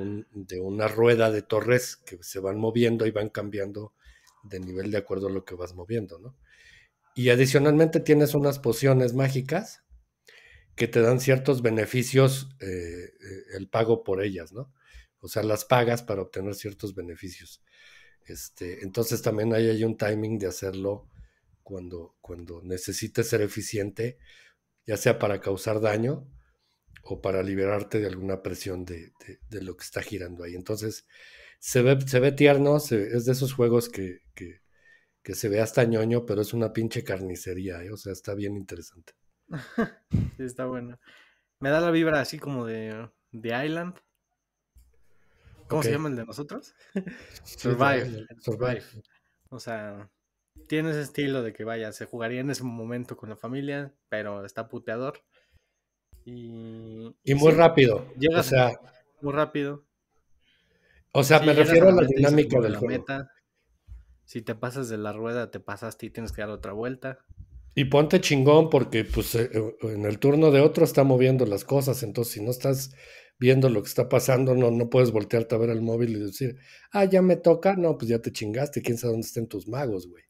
una rueda de torres que se van moviendo y van cambiando de nivel de acuerdo a lo que vas moviendo, ¿no? Y adicionalmente tienes unas pociones mágicas que te dan ciertos beneficios, eh, eh, el pago por ellas, ¿no? O sea, las pagas para obtener ciertos beneficios. Este, entonces también ahí hay un timing de hacerlo cuando, cuando necesites ser eficiente ya sea para causar daño o para liberarte de alguna presión de, lo que está girando ahí. Entonces, se ve, se ve tierno, es de esos juegos que, se ve hasta ñoño, pero es una pinche carnicería, ¿eh? o sea, está bien interesante. sí, está bueno. Me da la vibra así como de, Island. ¿Cómo se llama el de nosotros? Survive. Survive. O sea, tiene ese estilo de que vaya, se jugaría en ese momento con la familia, pero está puteador. Y, muy rápido. llega o sea, muy rápido. O sea, me refiero a la dinámica del la juego. Si te pasas de la rueda, te pasas y tienes que dar otra vuelta. Y ponte chingón porque pues eh, eh, en el turno de otro está moviendo las cosas, entonces si no estás viendo lo que está pasando, no, no puedes voltearte a ver el móvil y decir, ah, ya me toca, no, pues ya te chingaste, quién sabe dónde estén tus magos, güey.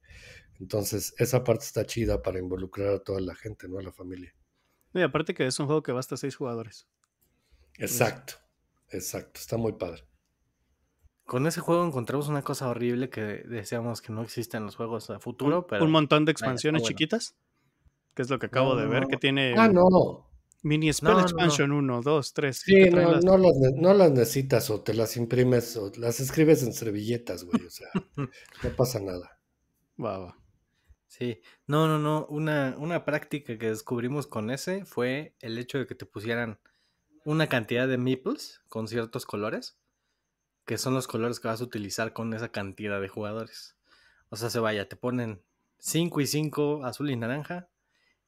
Entonces, esa parte está chida para involucrar a toda la gente, ¿no? A la familia. Y aparte que es un juego que va hasta seis jugadores. Exacto, exacto, está muy padre. Con ese juego encontramos una cosa horrible que deseamos que no en los juegos a futuro. Un montón de expansiones chiquitas, que es lo que acabo de ver, que tiene... Ah, no. Mini Spell Expansion 1, 2, 3. Sí, no, las... no, las, necesitas o te las imprimes o las escribes en servilletas, güey. O sea, no pasa nada. Va, va. Sí, no, no, no, una, una práctica que descubrimos con ese fue el hecho de que te pusieran una cantidad de meeples con ciertos colores, que son los colores que vas a utilizar con esa cantidad de jugadores. O sea, se vaya, te ponen 5 y 5 azul y naranja,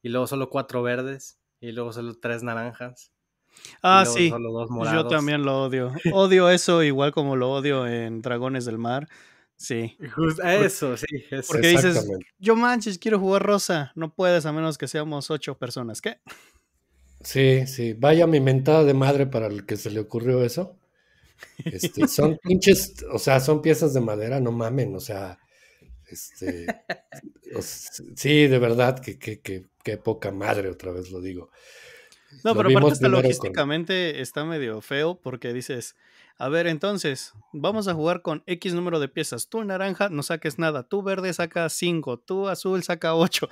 y luego solo 4 verdes, y luego solo 3 naranjas. Ah, sí. Yo también lo odio. Odio eso igual como lo odio en Dragones del Mar, Sí, justo a eso, sí. Porque dices, yo manches, quiero jugar rosa. No puedes a menos que seamos ocho personas. ¿Qué? Sí, sí. Vaya mi mentada de madre para el que se le ocurrió eso. Este, son pinches, o sea, son piezas de madera, no mamen, o sea, este, sí, de verdad, que, que, que, que, poca madre, otra vez lo digo. No, pero aparte hasta logísticamente está medio feo porque dices, a ver, entonces, vamos a jugar con X número de piezas. Tú naranja no saques nada, tú verde saca cinco. tú azul saca ocho.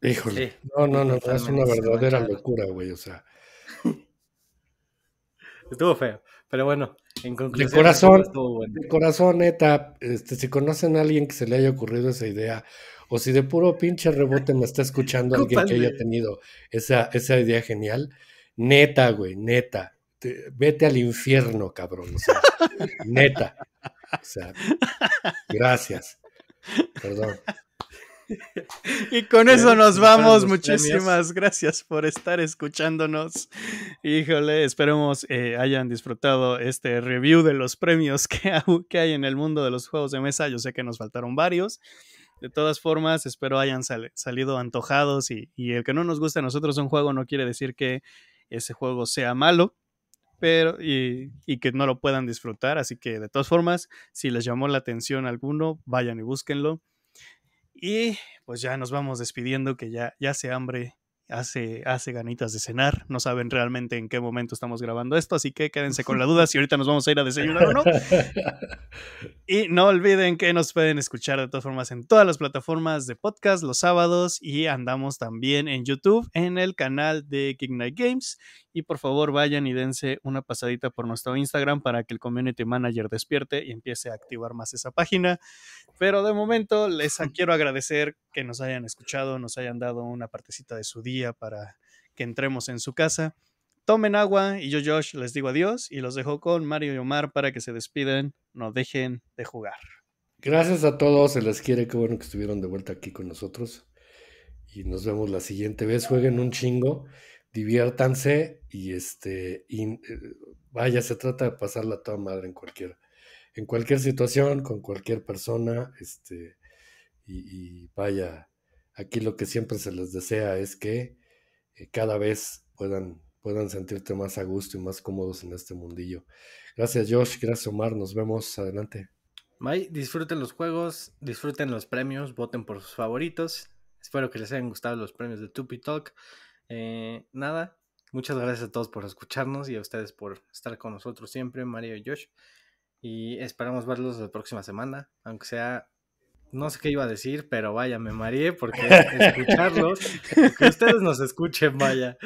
Híjole. No, no, no, es una verdadera locura, güey, o sea. Estuvo feo, pero bueno, en conclusión. De corazón, el corazón, neta, este, si conocen a alguien que se le haya ocurrido esa idea, o si de puro pinche rebote me está escuchando alguien que haya tenido esa, esa idea genial, neta, güey, neta este, vete al infierno, cabrón. neta. O sea, gracias. Perdón. Y con eso nos vamos. Muchísimas gracias por estar escuchándonos. Híjole, esperemos eh, hayan disfrutado este review de los premios que, hay en el mundo de los juegos de mesa. Yo sé que nos faltaron varios. De todas formas, espero hayan salido antojados y, y el que no nos guste a nosotros un juego no quiere decir que ese juego sea malo pero y, que no lo puedan disfrutar. Así que de todas formas, si les llamó la atención alguno, vayan y búsquenlo. Y pues ya nos vamos despidiendo, que ya, ya hace hambre, hace, hace ganitas de cenar. No saben realmente en qué momento estamos grabando esto, así que quédense con la duda si ahorita nos vamos a ir a desayunar o no. Y no olviden que nos pueden escuchar de todas formas en todas las plataformas de podcast los sábados y andamos también en YouTube en el canal de King Night Games y por favor vayan y dense una pasadita por nuestro Instagram para que el community manager despierte y empiece a activar más esa página. Pero de momento les quiero agradecer que nos hayan escuchado, nos hayan dado una partecita de su día para que entremos en su casa. Tomen agua y yo Josh les digo adiós y los dejo con Mario y Omar para que se despiden, no dejen de jugar. Gracias a todos, se les quiere, qué bueno que estuvieron de vuelta aquí con nosotros. Y nos vemos la siguiente vez, jueguen un chingo diviértanse y este, eh, vaya, se trata de pasarla toda madre en cualquier, en cualquier situación, con cualquier persona, este, y, vaya, aquí lo que siempre se les desea es que eh, cada vez puedan, puedan sentirte más a gusto y más cómodos en este mundillo. Gracias Josh, gracias Omar, nos vemos adelante. May, disfruten los juegos, disfruten los premios, voten por sus favoritos. Espero que les hayan gustado los premios de Tupi Talk. Eh, nada, muchas gracias a todos por escucharnos y a ustedes por estar con nosotros siempre, Mario y Josh. Y esperamos verlos la próxima semana, aunque sea no sé qué iba a decir, pero vaya, me mareé porque escucharlos, que ustedes nos escuchen, vaya.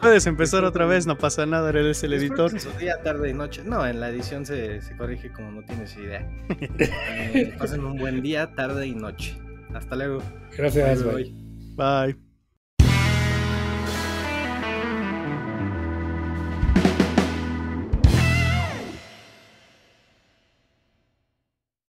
puedes, empezar otra vez, no pasa nada, eres el editor. día, tarde y noche. No, en la edición se, corrige como no tienes idea. Eh, pasen un buen día, tarde y noche. Hasta luego. Gracias, bye.